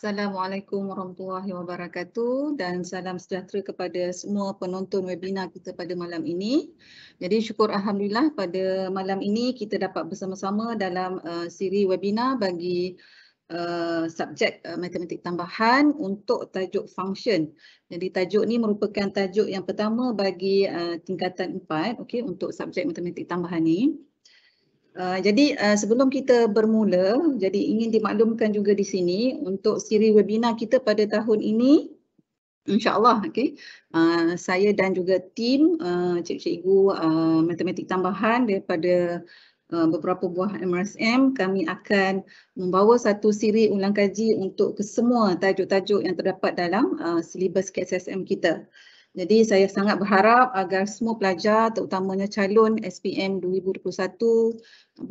Assalamualaikum warahmatullahi wabarakatuh dan salam sejahtera kepada semua penonton webinar kita pada malam ini. Jadi syukur Alhamdulillah pada malam ini kita dapat bersama-sama dalam uh, siri webinar bagi uh, subjek uh, matematik tambahan untuk tajuk function. Jadi tajuk ni merupakan tajuk yang pertama bagi uh, tingkatan 4 okay, untuk subjek matematik tambahan ini. Ah, jadi uh, sebelum kita bermula, jadi ingin dimaklumkan juga di sini untuk siri webinar kita pada tahun ini, insyaAllah, okay, uh, ah, saya dan juga tim uh, cik-cikgu uh, matematik tambahan daripada uh, beberapa buah MRSM, kami akan membawa satu siri ulang kaji untuk kesemua tajuk-tajuk yang terdapat dalam uh, silibus KSSM kita. Uh, jadi saya sangat berharap agar semua pelajar terutamanya calon SPM 2021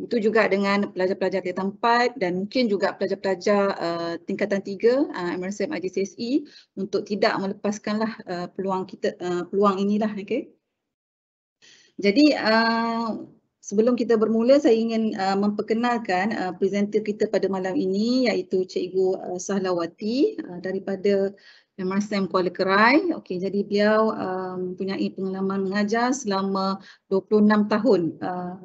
itu juga dengan pelajar-pelajar tingkatan 4 dan mungkin juga pelajar-pelajar uh, tingkatan 3 uh, eh, MRSM IGCSE untuk tidak melepaskanlah uh, peluang kita uh, peluang inilah okey. Jadi uh, Sebelum kita bermula, saya ingin uh, memperkenalkan uh, presenter kita pada malam ini iaitu Cikgu uh, Sahlawati uh, daripada uh, Memang Sam Kuala Kerai. Okey, jadi beliau uh, mempunyai um, pengalaman mengajar selama 26 tahun. Uh,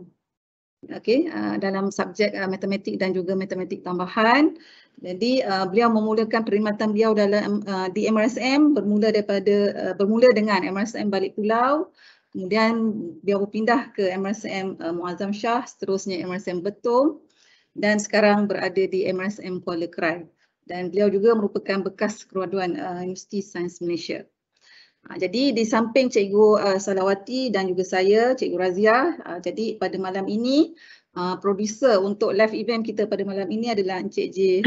Okey, uh, dalam subjek uh, matematik dan juga matematik tambahan. Jadi uh, beliau memulakan perkhidmatan beliau dalam uh, di MRSM bermula daripada uh, bermula dengan MRSM Balik Pulau. Kemudian beliau berpindah ke MRSM uh, Muazzam Shah, seterusnya MRSM Betul dan sekarang berada di MRSM Kuala Kerai. Uh, dan beliau juga merupakan bekas keraduan uh, Universiti Sains Malaysia. Ha, jadi di samping Cikgu uh, Salawati dan juga saya, Cikgu Razia, uh, jadi pada malam ini uh, produser untuk live event kita pada malam ini adalah Encik J.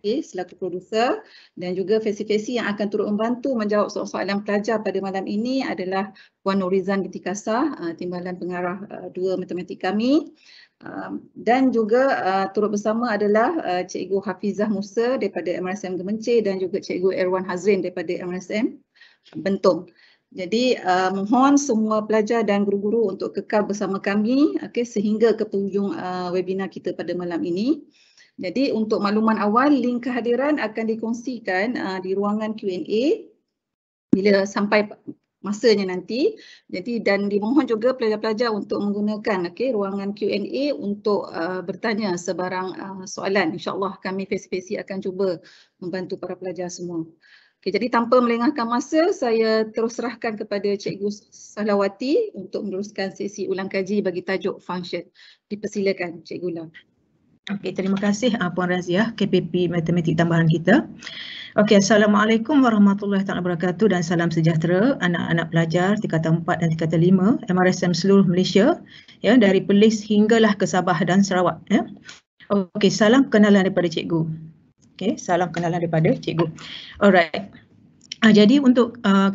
Okay, selaku produser dan juga fesi-fesi yang akan turut membantu menjawab soalan-soalan pelajar pada malam ini adalah Puan Norizan Gitikasa, uh, Timbalan Pengarah uh, Dua Matematik kami. Uh, Um, dan juga uh, turut bersama adalah uh, Cikgu Hafizah Musa daripada MRSM Gemencir dan juga Cikgu Erwan Hazrin daripada MRSM Bentong. Jadi uh, mohon semua pelajar dan guru-guru untuk kekal bersama kami okay, sehingga ke penghujung uh, webinar kita pada malam ini. Jadi untuk makluman awal, link kehadiran akan dikongsikan uh, di ruangan Q&A bila sampai masanya nanti. Jadi dan dimohon juga pelajar-pelajar untuk menggunakan okey ruangan Q&A untuk uh, bertanya sebarang uh, soalan. Insyaallah kami face face akan cuba membantu para pelajar semua. Okey, jadi tanpa melengahkan masa, saya terus serahkan kepada Cikgu Salawati untuk meneruskan sesi ulang kaji bagi tajuk function. Dipersilakan Cikgu Lam. Okey, terima kasih uh, Puan Razia KPP Matematik tambahan kita. Okey, Assalamualaikum warahmatullahi taala wabarakatuh dan salam sejahtera anak-anak pelajar tingkatan 4 dan tingkatan 5 MRSM seluruh Malaysia ya dari Perlis hinggalah ke Sabah dan Sarawak ya. Okey, salam kenalan daripada cikgu. Okey, salam kenalan daripada cikgu. Alright. Uh, jadi untuk uh,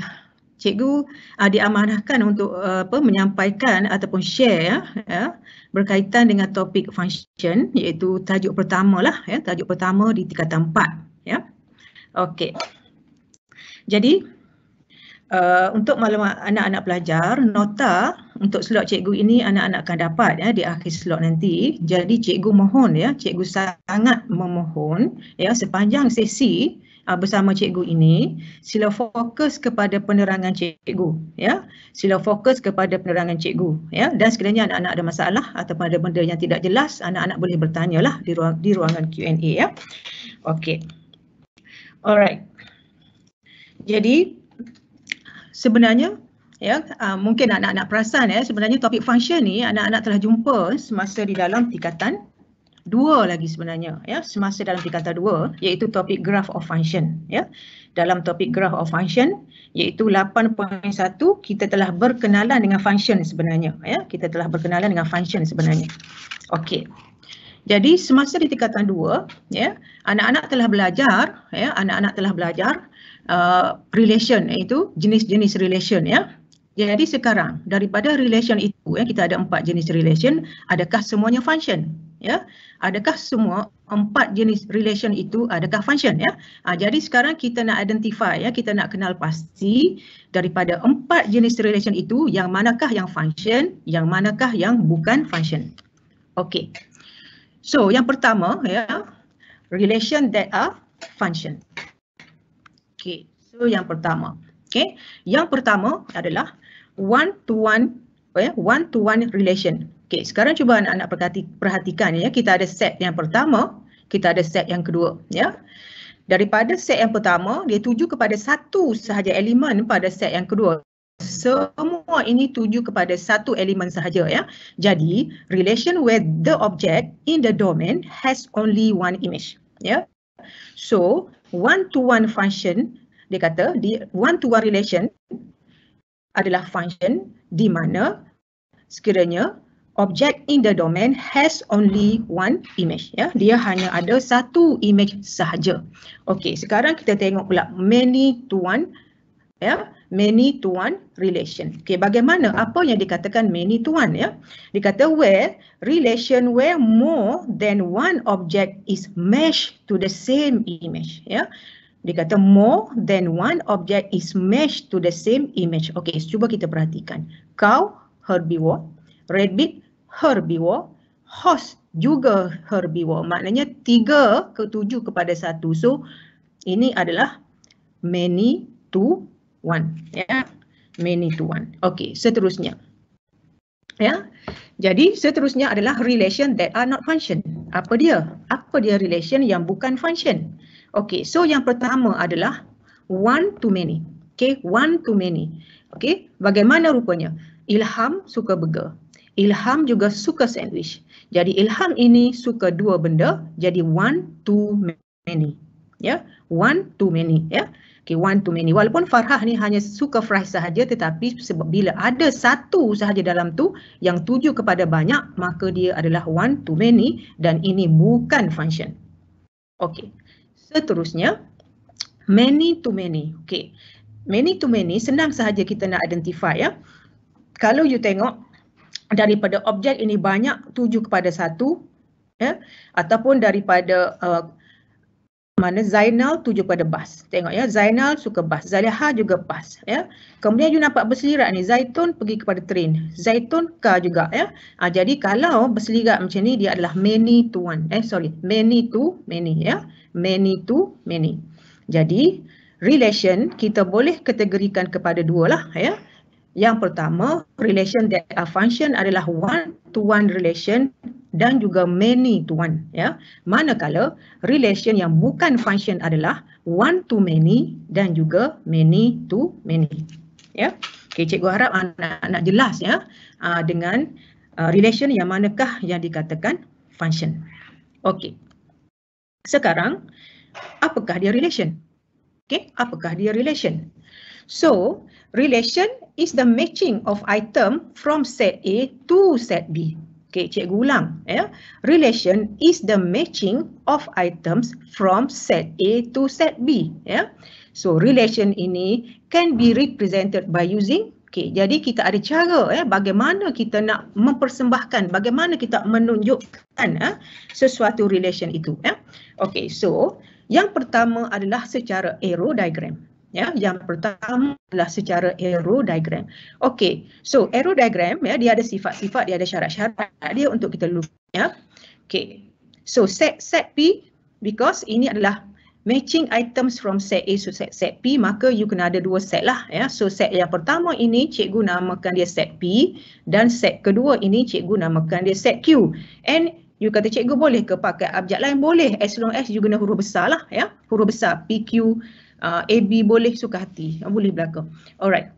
Cikgu uh, diamanahkan untuk uh, apa menyampaikan ataupun share ya, ya berkaitan dengan topik function iaitu tajuk pertama lah ya tajuk pertama di tingkatan 4 ya Okey. Jadi uh, untuk maklumat anak-anak pelajar, nota untuk slot cikgu ini anak-anak akan dapat ya di akhir slot nanti. Jadi cikgu mohon ya, cikgu sangat memohon ya sepanjang sesi uh, bersama cikgu ini sila fokus kepada penerangan cikgu ya sila fokus kepada penerangan cikgu ya dan sekiranya anak-anak ada masalah atau ada benda yang tidak jelas anak-anak boleh bertanyalah di ruang di ruangan Q&A ya okey Alright. Jadi sebenarnya ya uh, mungkin anak-anak perasan ya sebenarnya topik function ni anak-anak telah jumpa semasa di dalam tingkatan dua lagi sebenarnya ya semasa dalam tingkatan dua iaitu topik graph of function ya dalam topik graph of function iaitu 8.1 kita telah berkenalan dengan function sebenarnya ya kita telah berkenalan dengan function sebenarnya okey jadi semasa di tingkatan dua, ya, anak-anak telah belajar, ya, anak-anak telah belajar uh, relation iaitu jenis-jenis relation ya. Jadi sekarang daripada relation itu ya, kita ada empat jenis relation, adakah semuanya function? Ya. Adakah semua empat jenis relation itu adakah function ya? Ha, jadi sekarang kita nak identify ya, kita nak kenal pasti daripada empat jenis relation itu yang manakah yang function, yang manakah yang bukan function. Okey. So yang pertama ya relation that are function. Okay, so yang pertama, okay, yang pertama adalah one to one, yeah, one to one relation. Okay, sekarang cuba anak-anak perhatikan ya kita ada set yang pertama, kita ada set yang kedua, ya. Daripada set yang pertama, dia tuju kepada satu sahaja elemen pada set yang kedua semua ini tuju kepada satu elemen sahaja ya. Jadi relation with the object in the domain has only one image ya. So one to one function dia kata di one to one relation adalah function di mana sekiranya objek in the domain has only one image ya. Dia hanya ada satu image sahaja. Okey, sekarang kita tengok pula many to one ya many to one relation. Okay, bagaimana apa yang dikatakan many to one ya? Dikata where relation where more than one object is mesh to the same image ya. Dikata more than one object is mesh to the same image. Okay, cuba kita perhatikan. Cow herbivore, rabbit herbivore, horse juga herbivore. Maknanya tiga ke tujuh kepada satu. So ini adalah many to one. Yeah. Many to one. Okay, seterusnya. Ya, jadi seterusnya adalah relation that are not function. Apa dia? Apa dia relation yang bukan function? Okay, so yang pertama adalah one to many. Okay, one to many. Okay, bagaimana rupanya? Ilham suka burger. Ilham juga suka sandwich. Jadi ilham ini suka dua benda. Jadi one to many. Ya, yeah? one to many. Ya. Yeah? Okay, one too many. Walaupun Farhah ni hanya suka fries sahaja tetapi sebab bila ada satu sahaja dalam tu yang tuju kepada banyak maka dia adalah one too many dan ini bukan function. Okay, seterusnya many too many. Okay, many too many senang sahaja kita nak identify ya. Kalau you tengok daripada objek ini banyak tuju kepada satu ya ataupun daripada uh, mana Zainal tuju pada bas. Tengok ya, Zainal suka bas. Zaliha juga bas. Ya. Kemudian you nampak berselirat ni. Zaitun pergi kepada train. Zaitun ka juga. ya. Ha, jadi kalau berselirat macam ni, dia adalah many to one. Eh, sorry. Many to many. ya, Many to many. Jadi, relation kita boleh kategorikan kepada dua lah. Ya. Yang pertama, relation that a function adalah one-to-one relation dan juga many-to-one. Ya. Manakala, relation yang bukan function adalah one-to-many dan juga many-to-many. Ya. Okay, cikgu harap anak-anak jelas ya, ah, dengan ah, relation yang manakah yang dikatakan function. Okey. Sekarang, apakah dia relation? Okey, apakah dia relation? So, relation is the matching of item from set A to set B. Okay, cikgu ulang. Yeah. Relation is the matching of items from set A to set B. Yeah. So, relation ini can be represented by using Okay, jadi kita ada cara eh, bagaimana kita nak mempersembahkan, bagaimana kita menunjukkan eh, sesuatu relation itu. Eh. Okay, so yang pertama adalah secara arrow diagram ya yang pertama adalah secara arrow diagram okey so arrow diagram ya dia ada sifat-sifat dia ada syarat-syarat dia untuk kita look ya okey so set set P because ini adalah matching items from set A to set, set P maka you kena ada dua set lah ya so set yang pertama ini cikgu namakan dia set P dan set kedua ini cikgu namakan dia set Q and You kata cikgu boleh ke pakai abjad lain? Boleh. As long as you guna huruf besar lah ya. Huruf besar. PQ uh, ah, AB boleh suka hati, ah, boleh belakang. Alright.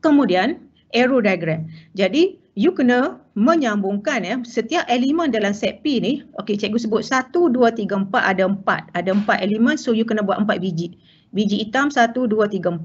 Kemudian, arrow diagram. Jadi, you kena menyambungkan ya setiap elemen dalam set P ni. okay, cikgu sebut 1 2 3 4 ada 4. Ada 4 elemen so you kena buat 4 biji. Biji hitam 1 2 3 4.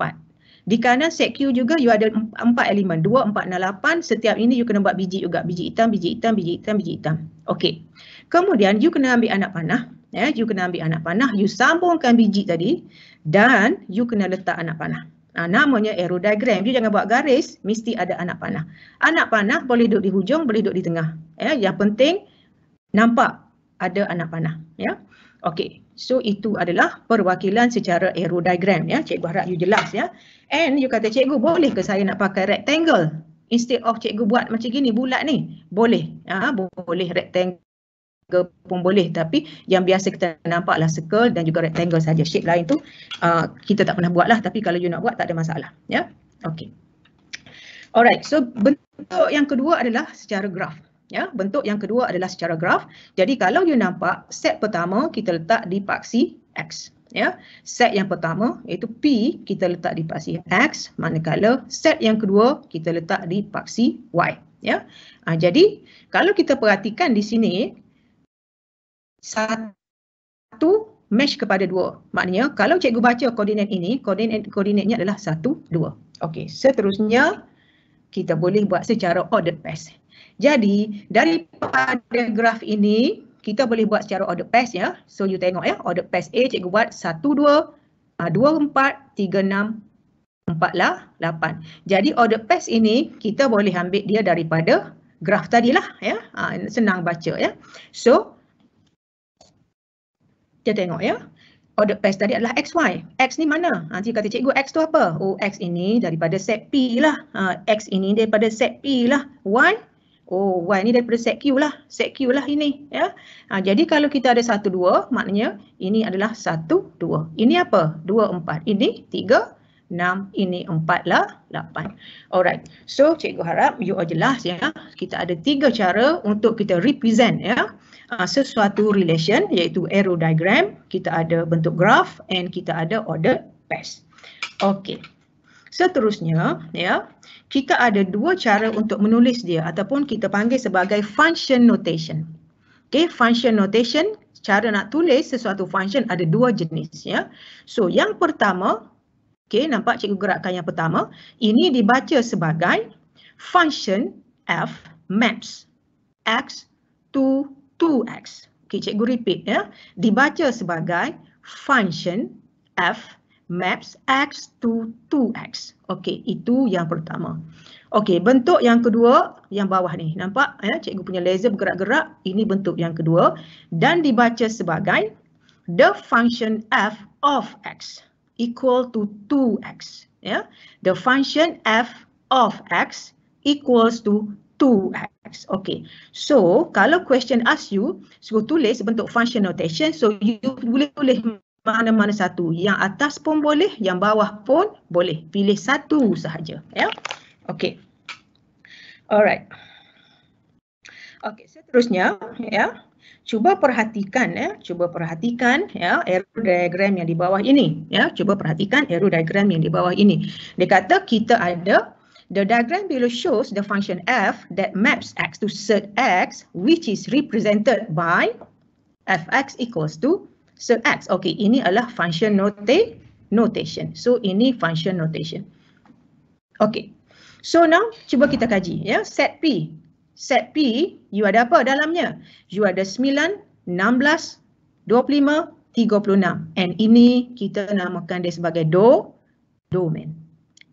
Di kanan set Q juga you ada 4 elemen 2 4 6 8. Setiap ini you kena buat biji juga. Biji hitam, biji hitam, biji hitam, biji hitam. Okay. Kemudian you kena ambil anak panah ya you kena ambil anak panah you sambungkan biji tadi dan you kena letak anak panah ha, namanya aerodiagram you jangan buat garis mesti ada anak panah anak panah boleh duduk di hujung boleh duduk di tengah ya yang penting nampak ada anak panah ya okey so itu adalah perwakilan secara aerodiagram ya cikgu harap you jelas ya and you kata cikgu boleh ke saya nak pakai rectangle instead of cikgu buat macam gini bulat ni boleh ha, boleh rectangle ke pun boleh tapi yang biasa kita nampak lah circle dan juga rectangle saja shape lain tu uh, kita tak pernah buat lah tapi kalau you nak buat tak ada masalah ya yeah? okey alright so bentuk yang kedua adalah secara graf ya yeah? bentuk yang kedua adalah secara graf jadi kalau you nampak set pertama kita letak di paksi x ya yeah? set yang pertama iaitu p kita letak di paksi x manakala set yang kedua kita letak di paksi y ya yeah? jadi kalau kita perhatikan di sini satu mesh kepada dua. Maknanya kalau cikgu baca koordinat ini, koordinat koordinatnya adalah satu, dua. Okey, seterusnya kita boleh buat secara ordered pairs. Jadi, daripada graf ini, kita boleh buat secara ordered pairs ya. So, you tengok ya, ordered pairs A cikgu buat satu, dua, ah, dua, empat, tiga, enam, empat lah lapan. Jadi, ordered pairs ini kita boleh ambil dia daripada graf tadi lah ya. Ah, senang baca ya. So, kita tengok ya. Order oh, pairs tadi adalah x y. X ni mana? Nanti ha, kata cikgu X tu apa? Oh X ini daripada set P lah. Uh, X ini daripada set P lah. Y? Oh Y ni daripada set Q lah. Set Q lah ini. ya. Uh, jadi kalau kita ada 1, 2 maknanya ini adalah 1, 2. Ini apa? 2, 4. Ini 3, 6. Ini 4 lah 8. Alright. So cikgu harap you all jelas ya. Kita ada tiga cara untuk kita represent ya. Ah, sesuatu relation iaitu arrow diagram, kita ada bentuk graf and kita ada order pairs. Okey. Seterusnya, ya, kita ada dua cara untuk menulis dia ataupun kita panggil sebagai function notation. Okey, function notation, cara nak tulis sesuatu function ada dua jenis ya. So, yang pertama, okey, nampak cikgu gerakkan yang pertama, ini dibaca sebagai function f maps x to 2x. Okey, cikgu repeat ya. Dibaca sebagai function f maps x to 2x. Okey, itu yang pertama. Okey, bentuk yang kedua yang bawah ni. Nampak ya, cikgu punya laser bergerak-gerak. Ini bentuk yang kedua dan dibaca sebagai the function f of x equal to 2x. Ya. The function f of x equals to 2x. Okay. So, kalau question ask you, suruh tulis bentuk function notation. So, you boleh tulis mana-mana satu. Yang atas pun boleh, yang bawah pun boleh. Pilih satu sahaja. Yeah? Okay. Alright. Okay, seterusnya, ya. Yeah. Cuba perhatikan ya, cuba perhatikan ya diagram yang di bawah ini ya, cuba perhatikan diagram yang di bawah ini. Dia kata kita ada The diagram below shows the function f that maps x to set x, which is represented by fx equals to set x. Okay, ini adalah function note notation. So, ini function notation. Okay, so now cuba kita kaji. ya Set P. Set P, you ada apa dalamnya? You ada 9, 16, 25, 36. And ini kita namakan dia sebagai do, domain.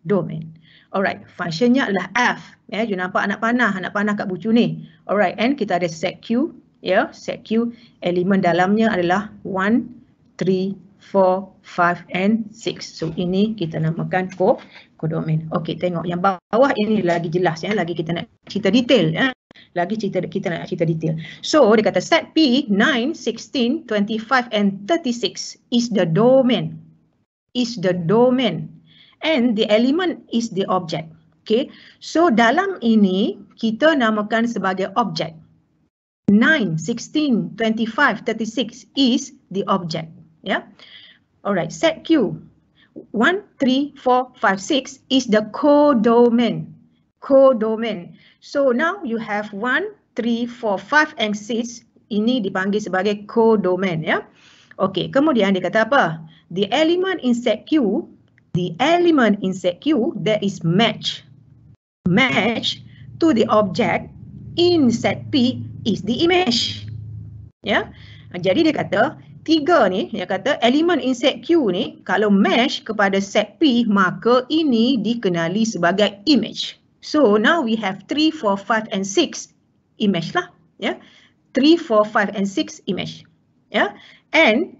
Domain. Alright, functionnya adalah F. Ya, yeah, you nampak anak panah, anak panah kat bucu ni. Alright, and kita ada set Q. Ya, yeah, set Q. Elemen dalamnya adalah 1, 3, 4, 5 and 6. So, ini kita namakan co-codomain. Okay, tengok yang bawah ini lagi jelas ya. Lagi kita nak cerita detail ya. Lagi cerita, kita nak cerita detail. So, dia kata set P, 9, 16, 25 and 36 is the domain. Is the domain and the element is the object. Okay, so dalam ini kita namakan sebagai object. 9, 16, 25, 36 is the object. Yeah. Alright, set Q. 1, 3, 4, 5, is the codomain. Codomain. So now you have 1, 3, 4, 5 and 6. Ini dipanggil sebagai codomain. Yeah. Okay, kemudian dia kata apa? The element in set Q the element in set Q that is match match to the object in set P is the image. Ya. Yeah? Jadi dia kata tiga ni dia kata element in set Q ni kalau match kepada set P maka ini dikenali sebagai image. So now we have 3 4 5 and 6 image lah. Ya. Yeah? 3 4 5 and 6 image. Ya. Yeah? And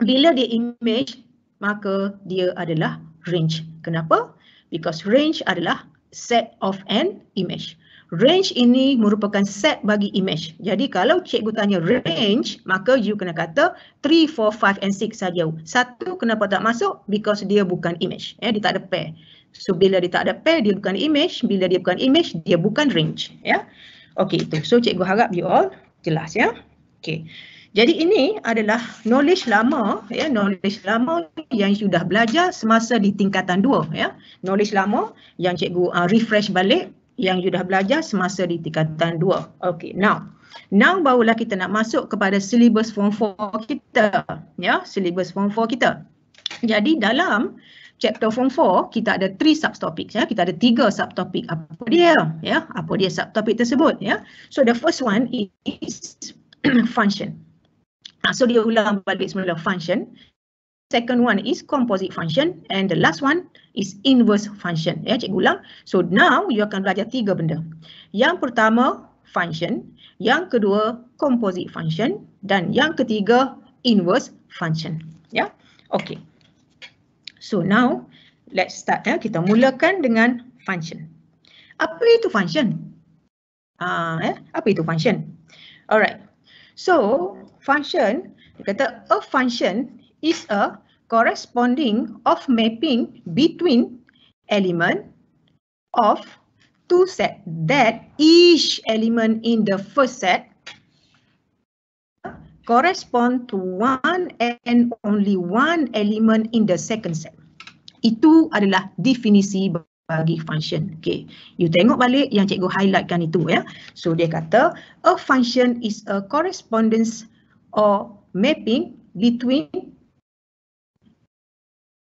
bila dia image maka dia adalah range. Kenapa? Because range adalah set of an image. Range ini merupakan set bagi image. Jadi kalau cikgu tanya range, maka you kena kata 3, 4, 5 and 6 saja. Satu kenapa tak masuk? Because dia bukan image. Ya, dia tak ada pair. So bila dia tak ada pair, dia bukan image. Bila dia bukan image, dia bukan range. Ya. Okay, itu. So cikgu harap you all jelas ya. Okay. Jadi ini adalah knowledge lama, ya, knowledge lama yang sudah belajar semasa di tingkatan dua, Ya. Knowledge lama yang cikgu uh, refresh balik yang sudah belajar semasa di tingkatan dua. Okay, now. Now barulah kita nak masuk kepada syllabus form 4 kita. Ya, syllabus form 4 kita. Jadi dalam chapter form 4, kita ada three subtopics. Ya. Kita ada tiga subtopik. Apa dia? Ya, apa dia subtopik tersebut? Ya. So the first one is function. Ah, so dia ulang balik semula function. Second one is composite function and the last one is inverse function. Ya, cikgu ulang. So now you akan belajar tiga benda. Yang pertama function, yang kedua composite function dan yang ketiga inverse function. Ya, okay. So now let's start. Ya. Kita mulakan dengan function. Apa itu function? Ah, uh, eh? apa itu function? Alright. So function, dia kata a function is a corresponding of mapping between element of two set that each element in the first set correspond to one and only one element in the second set. Itu adalah definisi bagi function. Okay, you tengok balik yang cikgu highlightkan itu ya. So dia kata a function is a correspondence or mapping between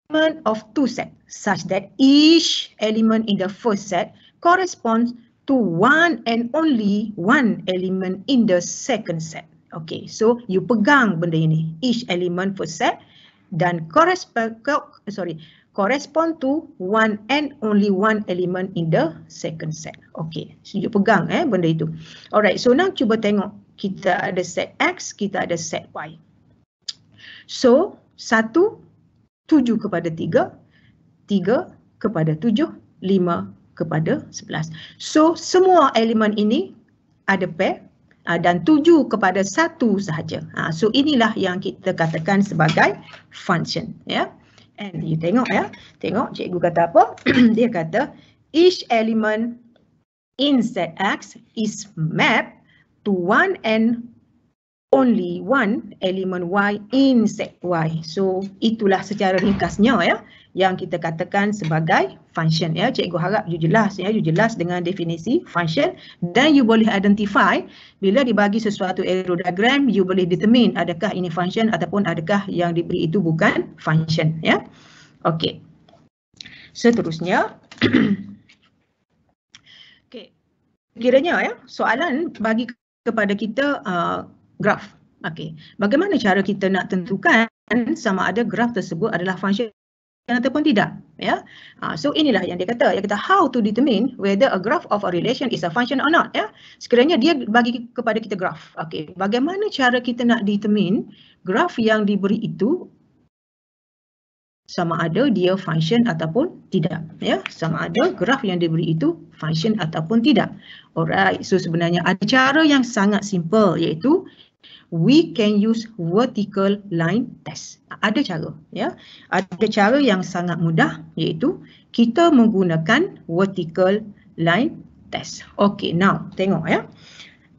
element of two set such that each element in the first set corresponds to one and only one element in the second set. Okay, so you pegang benda ini, each element first set dan correspond, sorry, correspond to one and only one element in the second set. Okay, so you pegang eh benda itu. Alright, so now cuba tengok kita ada set X, kita ada set Y. So, 1, 7 kepada 3, 3 kepada 7, 5 kepada 11. So, semua elemen ini ada pair ah, dan 7 kepada 1 sahaja. Ah, so, inilah yang kita katakan sebagai function. Ya. And you tengok ya, tengok cikgu kata apa? Dia kata, each element in set X is mapped to one and only one element y in set y. So itulah secara ringkasnya ya yang kita katakan sebagai function ya. Cikgu harap you jelas ya, you jelas dengan definisi function dan you boleh identify bila dibagi sesuatu aerodiagram you boleh determine adakah ini function ataupun adakah yang diberi itu bukan function ya. Okey. Seterusnya Okey. Kiranya ya, soalan bagi kepada kita uh, graf. Okey. Bagaimana cara kita nak tentukan sama ada graf tersebut adalah function ataupun tidak, ya? Yeah? Uh, so inilah yang dia kata, dia kata how to determine whether a graph of a relation is a function or not, ya? Yeah? Sekiranya dia bagi kepada kita graf. Okey. Bagaimana cara kita nak determine graf yang diberi itu sama ada dia function ataupun tidak. Ya, sama ada graf yang diberi itu function ataupun tidak. Alright, so sebenarnya ada cara yang sangat simple iaitu we can use vertical line test. Ada cara, ya. Ada cara yang sangat mudah iaitu kita menggunakan vertical line test. Okay, now tengok ya.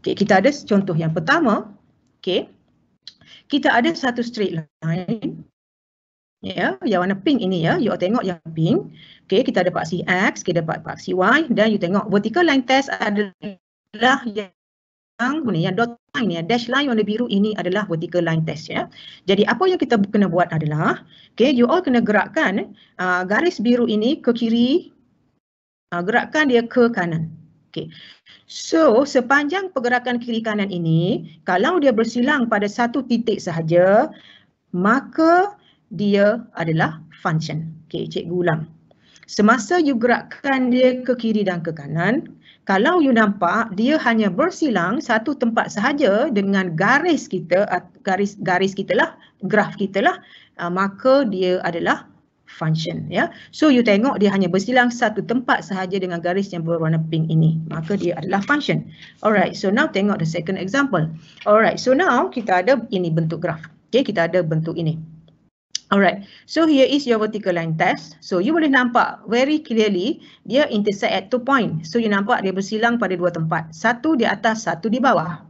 Okay, kita ada contoh yang pertama. Okay, kita ada satu straight line ya yeah, yang warna pink ini ya yeah. you tengok yang pink Okay, kita dapat paksi x kita dapat paksi y dan you tengok vertical line test adalah yang yang guna yang dot line ya dash line warna biru ini adalah vertical line test ya. Jadi apa yang kita kena buat adalah okay you all kena gerakkan uh, garis biru ini ke kiri uh, gerakkan dia ke kanan. Okay. So sepanjang pergerakan kiri kanan ini kalau dia bersilang pada satu titik sahaja maka dia adalah function. Okey, cikgu ulang. Semasa you gerakkan dia ke kiri dan ke kanan, kalau you nampak dia hanya bersilang satu tempat sahaja dengan garis kita, garis garis kita lah, graf kita lah, ah, maka dia adalah function. Ya. So you tengok dia hanya bersilang satu tempat sahaja dengan garis yang berwarna pink ini, maka dia adalah function. Alright, so now tengok the second example. Alright, so now kita ada ini bentuk graf. Okay, kita ada bentuk ini. Alright, so here is your vertical line test. So you boleh nampak very clearly dia intersect at two point. So you nampak dia bersilang pada dua tempat. Satu di atas, satu di bawah.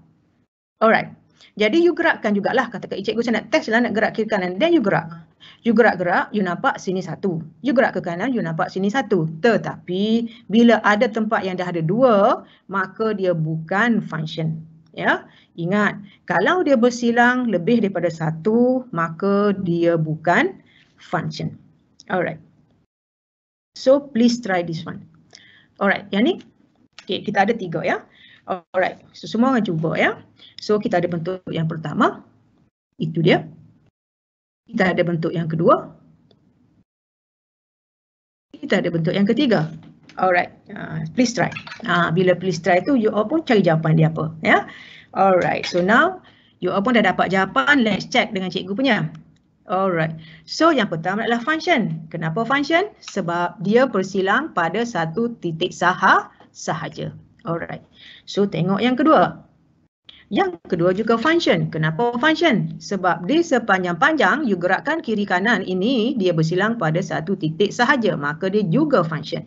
Alright, jadi you gerakkan jugalah. Katakan, cikgu saya nak test lah, nak gerak kiri kanan. Then you gerak. You gerak-gerak, you nampak sini satu. You gerak ke kanan, you nampak sini satu. Tetapi, bila ada tempat yang dah ada dua, maka dia bukan function. Ya, Ingat, kalau dia bersilang lebih daripada satu, maka dia bukan function. Alright. So, please try this one. Alright, yang ni? Okay, kita ada tiga ya. Alright, so semua orang cuba ya. So, kita ada bentuk yang pertama. Itu dia. Kita ada bentuk yang kedua. Kita ada bentuk yang ketiga. Alright, uh, please try. Uh, bila please try tu, you all pun cari jawapan dia apa. Ya. Yeah? Alright, so now you all pun dah dapat jawapan, let's check dengan cikgu punya. Alright, so yang pertama adalah function. Kenapa function? Sebab dia bersilang pada satu titik sahah sahaja. Alright, so tengok yang kedua. Yang kedua juga function. Kenapa function? Sebab di sepanjang panjang, you gerakkan kiri kanan ini, dia bersilang pada satu titik sahaja. Maka dia juga function.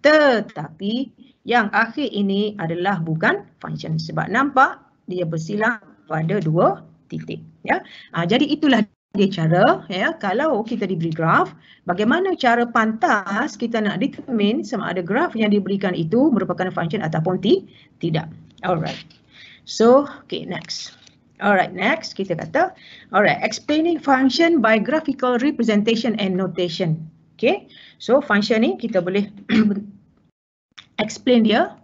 Tetapi yang akhir ini adalah bukan function. Sebab nampak dia bersilang pada dua titik. Ya. Ha, jadi itulah dia cara ya, kalau kita diberi graf, bagaimana cara pantas kita nak determine sama ada graf yang diberikan itu merupakan function ataupun t, tidak. Alright. So, okay, next. Alright, next kita kata, alright, explaining function by graphical representation and notation. Okay, so function ni kita boleh explain dia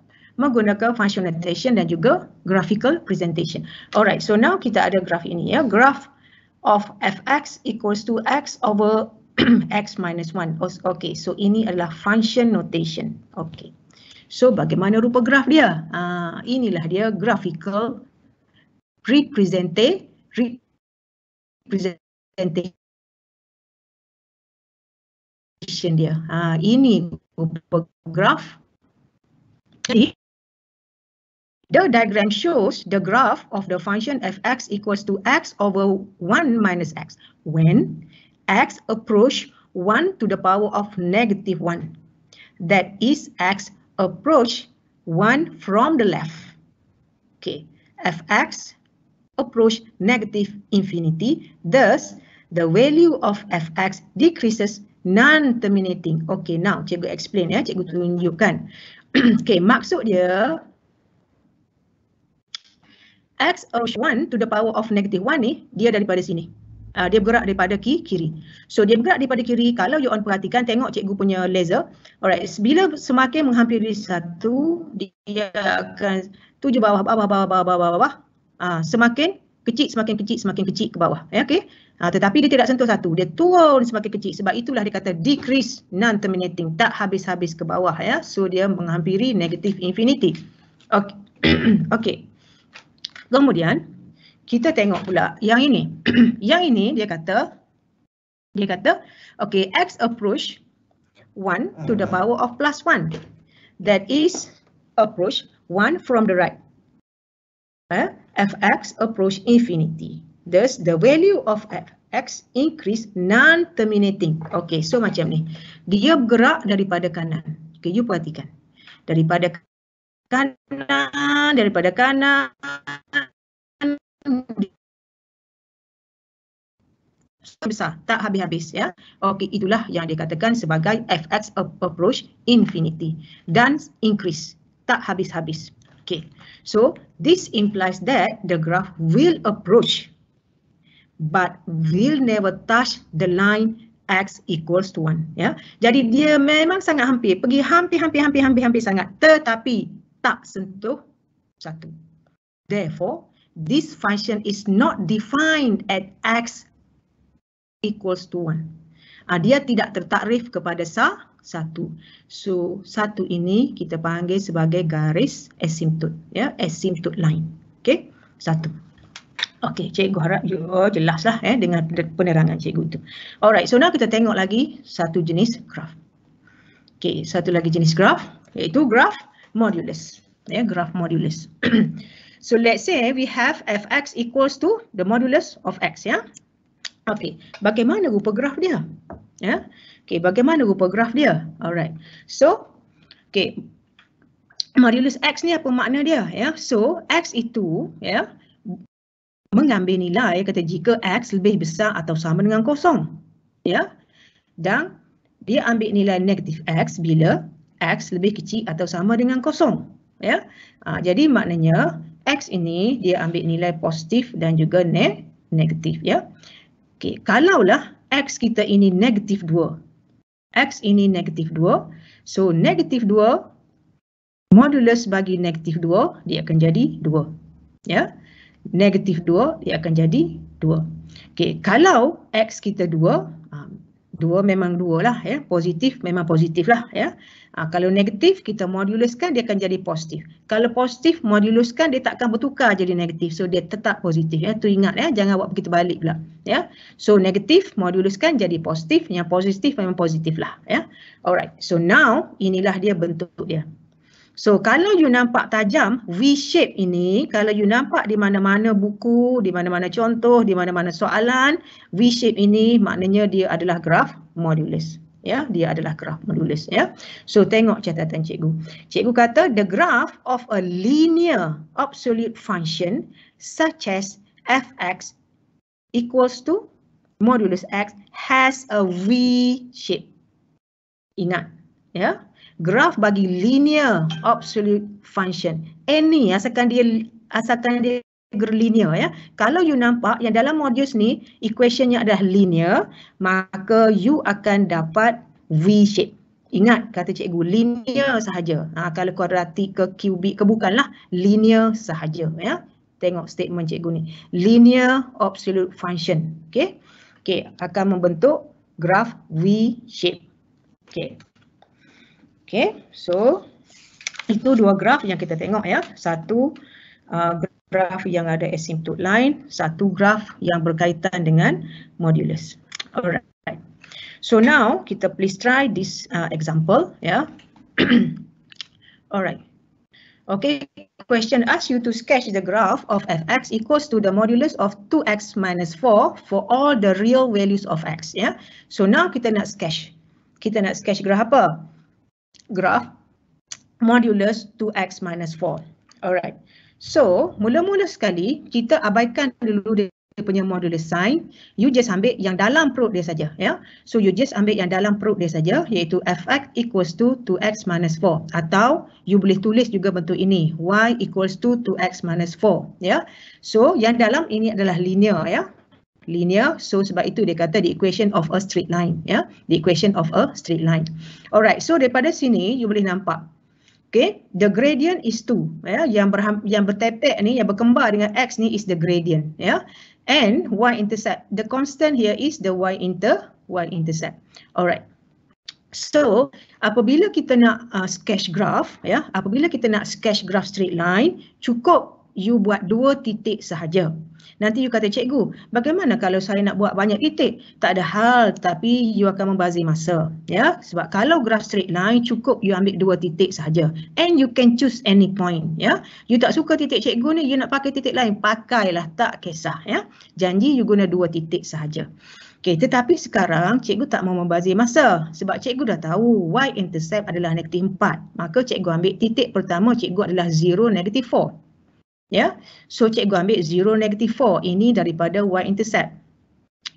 menggunakan function notation dan juga graphical presentation. Alright, so now kita ada graf ini ya. Graph of fx equals to x over x minus 1. Okay, so ini adalah function notation. Okay. So bagaimana rupa graf dia? Uh, inilah dia graphical representation dia. Uh, ini rupa graf. Jadi The diagram shows the graph of the function fx equals to x over 1 minus x when x approach 1 to the power of negative 1. That is x approach 1 from the left. Okay, fx approach negative infinity, thus the value of fx decreases non-terminating. Okay, now cikgu explain ya, cikgu tunjukkan. okay, maksud dia X approach 1 to the power of negative 1 ni, dia daripada sini. Uh, dia bergerak daripada ki, kiri. So dia bergerak daripada kiri, kalau you on perhatikan, tengok cikgu punya laser. Alright, bila semakin menghampiri satu, dia akan tuju bawah, bawah, bawah, bawah, bawah, bawah. bawah. Uh, semakin kecil, semakin kecil, semakin kecil ke bawah. Yeah, ya, okay? Uh, tetapi dia tidak sentuh satu, dia turun semakin kecil. Sebab itulah dia kata decrease non-terminating, tak habis-habis ke bawah. ya. So dia menghampiri negative infinity. Okay. okay. Kemudian kita tengok pula yang ini. yang ini dia kata dia kata okay x approach 1 to the ah. power of plus 1. That is approach 1 from the right. Eh? fx approach infinity. Thus the value of f x increase non terminating. Okay, so macam ni. Dia bergerak daripada kanan. Okay, you perhatikan. Daripada kanan daripada kanan besar tak habis-habis ya. Okey itulah yang dikatakan sebagai fx approach infinity dan increase tak habis-habis. Okey. So this implies that the graph will approach but will never touch the line x equals to 1 ya. Jadi dia memang sangat hampir pergi hampir hampir-hampir-hampir-hampir sangat tetapi tak sentuh satu. Therefore, this function is not defined at x equals to 1. Ha, ah, dia tidak tertakrif kepada sah satu. So, satu ini kita panggil sebagai garis asymptote. Ya, asymptote line. Okay, satu. Okay, cikgu harap you jelaslah eh, dengan penerangan cikgu itu. Alright, so now kita tengok lagi satu jenis graf. Okay, satu lagi jenis graf iaitu graf modulus, yeah, graph modulus. so let's say we have f x equals to the modulus of x, ya. Yeah? Okay, bagaimana rupa graf dia? Yeah? Okay, bagaimana rupa graf dia? Alright, so, okay, modulus x ni apa makna dia? Yeah? So, x itu, ya, yeah, mengambil nilai kata jika x lebih besar atau sama dengan kosong, ya, yeah? dan dia ambil nilai negatif x bila x lebih kecil atau sama dengan kosong. Ya? Ha, jadi maknanya x ini dia ambil nilai positif dan juga ne negatif. Ya? Okay, kalaulah x kita ini negatif 2. x ini negatif 2. So negatif 2, modulus bagi negatif 2, dia akan jadi 2. Ya? Negatif 2, dia akan jadi 2. Okay, kalau x kita 2, dua memang dua lah ya positif memang positif lah ya ha, kalau negatif kita moduluskan dia akan jadi positif kalau positif moduluskan dia takkan bertukar jadi negatif so dia tetap positif ya tu ingat ya jangan buat begitu balik pula ya so negatif moduluskan jadi positif yang positif memang positif lah ya alright so now inilah dia bentuk dia So kalau you nampak tajam V shape ini, kalau you nampak di mana-mana buku, di mana-mana contoh, di mana-mana soalan, V shape ini maknanya dia adalah graf modulus. Ya, dia adalah graf modulus ya. So tengok catatan cikgu. Cikgu kata the graph of a linear absolute function such as f(x) equals to modulus x has a V shape. Ingat ya, graf bagi linear absolute function any asalkan dia asalkan dia linear ya kalau you nampak yang dalam modulus ni equationnya adalah linear maka you akan dapat v shape ingat kata cikgu linear sahaja ha, kalau kuadratik ke kubik ke bukanlah linear sahaja ya tengok statement cikgu ni linear absolute function okey okey akan membentuk graf v shape okey Okay, so itu dua graf yang kita tengok ya. Satu uh, graf yang ada asymptote line, satu graf yang berkaitan dengan modulus. Alright. So now kita please try this uh, example ya. Alright. Okay, question asks you to sketch the graph of fx equals to the modulus of 2x minus 4 for all the real values of x. Yeah. So now kita nak sketch. Kita nak sketch graph apa? graph modulus 2x minus 4. Alright. So, mula-mula sekali kita abaikan dulu dia punya modulus sign. You just ambil yang dalam perut dia saja. Yeah? So, you just ambil yang dalam perut dia saja iaitu fx equals to 2x minus 4. Atau you boleh tulis juga bentuk ini. Y equals to 2x minus 4. Yeah? So, yang dalam ini adalah linear. Yeah? linear. So sebab itu dia kata the equation of a straight line. Ya, yeah? the equation of a straight line. Alright, so daripada sini you boleh nampak. Okay, the gradient is 2. Yeah? Yang, berham, yang bertepek ni, yang berkembar dengan x ni is the gradient. Yeah? And y-intercept. The constant here is the y-intercept. inter y Alright. So, apabila kita nak uh, sketch graph, yeah? apabila kita nak sketch graph straight line, cukup you buat dua titik sahaja. Nanti you kata, cikgu, bagaimana kalau saya nak buat banyak titik? Tak ada hal, tapi you akan membazir masa. ya. Sebab kalau graph straight line, cukup you ambil dua titik sahaja. And you can choose any point. ya. You tak suka titik cikgu ni, you nak pakai titik lain. Pakailah, tak kisah. ya. Janji you guna dua titik sahaja. Okay, tetapi sekarang cikgu tak mau membazir masa sebab cikgu dah tahu y-intercept adalah negatif 4. Maka cikgu ambil titik pertama cikgu adalah 0, negatif 4. Ya, yeah? so cikgu ambil 0, negative 4. Ini daripada y-intercept.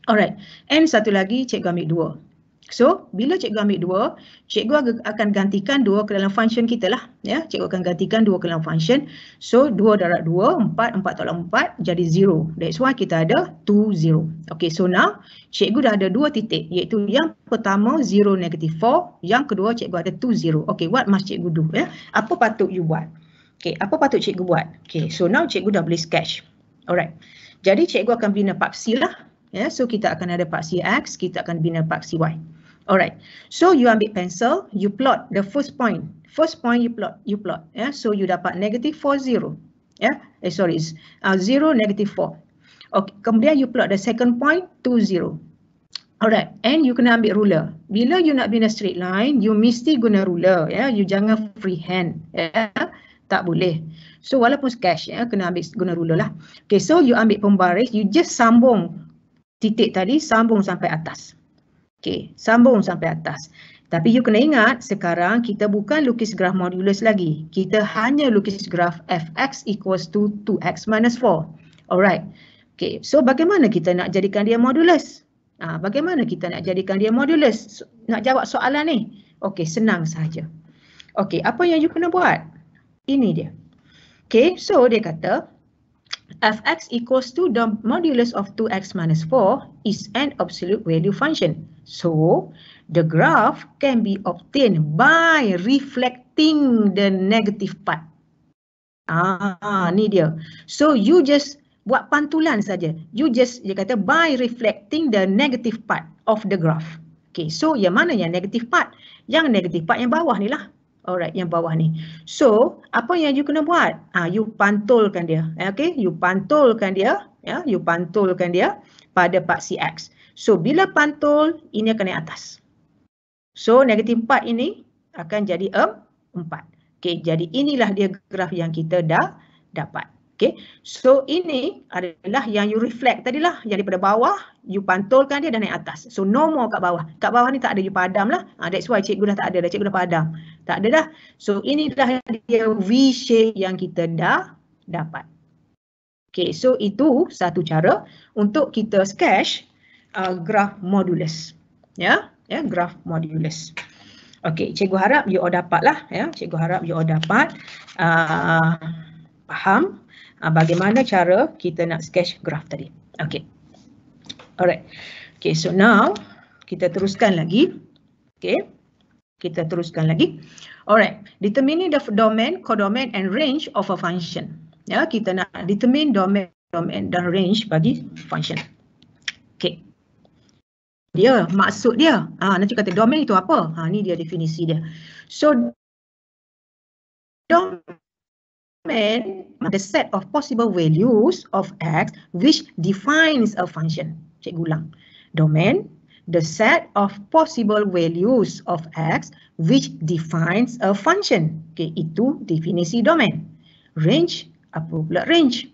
Alright, and satu lagi cikgu ambil 2. So, bila cikgu ambil 2, cikgu akan gantikan 2 ke dalam function kita lah. Ya, yeah? cikgu akan gantikan 2 ke dalam function. So, 2 darat 2, 4, 4 tolak 4 jadi 0. That's why kita ada 2, 0. Okay, so now cikgu dah ada 2 titik iaitu yang pertama 0, negative 4. Yang kedua cikgu ada 2, 0. Okay, what must cikgu do? Yeah? Apa patut you buat? Okay, apa patut cikgu buat? Okay, so now cikgu dah boleh sketch. Alright. Jadi cikgu akan bina paksi lah. Yeah, so kita akan ada paksi X, kita akan bina paksi Y. Alright. So you ambil pencil, you plot the first point. First point you plot, you plot. Yeah, so you dapat negative 4, 0. Yeah, eh, sorry, it's, uh, 0, negative 4. Okay, kemudian you plot the second point, 2, 0. Alright, and you kena ambil ruler. Bila you nak bina straight line, you mesti guna ruler. Yeah, you jangan free hand. Yeah tak boleh. So walaupun sketch ya kena ambil guna ruler lah. Okay so you ambil pembaris you just sambung titik tadi sambung sampai atas. Okay sambung sampai atas. Tapi you kena ingat sekarang kita bukan lukis graf modulus lagi. Kita hanya lukis graf fx equals to 2x minus 4. Alright. Okay so bagaimana kita nak jadikan dia modulus? Ha, bagaimana kita nak jadikan dia modulus? Nak jawab soalan ni? Okay senang saja. Okay apa yang you kena buat? Ini dia. Okay, so dia kata fx equals to the modulus of 2x minus 4 is an absolute value function. So, the graph can be obtained by reflecting the negative part. Ah, ni dia. So, you just buat pantulan saja. You just, dia kata, by reflecting the negative part of the graph. Okay, so yang mana yang negative part? Yang negative part yang bawah ni lah. Alright, yang bawah ni. So, apa yang you kena buat? Ah, ha, you pantulkan dia. Eh, okay, you pantulkan dia. yeah? you pantulkan dia pada paksi Cx. So, bila pantul, ini akan naik atas. So, negatif 4 ini akan jadi 4. Okay, jadi inilah dia graf yang kita dah dapat. Okay. So ini adalah yang you reflect tadilah yang daripada bawah you pantulkan dia dan naik atas. So no more kat bawah. Kat bawah ni tak ada you padam lah. Ha, that's why cikgu dah tak ada dah. Cikgu dah padam. Tak ada dah. So ini dah dia V shape yang kita dah dapat. Okay so itu satu cara untuk kita sketch uh, graf modulus. Ya yeah? yeah, graf modulus. Okay cikgu harap you all dapat lah. Ya yeah? cikgu harap you all dapat. Uh, faham. Ah, bagaimana cara kita nak sketch graph tadi. Okay. Alright. Okay, so now kita teruskan lagi. Okay. Kita teruskan lagi. Alright. Determine the domain, codomain and range of a function. Ya, kita nak determine domain, domain dan range bagi function. Okay. Dia, maksud dia. Ha, ah, nanti kata domain itu apa? Ha, ni dia definisi dia. So, domain implement the set of possible values of x which defines a function. Cikgu ulang. Domain, the set of possible values of x which defines a function. Okay, itu definisi domain. Range, apa pula range?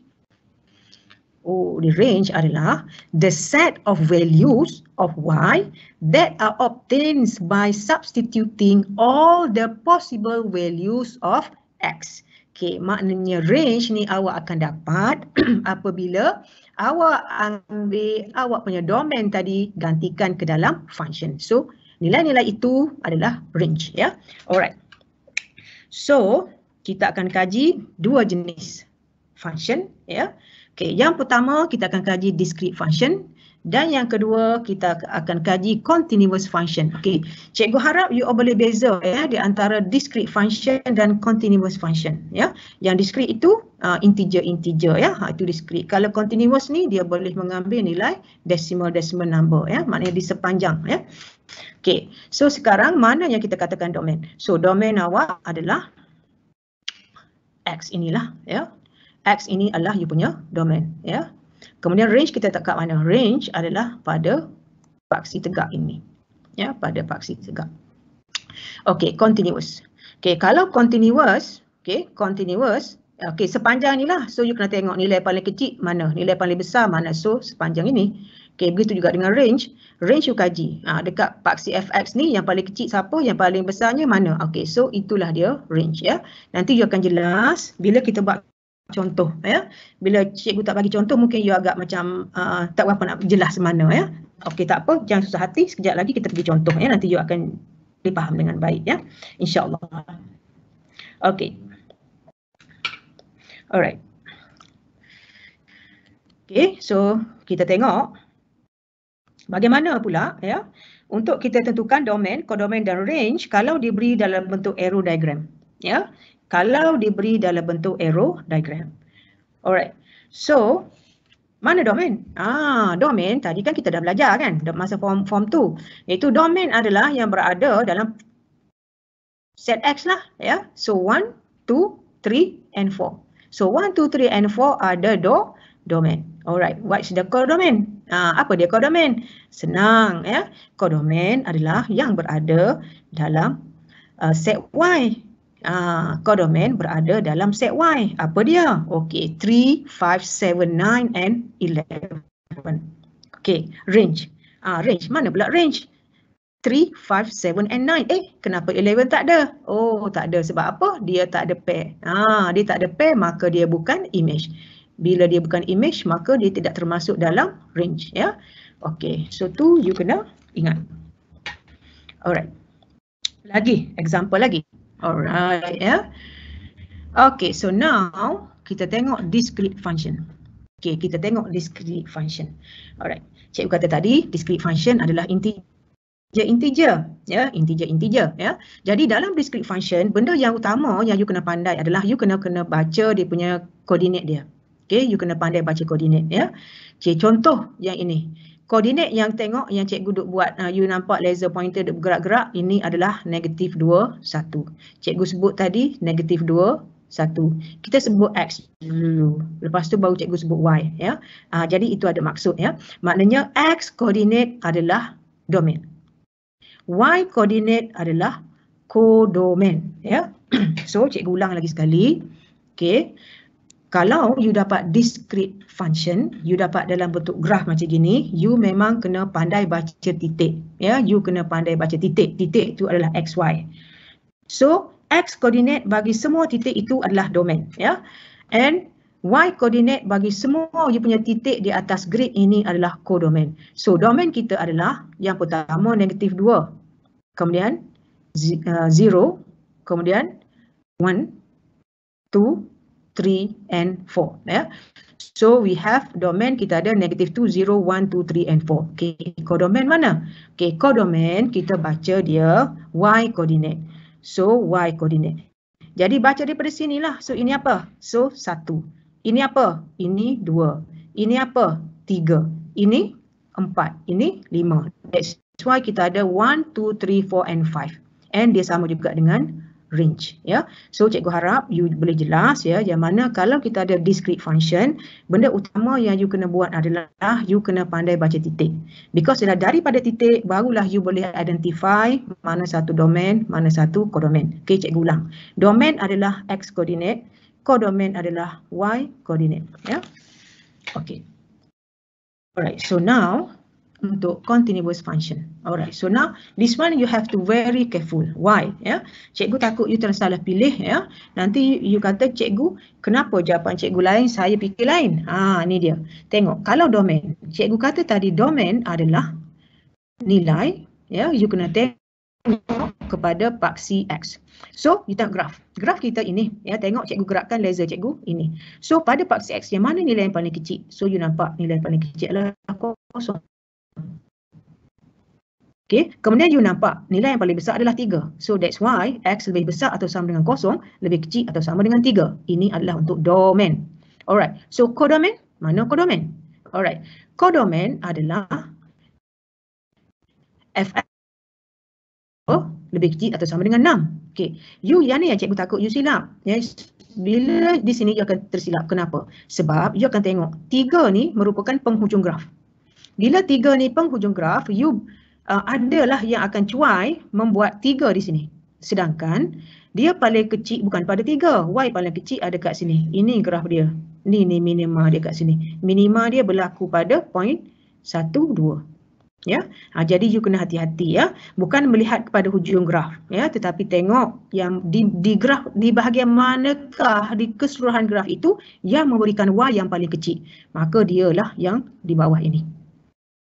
Oh, the range adalah the set of values of y that are obtained by substituting all the possible values of x. Okey, maknanya range ni awak akan dapat apabila awak ambil awak punya domain tadi gantikan ke dalam function. So, nilai-nilai itu adalah range ya. Yeah? Alright. So, kita akan kaji dua jenis function ya. Yeah? Okey, yang pertama kita akan kaji discrete function. Dan yang kedua, kita akan kaji continuous function. Okey, cikgu harap you all boleh beza ya di antara discrete function dan continuous function. Ya, Yang discrete itu uh, integer-integer. Uh, ya, ha, Itu discrete. Kalau continuous ni, dia boleh mengambil nilai decimal-decimal number. ya, Maknanya di sepanjang. Ya. Okey, so sekarang mana yang kita katakan domain? So, domain awak adalah X inilah. ya, X ini adalah you punya domain. ya. Kemudian range kita tak kat mana? Range adalah pada paksi tegak ini. Ya, pada paksi tegak. Okey, continuous. Okey, kalau continuous, okey, continuous, okey, sepanjang inilah. So you kena tengok nilai paling kecil mana, nilai paling besar mana. So sepanjang ini. Okey, begitu juga dengan range. Range you kaji. Ha, dekat paksi fx ni yang paling kecil siapa, yang paling besarnya mana. Okey, so itulah dia range ya. Nanti you akan jelas bila kita buat contoh ya bila cikgu tak bagi contoh mungkin you agak macam uh, tak apa nak jelas mana ya okey tak apa jangan susah hati sekejap lagi kita pergi contoh ya nanti you akan dipaham dengan baik ya insyaallah okey alright okey so kita tengok bagaimana pula ya untuk kita tentukan domain kodomain dan range kalau diberi dalam bentuk arrow diagram ya kalau diberi dalam bentuk arrow diagram. Alright. So, mana domain? Ah, domain tadi kan kita dah belajar kan masa form form 2. Itu domain adalah yang berada dalam set X lah, ya. Yeah? So 1 2 3 and 4. So 1 2 3 and 4 ada do domain. Alright, what is the codomain? Ah, apa dia codomain? Senang, ya. Yeah? Codomain adalah yang berada dalam uh, set Y uh, ah, chord domain berada dalam set Y. Apa dia? Okey, 3, 5, 7, 9 and 11. Okey, range. Ah range, mana pula range? 3, 5, 7 and 9. Eh, kenapa 11 tak ada? Oh, tak ada. Sebab apa? Dia tak ada pair. Ah, dia tak ada pair, maka dia bukan image. Bila dia bukan image, maka dia tidak termasuk dalam range. Ya, yeah? Okay, so tu you kena ingat. Alright. Lagi, example lagi. Alright, yeah. Okay, so now kita tengok discrete function. Okay, kita tengok discrete function. Alright, cikgu kata tadi discrete function adalah integer integer. Ya, yeah, integer integer. Ya, yeah. jadi dalam discrete function, benda yang utama yang you kena pandai adalah you kena kena baca dia punya koordinat dia. Okay, you kena pandai baca koordinat. Ya, yeah. okay, contoh yang ini koordinat yang tengok yang cikgu duk buat uh, you nampak laser pointer duk bergerak-gerak ini adalah negatif 2, 1. Cikgu sebut tadi negatif 2, satu. Kita sebut X dulu. Lepas tu baru cikgu sebut Y. Ya. Uh, jadi itu ada maksud. Ya. Maknanya X koordinat adalah domain. Y koordinat adalah kodomain. Ya. so cikgu ulang lagi sekali. Okay. Kalau you dapat discrete function you dapat dalam bentuk graf macam gini you memang kena pandai baca titik ya you kena pandai baca titik titik itu adalah x y. so x koordinat bagi semua titik itu adalah domain ya and y koordinat bagi semua you punya titik di atas grid ini adalah kodomain. so domain kita adalah yang pertama negatif 2 kemudian 0 uh, kemudian 1 2 3 and 4 ya yeah. So we have domain kita ada negative 2, 0, 1, 2, 3 and 4. Okay, codomain mana? Okay, codomain kita baca dia y coordinate. So y coordinate. Jadi baca daripada lah. So ini apa? So 1. Ini apa? Ini 2. Ini apa? 3. Ini 4. Ini 5. That's why kita ada 1, 2, 3, 4 and 5. And dia sama juga dengan range ya. So cikgu harap you boleh jelas ya yang mana kalau kita ada discrete function, benda utama yang you kena buat adalah you kena pandai baca titik. Because ialah daripada titik barulah you boleh identify mana satu domain, mana satu kodomain. Okey cikgu ulang. Domain adalah x coordinate, kodomain adalah y coordinate ya. Okey. Alright, so now untuk continuous function. Alright, so now this one you have to very careful. Why? Ya, cikgu takut you tersalah pilih. Ya, nanti you kata cikgu kenapa jawapan cikgu lain saya pikir lain. Ah, ni dia. Tengok kalau domain, cikgu kata tadi domain adalah nilai. Ya, you kena tengok kepada paksi x. So kita graf. Graf kita ini. Ya, tengok cikgu gerakkan laser cikgu ini. So pada paksi x yang mana nilai yang paling kecil? So you nampak nilai yang paling kecil adalah kosong. Okay. Kemudian you nampak nilai yang paling besar adalah 3. So that's why x lebih besar atau sama dengan kosong, lebih kecil atau sama dengan 3. Ini adalah untuk domain. Alright. So codomain, mana codomain? Alright. Codomain adalah f lebih kecil atau sama dengan 6. Okay. You yang ni yang cikgu takut you silap. Yes. Bila di sini you akan tersilap. Kenapa? Sebab you akan tengok 3 ni merupakan penghujung graf. Bila tiga ni penghujung graf, you uh, adalah yang akan cuai membuat tiga di sini. Sedangkan dia paling kecil bukan pada tiga. Y paling kecil ada kat sini. Ini graf dia. Ni ni minima dia kat sini. Minima dia berlaku pada point satu, dua. Ya, ha, jadi you kena hati-hati ya, bukan melihat kepada hujung graf ya, tetapi tengok yang di, di graf di bahagian manakah di keseluruhan graf itu yang memberikan y yang paling kecil, maka dialah yang di bawah ini.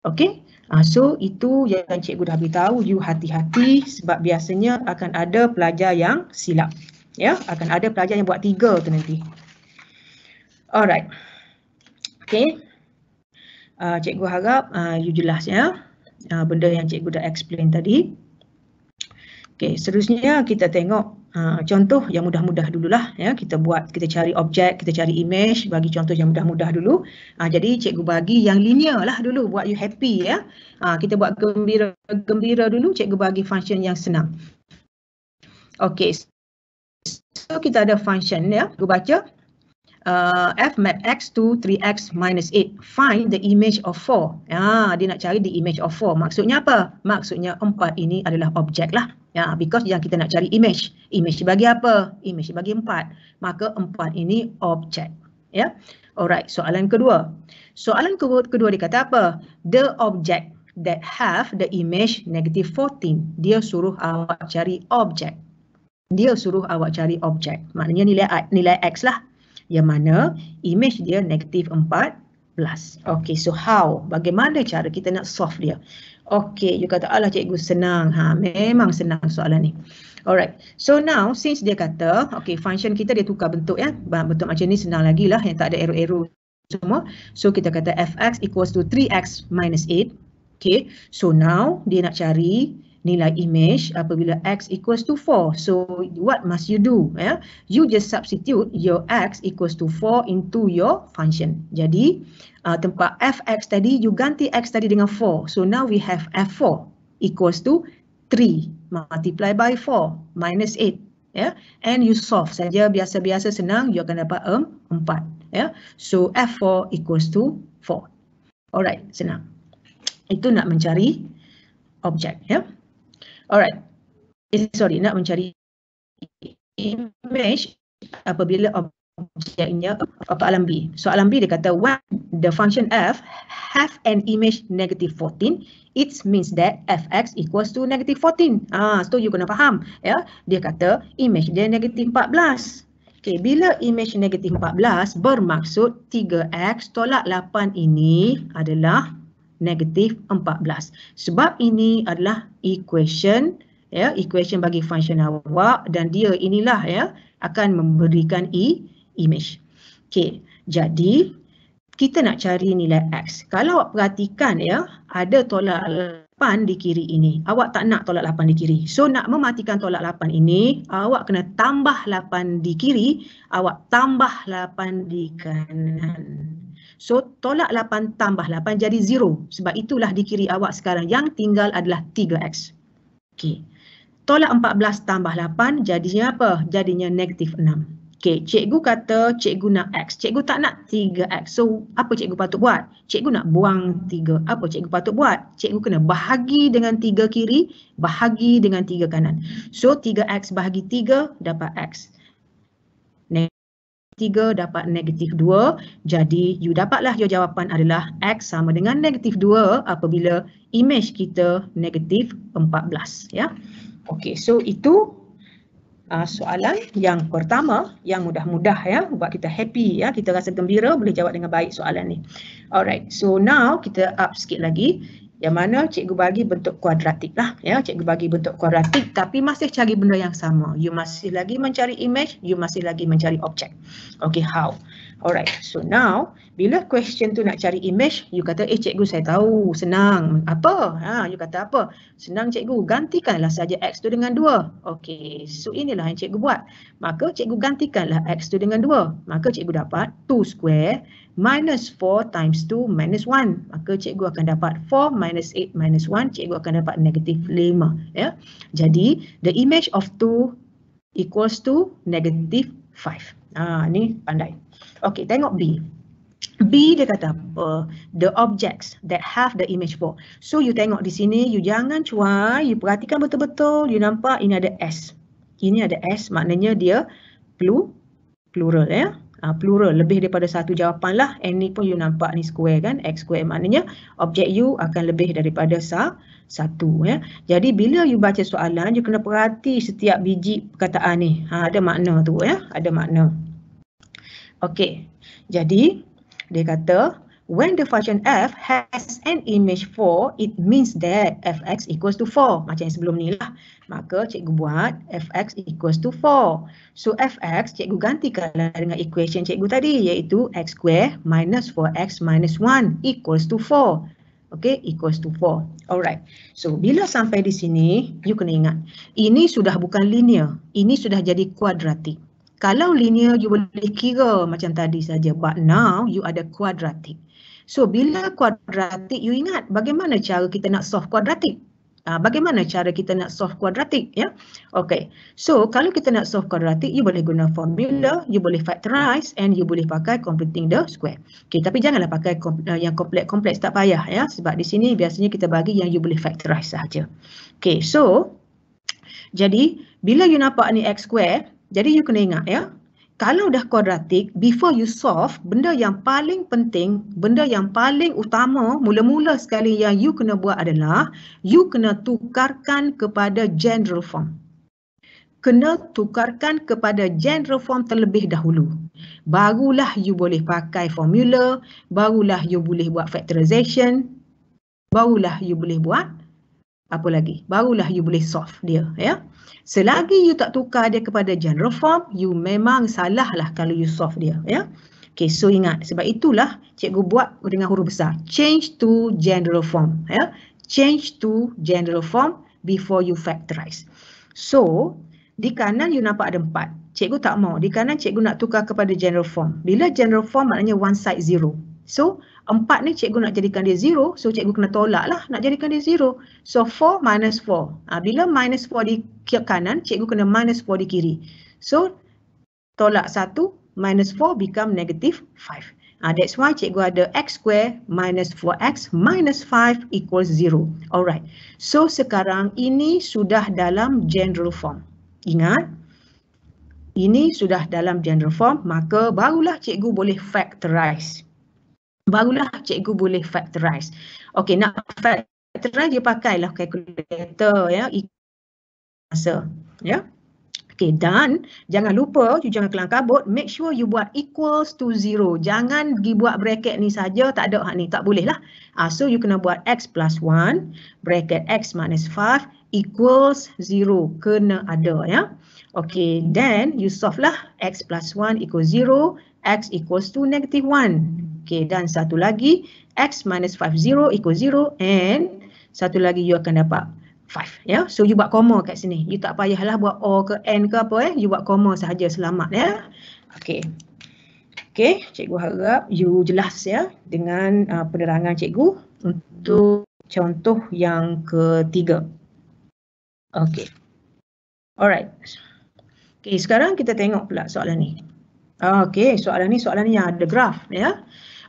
Okey, uh, so itu yang cikgu dah beritahu you hati-hati sebab biasanya akan ada pelajar yang silap. Ya, yeah? akan ada pelajar yang buat tiga tu nanti. Alright, okay, Uh, ah, cikgu harap uh, you jelas ya uh, benda yang cikgu dah explain tadi. Okay, seterusnya kita tengok Ha, contoh yang mudah-mudah dululah. Ya. Kita buat, kita cari objek, kita cari image. Bagi contoh yang mudah-mudah dulu. Ha, jadi cikgu bagi yang linear lah dulu. Buat you happy ya. Ha, kita buat gembira-gembira dulu. Cikgu bagi function yang senang. Okay. So kita ada function ya. Cikgu baca uh, F map X2, 3X minus 8. Find the image of 4. Ya, dia nak cari the image of 4. Maksudnya apa? Maksudnya 4 uh, ini adalah objek lah. Ya, because yang kita nak cari image. Image bagi apa? Image bagi 4. Maka 4 ini objek. Ya, alright. Soalan kedua. Soalan kedua dia kata apa? The object that have the image negative 14. Dia suruh awak cari objek. Dia suruh awak cari objek. Maknanya nilai nilai X lah yang mana image dia negatif 14. Okey, so how? Bagaimana cara kita nak solve dia? Okey, you kata, alah cikgu senang. Ha, memang senang soalan ni. Alright, so now since dia kata, okay, function kita dia tukar bentuk ya. Bentuk macam ni senang lagi lah yang tak ada error-error semua. So kita kata fx equals to 3x minus 8. Okay, so now dia nak cari nilai image apabila x equals to 4. So what must you do? Yeah? You just substitute your x equals to 4 into your function. Jadi uh, tempat fx tadi, you ganti x tadi dengan 4. So now we have f4 equals to 3 multiply by 4 minus 8. Yeah? And you solve saja biasa-biasa senang, you akan dapat um, 4. Yeah? So f4 equals to 4. Alright, senang. Itu nak mencari objek. Yeah? Alright. Eh, sorry, nak mencari image apabila objeknya apa alam B. So alam B dia kata when the function f have an image negative 14, it means that f x equals to negative 14. Ah, so you kena faham. Ya, dia kata image dia negative 14. Okay, bila image negatif 14 bermaksud 3x tolak 8 ini adalah negatif 14. Sebab ini adalah equation, ya, equation bagi function awak dan dia inilah ya akan memberikan e image. Okey, jadi kita nak cari nilai x. Kalau awak perhatikan ya, ada tolak 8 di kiri ini. Awak tak nak tolak 8 di kiri. So nak mematikan tolak 8 ini, awak kena tambah 8 di kiri, awak tambah 8 di kanan. So tolak 8 tambah 8 jadi 0. Sebab itulah di kiri awak sekarang yang tinggal adalah 3x. Okey. Tolak 14 tambah 8 jadinya apa? Jadinya negatif 6. Okey, cikgu kata cikgu nak X. Cikgu tak nak 3X. So, apa cikgu patut buat? Cikgu nak buang 3. Apa cikgu patut buat? Cikgu kena bahagi dengan 3 kiri, bahagi dengan 3 kanan. So, 3X bahagi 3 dapat X. 3 dapat negatif 2. Jadi you dapatlah your jawapan adalah X sama dengan negatif 2 apabila image kita negatif 14. Ya? Okay, so itu uh, soalan yang pertama yang mudah-mudah ya buat kita happy. ya Kita rasa gembira boleh jawab dengan baik soalan ni. Alright, so now kita up sikit lagi yang mana cikgu bagi bentuk kuadratik lah ya cikgu bagi bentuk kuadratik tapi masih cari benda yang sama you masih lagi mencari image you masih lagi mencari objek Okay, how alright so now bila question tu nak cari image you kata eh cikgu saya tahu senang apa ha you kata apa senang cikgu gantikanlah saja x tu dengan 2 Okay, so inilah yang cikgu buat maka cikgu gantikanlah x tu dengan 2 maka cikgu dapat 2 square minus 4 times 2 minus 1. Maka cikgu akan dapat 4 minus 8 minus 1. Cikgu akan dapat negatif 5. Ya? Jadi, the image of 2 equals to negatif 5. Ha, ah, ni pandai. Okay, tengok B. B dia kata apa? The objects that have the image 4. So, you tengok di sini. You jangan cuai. You perhatikan betul-betul. You nampak ini ada S. Ini ada S maknanya dia plural. Plural, ya uh, plural lebih daripada satu jawapan lah n ni pun you nampak ni square kan x square maknanya objek you akan lebih daripada sa satu ya jadi bila you baca soalan you kena perhati setiap biji perkataan ni ha, ada makna tu ya ada makna okey jadi dia kata when the function f has an image 4, it means that fx equals to 4. Macam yang sebelum ni lah. Maka cikgu buat fx equals to 4. So fx cikgu gantikan dengan equation cikgu tadi iaitu x square minus 4x minus 1 equals to 4. Okay, equals to 4. Alright. So bila sampai di sini, you kena ingat. Ini sudah bukan linear. Ini sudah jadi kuadratik. Kalau linear, you boleh kira macam tadi saja. But now, you ada kuadratik. So bila kuadratik you ingat bagaimana cara kita nak solve kuadratik? Ha, ah, bagaimana cara kita nak solve kuadratik ya? okay. So kalau kita nak solve kuadratik you boleh guna formula, you boleh factorize and you boleh pakai completing the square. Okay, tapi janganlah pakai kom ah, yang kompleks-kompleks tak payah ya sebab di sini biasanya kita bagi yang you boleh factorize saja. Okay, so jadi bila you nampak ni x square, jadi you kena ingat ya, kalau dah kuadratik, before you solve, benda yang paling penting, benda yang paling utama, mula-mula sekali yang you kena buat adalah, you kena tukarkan kepada general form. Kena tukarkan kepada general form terlebih dahulu. Barulah you boleh pakai formula, barulah you boleh buat factorization, barulah you boleh buat apa lagi, barulah you boleh solve dia. Ya. Yeah? Selagi you tak tukar dia kepada general form, you memang salah lah kalau you solve dia. Ya? Okay, so ingat. Sebab itulah cikgu buat dengan huruf besar. Change to general form. Ya? Change to general form before you factorize. So, di kanan you nampak ada empat. Cikgu tak mau. Di kanan cikgu nak tukar kepada general form. Bila general form maknanya one side zero. So, 4 ni cikgu nak jadikan dia 0, so cikgu kena tolak lah nak jadikan dia 0. So 4 minus 4. Ha, bila minus 4 di kiri kanan, cikgu kena minus 4 di kiri. So tolak 1, minus 4 become negative 5. Ha, that's why cikgu ada x square minus 4x minus 5 equals 0. Alright, so sekarang ini sudah dalam general form. Ingat. Ini sudah dalam general form, maka barulah cikgu boleh factorize barulah cikgu boleh factorize. Okey, nak factorize dia pakailah calculator ya masa ya. Okey, dan jangan lupa you jangan kelang kabut, make sure you buat equals to zero. Jangan pergi buat bracket ni saja, tak ada hak ni, tak boleh lah. Uh, so you kena buat x plus 1 bracket x minus 5 equals zero. Kena ada ya. Okey, then you solve lah x plus 1 equals zero, x equals to negative 1. Okey dan satu lagi, x minus 5, 0 equals 0 and satu lagi you akan dapat 5. Yeah? So, you buat koma kat sini. You tak payahlah buat O ke N ke apa. Eh? You buat koma sahaja selamat. Yeah? okey okey cikgu harap you jelas ya dengan uh, penerangan cikgu untuk contoh yang ketiga. okey Alright. Okay, sekarang kita tengok pula soalan ni. okey soalan ni soalan ni yang ada graf. Ya. Yeah?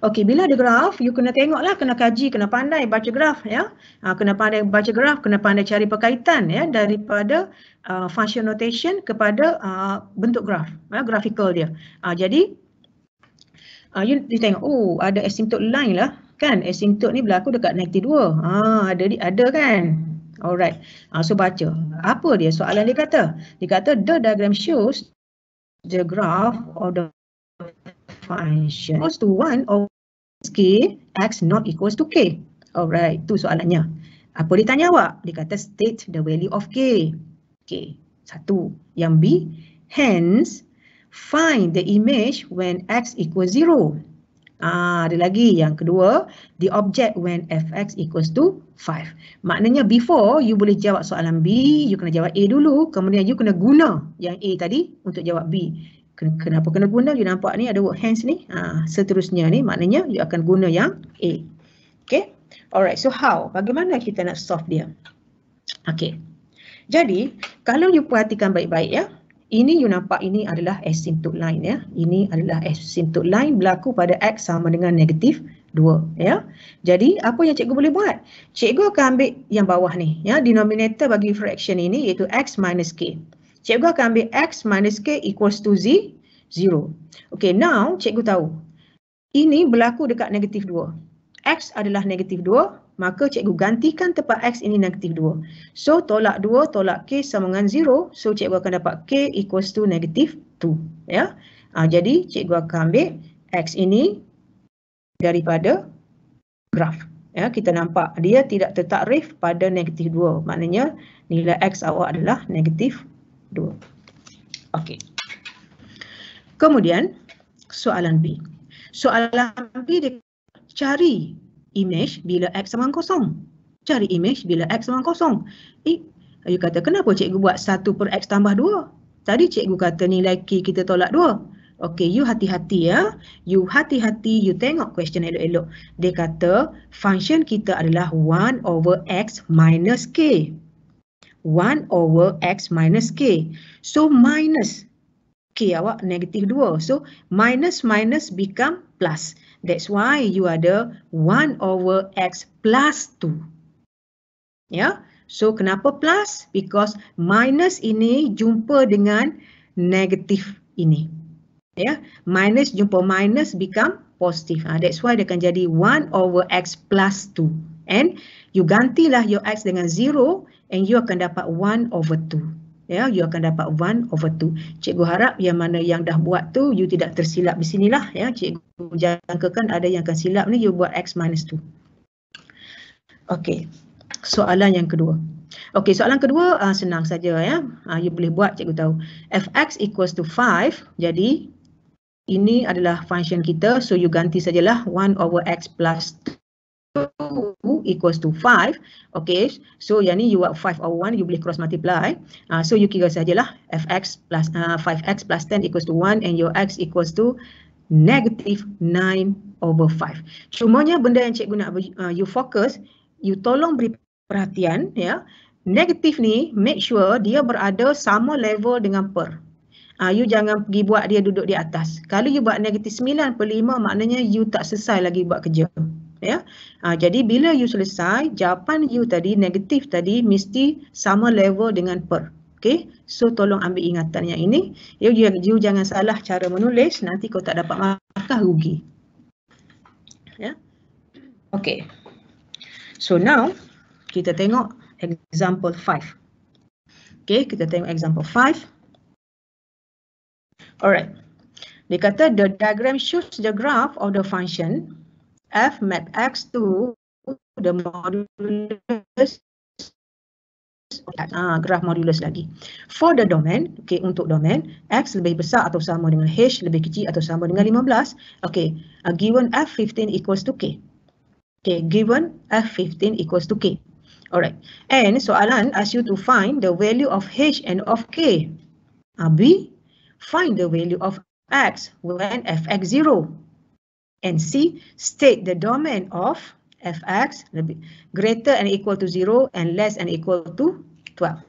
Okey, bila ada graf, you kena tengoklah, kena kaji, kena pandai baca graf ya. Ha, kena pandai baca graf, kena pandai cari perkaitan ya daripada uh, function notation kepada uh, bentuk graf, ya, graphical dia. Ha, jadi uh, you, you tengok, oh ada asymptote line lah kan, asymptote ni berlaku dekat 92. Ha, ada ada kan. Alright, uh, so baca. Apa dia? Soalan dia kata. Dia kata the diagram shows the graph of the function. Shows to one of K, X not equals to K. Alright, tu soalannya. Apa dia tanya awak? Dia kata state the value of K. K, satu. Yang B, hence find the image when X equals zero. Ah, ada lagi yang kedua, the object when f x equals to five. Maknanya before you boleh jawab soalan B, you kena jawab A dulu, kemudian you kena guna yang A tadi untuk jawab B kenapa kena guna you nampak ni ada work hands ni ha, seterusnya ni maknanya you akan guna yang A okay alright so how bagaimana kita nak solve dia okay jadi kalau you perhatikan baik-baik ya ini you nampak ini adalah asymptote line ya ini adalah asymptote line berlaku pada X sama dengan negatif 2 ya jadi apa yang cikgu boleh buat cikgu akan ambil yang bawah ni ya denominator bagi fraction ini iaitu X minus K cikgu akan ambil x minus k equals to z, 0. Okay, now cikgu tahu. Ini berlaku dekat negatif 2. X adalah negatif 2, maka cikgu gantikan tempat X ini negatif 2. So, tolak 2, tolak K sama dengan 0. So, cikgu akan dapat K equals to negatif 2. Ya? Ha, jadi, cikgu akan ambil X ini daripada graf. Ya, kita nampak dia tidak tertakrif pada negatif 2. Maknanya, nilai X awak adalah negatif 2. Okey. Kemudian soalan B. Soalan B dia cari image bila X sama kosong. Cari image bila X sama kosong. Eh, you kata kenapa cikgu buat 1 per X tambah 2? Tadi cikgu kata nilai K kita tolak 2. Okey, you hati-hati ya. You hati-hati, you tengok question elok-elok. Dia kata function kita adalah 1 over X minus K. 1 over x minus k. So minus k awak negative 2. So minus minus become plus. That's why you ada 1 over x plus 2. Ya. Yeah? So kenapa plus? Because minus ini jumpa dengan negatif ini. Ya. Yeah? Minus jumpa minus become positif. Ha, that's why dia akan jadi 1 over x plus 2. And you gantilah your x dengan 0 and you akan dapat 1 over 2. Ya, yeah, you akan dapat 1 over 2. Cikgu harap yang mana yang dah buat tu, you tidak tersilap di sinilah. Ya, yeah, cikgu jangkakan ada yang akan silap ni, you buat x minus 2. Okay, soalan yang kedua. Okay, soalan kedua uh, senang saja ya. Yeah. Uh, you boleh buat, cikgu tahu. fx equals to 5, jadi ini adalah function kita. So, you ganti sajalah 1 over x plus equals to 5. Okay, so yang ni you buat 5 over 1, you boleh cross multiply. Uh, so you kira sajalah fx plus uh, ah, 5x plus 10 equals to 1 and your x equals to negative 9 over 5. Cumanya benda yang cikgu nak uh, you focus, you tolong beri perhatian, ya. Yeah. Negatif ni, make sure dia berada sama level dengan per. Uh, you jangan pergi buat dia duduk di atas. Kalau you buat negatif 9 per 5, maknanya you tak selesai lagi buat kerja ya. Ha, jadi bila you selesai, jawapan you tadi negatif tadi mesti sama level dengan per. Okey. So tolong ambil ingatan yang ini. You, you, you jangan salah cara menulis nanti kau tak dapat markah rugi. Ya. Okey. So now kita tengok example 5. Okey, kita tengok example 5. Alright. Dia kata the diagram shows the graph of the function F map X to the modulus. Ah, graf modulus lagi. For the domain, okay, untuk domain, X lebih besar atau sama dengan H, lebih kecil atau sama dengan 15. Okay, uh, given F15 equals to K. Okay, given F15 equals to K. Alright. And soalan ask you to find the value of H and of K. Uh, B, find the value of X when Fx 0 and c state the domain of fx lebih greater and equal to 0 and less and equal to 12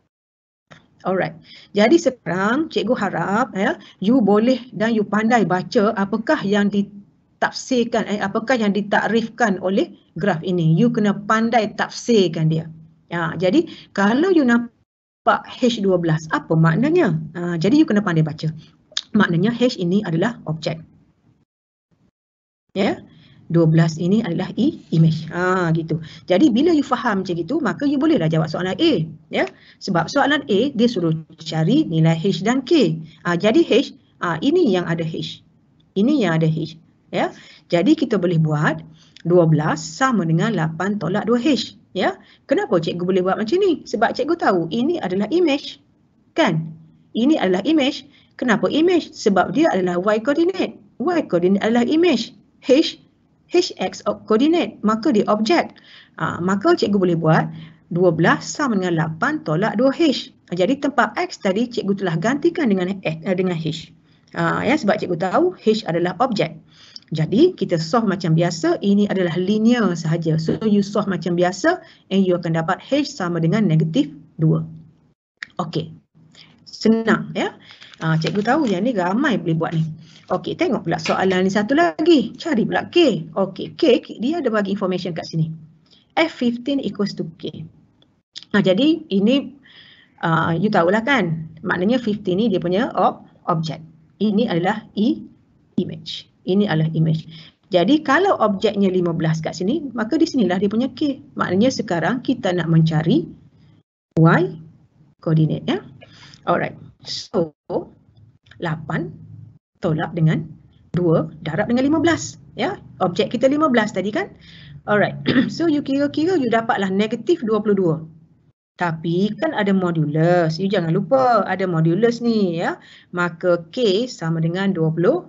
Alright, jadi sekarang cikgu harap ya, you boleh dan you pandai baca apakah yang ditafsirkan, eh, apakah yang ditakrifkan oleh graf ini. You kena pandai tafsirkan dia. Ya, jadi kalau you nampak H12, apa maknanya? Ha, jadi you kena pandai baca. Maknanya H ini adalah objek ya yeah? 12 ini adalah e image ha gitu jadi bila you faham macam gitu maka you bolehlah jawab soalan A ya yeah? sebab soalan A dia suruh cari nilai h dan k ha, jadi h ha, ini yang ada h ini yang ada h ya yeah? jadi kita boleh buat 12 sama dengan 8 tolak 2h ya kenapa cikgu boleh buat macam ni sebab cikgu tahu ini adalah image kan ini adalah image kenapa image sebab dia adalah y koordinat y koordinat adalah image H, HX coordinate. Maka dia objek. Ha, ah, maka cikgu boleh buat 12 sama dengan 8 tolak 2H. Ah, jadi tempat X tadi cikgu telah gantikan dengan H. Eh, dengan H. Ha, ya, sebab cikgu tahu H adalah objek. Jadi kita solve macam biasa. Ini adalah linear sahaja. So you solve macam biasa and you akan dapat H sama dengan negatif 2. Okey. Senang ya. Ha, cikgu tahu yang ni ramai boleh buat ni. Okey, tengok pula soalan ni satu lagi. Cari pula K. Okey, K, dia ada bagi information kat sini. F15 equals to K. Nah, ha, jadi ini uh, you tahulah kan. Maknanya 15 ni dia punya ob objek. Ini adalah e image. Ini adalah image. Jadi kalau objeknya 15 kat sini, maka di sinilah dia punya K. Maknanya sekarang kita nak mencari Y koordinat ya. Alright. So 8 tolak dengan 2 darab dengan 15 ya objek kita 15 tadi kan alright so you kira-kira you dapatlah negatif 22 tapi kan ada modulus you jangan lupa ada modulus ni ya maka k sama dengan 22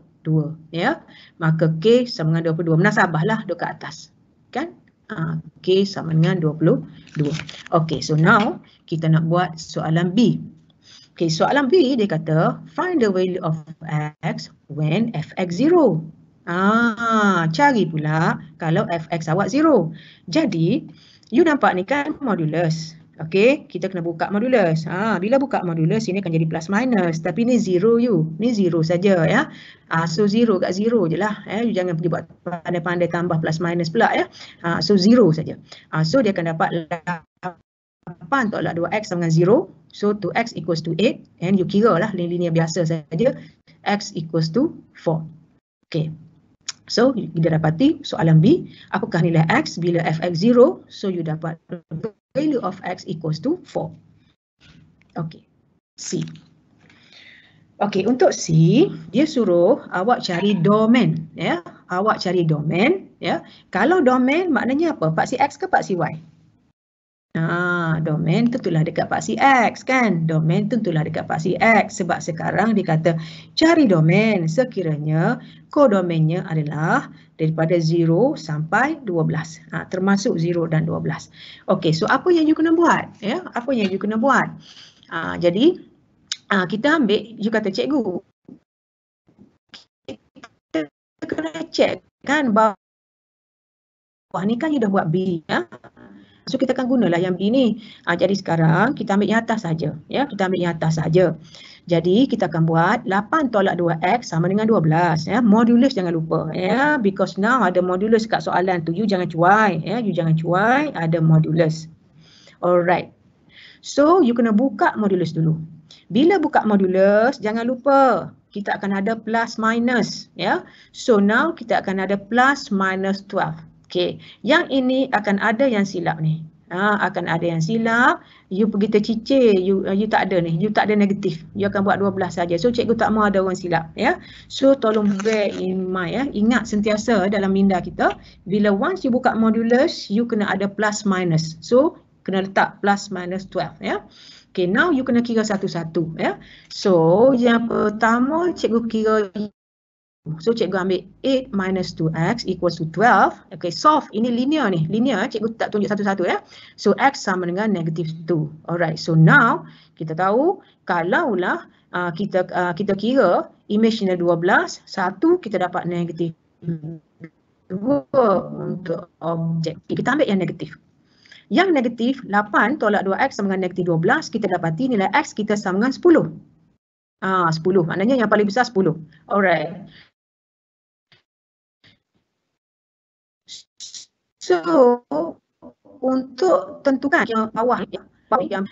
ya maka k sama dengan 22 menasabahlah lah kat atas kan ha, k sama dengan 22 okay so now kita nak buat soalan b Okay, soalan B dia kata find the value of x when fx 0. Ah, cari pula kalau fx awak 0. Jadi, you nampak ni kan modulus. Okay, kita kena buka modulus. ah bila buka modulus, ini akan jadi plus minus. Tapi ni zero you. Ni zero saja ya. Ha, so zero kat zero je lah. Eh, you jangan pergi buat pandai-pandai tambah plus minus pula ya. Ha, so zero saja. Ha, so dia akan dapat 8 tolak 2x sama dengan zero. So to x equals to 8 and you kira lah linear biasa saja x equals to 4. Okay. So kita dapati soalan B, apakah nilai x bila fx 0? So you dapat value of x equals to 4. Okay. C. Okay, untuk C, dia suruh awak cari domain, ya. Awak cari domain, ya. Kalau domain maknanya apa? Paksi x ke paksi y? Ha, domain tentulah dekat paksi X kan. Domain tentulah dekat paksi X sebab sekarang dikata cari domain sekiranya kodomainnya adalah daripada 0 sampai 12. Ha, termasuk 0 dan 12. Okey, so apa yang you kena buat? Ya, apa yang you kena buat? Ha, jadi ha, kita ambil you kata cikgu kita kena cek kan bahawa ni kan you dah buat B ya. So kita akan gunalah yang B ni. Ha, ah, jadi sekarang kita ambil yang atas saja. Ya, kita ambil yang atas saja. Jadi kita akan buat 8 tolak 2x sama dengan 12. Ya, modulus jangan lupa. Ya, because now ada modulus kat soalan tu. You jangan cuai. Ya, you jangan cuai. Ada modulus. Alright. So you kena buka modulus dulu. Bila buka modulus, jangan lupa kita akan ada plus minus. Ya. So now kita akan ada plus minus 12. Okey, yang ini akan ada yang silap ni. Ha, akan ada yang silap. You pergi tercicir, you, uh, you tak ada ni. You tak ada negatif. You akan buat 12 saja. So, cikgu tak mahu ada orang silap. ya. So, tolong bear in mind. Ya. Ingat sentiasa dalam minda kita. Bila once you buka modulus, you kena ada plus minus. So, kena letak plus minus 12. Ya. Okay, now you kena kira satu-satu. ya. So, yang pertama cikgu kira... So cikgu ambil 8 minus 2x equals to 12. Okay, solve Ini linear ni. Linear. Eh? Cikgu tak tunjuk satu-satu ya. So x sama dengan negative 2. Alright. So now kita tahu kalaulah uh, kita uh, kita kira image imajinal 12, 1 kita dapat negative 2 untuk objek. Kita ambil yang negatif. Yang negatif 8 tolak 2x sama dengan negatif 12, kita dapati nilai x kita sama dengan 10. Ah, 10. Maknanya yang paling besar 10. Alright. So untuk tentukan yang bawah yang bawah yang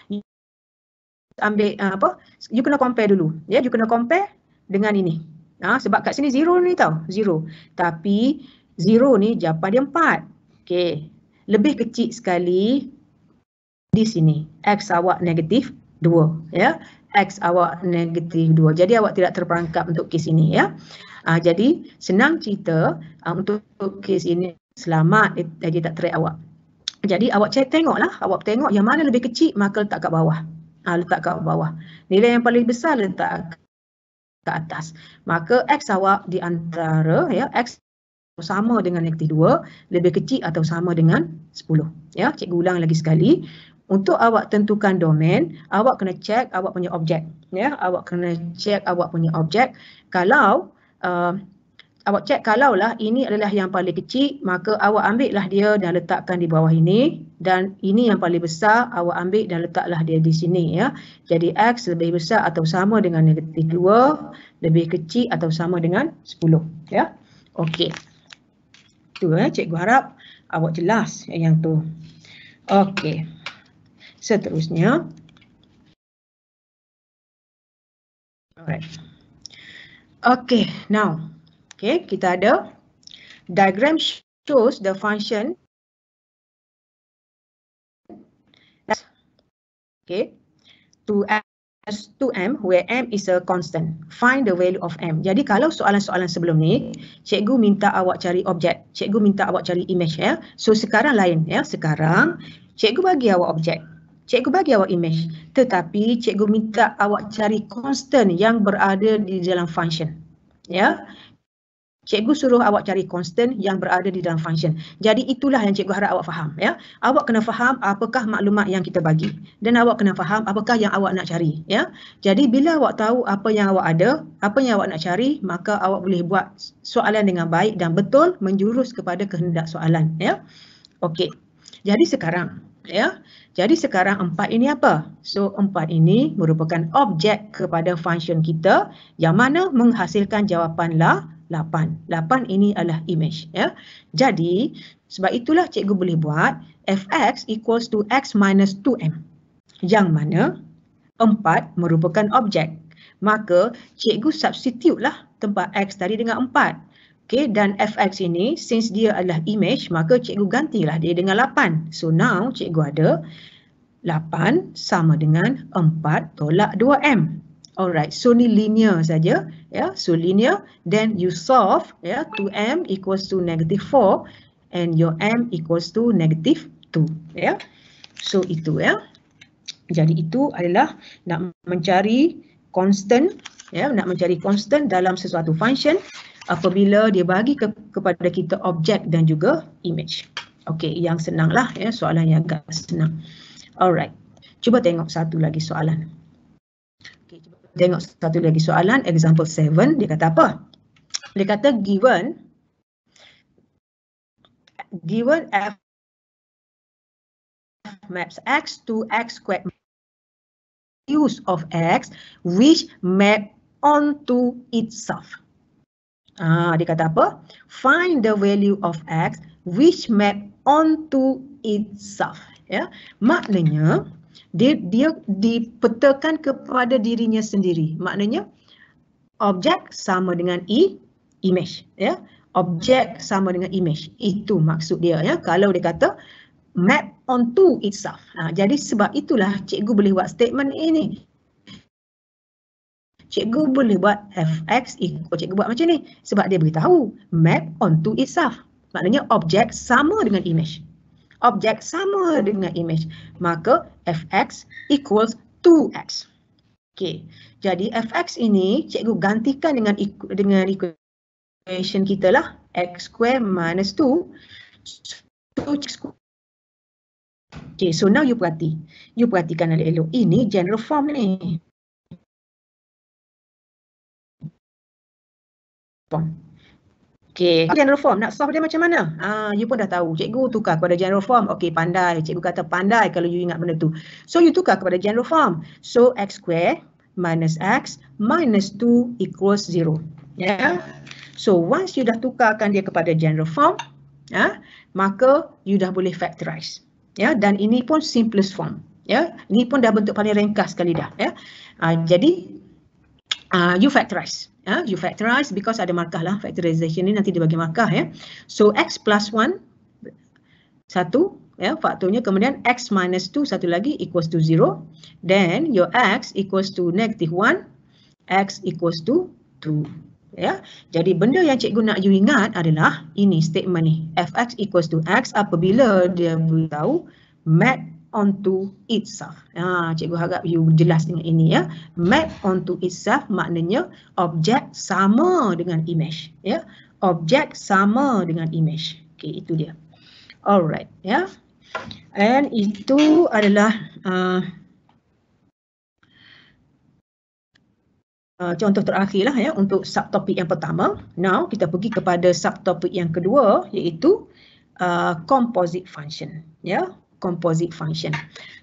ambil ah, apa you kena compare dulu ya yeah, you kena compare dengan ini. Ha, sebab kat sini zero ni tau, zero. Tapi zero ni jawapan dia empat. Okay Lebih kecil sekali di sini. X awak negatif dua ya. Yeah. X awak negatif dua Jadi awak tidak terperangkap untuk kes ini ya. Yeah. Uh, jadi senang cerita uh, untuk kes ini selamat eh, dia, dia tak track awak. Jadi awak cek tengoklah, awak tengok yang mana lebih kecil maka letak kat bawah. Ha, letak kat bawah. Nilai yang paling besar letak ke atas. Maka X awak di antara ya, X sama dengan negatif 2, lebih kecil atau sama dengan 10. Ya, cikgu ulang lagi sekali. Untuk awak tentukan domain, awak kena cek awak punya objek. Ya, awak kena cek awak punya objek. Kalau uh, awak cek kalaulah ini adalah yang paling kecil maka awak ambillah dia dan letakkan di bawah ini dan ini yang paling besar awak ambil dan letaklah dia di sini ya jadi x lebih besar atau sama dengan negatif 2 lebih kecil atau sama dengan 10 ya okey tu ya eh, cikgu harap awak jelas yang tu okey seterusnya alright okey now Okay, kita ada diagram shows the function. Okay, to S to M where M is a constant. Find the value of M. Jadi kalau soalan-soalan sebelum ni, cikgu minta awak cari objek. Cikgu minta awak cari image ya. So sekarang lain ya. Sekarang cikgu bagi awak objek. Cikgu bagi awak image. Tetapi cikgu minta awak cari constant yang berada di dalam function. Ya cikgu suruh awak cari constant yang berada di dalam function. Jadi itulah yang cikgu harap awak faham. Ya, Awak kena faham apakah maklumat yang kita bagi. Dan awak kena faham apakah yang awak nak cari. Ya, Jadi bila awak tahu apa yang awak ada, apa yang awak nak cari, maka awak boleh buat soalan dengan baik dan betul menjurus kepada kehendak soalan. Ya, Okey, jadi sekarang... Ya, jadi sekarang empat ini apa? So empat ini merupakan objek kepada function kita yang mana menghasilkan jawapanlah lapan. Lapan ini adalah image. Ya. Jadi, sebab itulah cikgu boleh buat fx equals to x minus 2m. Yang mana 4 merupakan objek. Maka, cikgu substitute lah tempat x tadi dengan 4. Okay, dan fx ini, since dia adalah image, maka cikgu gantilah dia dengan 8. So, now cikgu ada 8 sama dengan 4 tolak 2m. Alright, so ni linear saja, Yeah, so linear, then you solve, Yeah, 2m equals to negative 4, and your m equals to negative 2, Yeah. So itu, Yeah. Jadi itu adalah nak mencari constant, Yeah, nak mencari constant dalam sesuatu function apabila dia bagi ke kepada kita objek dan juga image. Okay, yang senanglah, ya. Yeah, soalan yang agak senang. Alright, cuba tengok satu lagi soalan tengok satu lagi soalan, example 7, dia kata apa? Dia kata given given f maps x to x squared use of x which map onto itself. Ah, dia kata apa? Find the value of x which map onto itself. Ya, maknanya dia dia dipetakan kepada dirinya sendiri maknanya objek sama dengan i image ya objek sama dengan image itu maksud dia ya kalau dia kata map onto itself ha, jadi sebab itulah cikgu boleh buat statement ini cikgu boleh buat fx ikut cikgu buat macam ni sebab dia beritahu map onto itself maknanya objek sama dengan image objek sama dengan image. Maka fx equals 2x. Okey. Jadi fx ini cikgu gantikan dengan dengan equation kita lah x square minus 2 Okay, so now you perhati. You perhatikan elok-elok. Ini general form ni. Form. Okay. General form nak solve dia macam mana? Ah, you pun dah tahu. Cikgu tukar kepada general form. Okay, pandai. Cikgu kata pandai kalau you ingat benda tu. So, you tukar kepada general form. So, x square minus x minus 2 equals 0. Yeah. So, once you dah tukarkan dia kepada general form, ah, maka you dah boleh factorize. yeah. dan ini pun simplest form. yeah. ini pun dah bentuk paling ringkas sekali dah. yeah. ah, jadi uh, you factorize. Uh, you factorize because ada markah lah. Factorization ni nanti dia bagi markah ya. So x plus 1, 1. Ya, faktornya kemudian x minus 2, satu lagi equals to 0. Then your x equals to negative 1, x equals to 2. Ya, jadi benda yang cikgu nak you ingat adalah ini statement ni. fx equals to x apabila dia beritahu mat onto itself. Ha, cikgu harap you jelas dengan ini ya. Map onto itself maknanya objek sama dengan image. Ya, objek sama dengan image. Okay, itu dia. Alright, ya. And itu adalah uh, uh, contoh terakhir lah ya untuk subtopik yang pertama. Now kita pergi kepada subtopik yang kedua iaitu uh, composite function. Ya, composite function.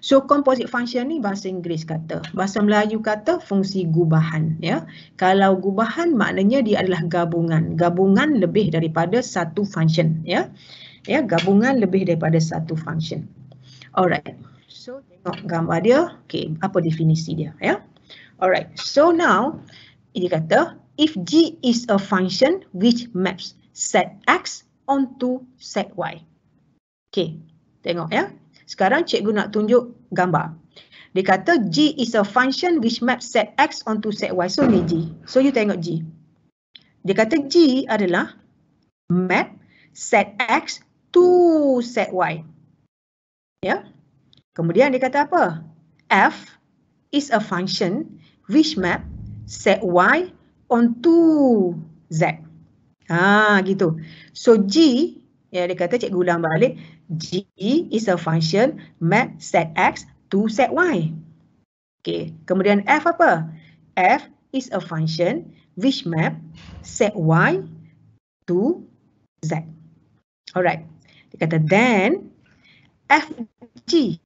So composite function ni bahasa Inggeris kata, bahasa Melayu kata fungsi gubahan ya. Kalau gubahan maknanya dia adalah gabungan, gabungan lebih daripada satu function ya. Ya, gabungan lebih daripada satu function. Alright. So tengok gambar dia. Okay, apa definisi dia ya? Alright. So now dia kata if G is a function which maps set X onto set Y. Okay. Tengok ya. Sekarang cikgu nak tunjuk gambar. Dia kata G is a function which maps set X onto set Y. So ni G. So you tengok G. Dia kata G adalah map set X to set Y. Ya. Yeah. Kemudian dia kata apa? F is a function which map set Y onto Z. Ah gitu. So G, ya dia kata cikgu ulang balik. G is a function map set X to set Y. Okay, kemudian F apa? F is a function which map set Y to Z. Alright, dia kata then FG.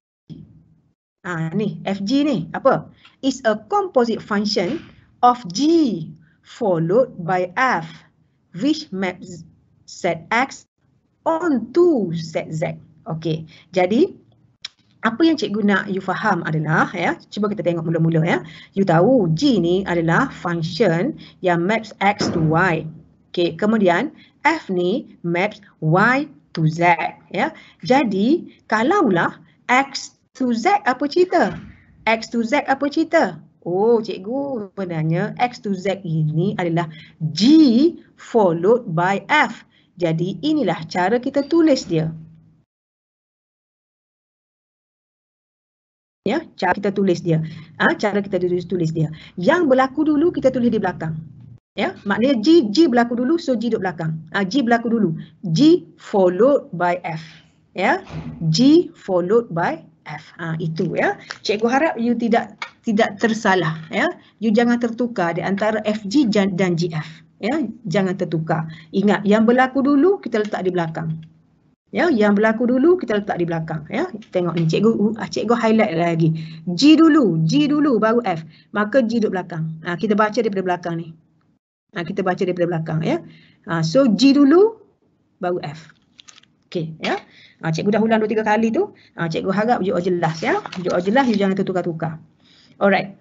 Ah ha, ni, G ni apa? Is a composite function of G followed by F which maps set X onto Z, Okey. Jadi apa yang cikgu nak you faham adalah ya, cuba kita tengok mula-mula ya. You tahu G ni adalah function yang maps X to Y. Okey, kemudian F ni maps Y to Z, ya. Jadi, kalaulah X to Z apa cerita? X to Z apa cerita? Oh, cikgu, sebenarnya X to Z ini adalah G followed by F. Jadi inilah cara kita tulis dia. Ya, cara kita tulis dia. Ha, cara kita tulis tulis dia. Yang berlaku dulu kita tulis di belakang. Ya, maknanya G G berlaku dulu so G duduk belakang. Ha, G berlaku dulu. G followed by F. Ya, G followed by F. Ha, itu ya. Cikgu harap you tidak tidak tersalah ya. You jangan tertukar di antara FG dan GF. Ya, jangan tertukar. Ingat yang berlaku dulu kita letak di belakang. Ya, yang berlaku dulu kita letak di belakang, ya. Tengok ni cikgu uh, cikgu highlight lagi. G dulu, G dulu baru F. Maka G duduk belakang. Ha, kita baca daripada belakang ni. Ha, kita baca daripada belakang ya. Ha, so G dulu baru F. Okay. ya. Ha, cikgu dah ulang dua tiga kali tu. Ha, cikgu harap you jelas ya. You jelas you jangan tertukar-tukar. Alright.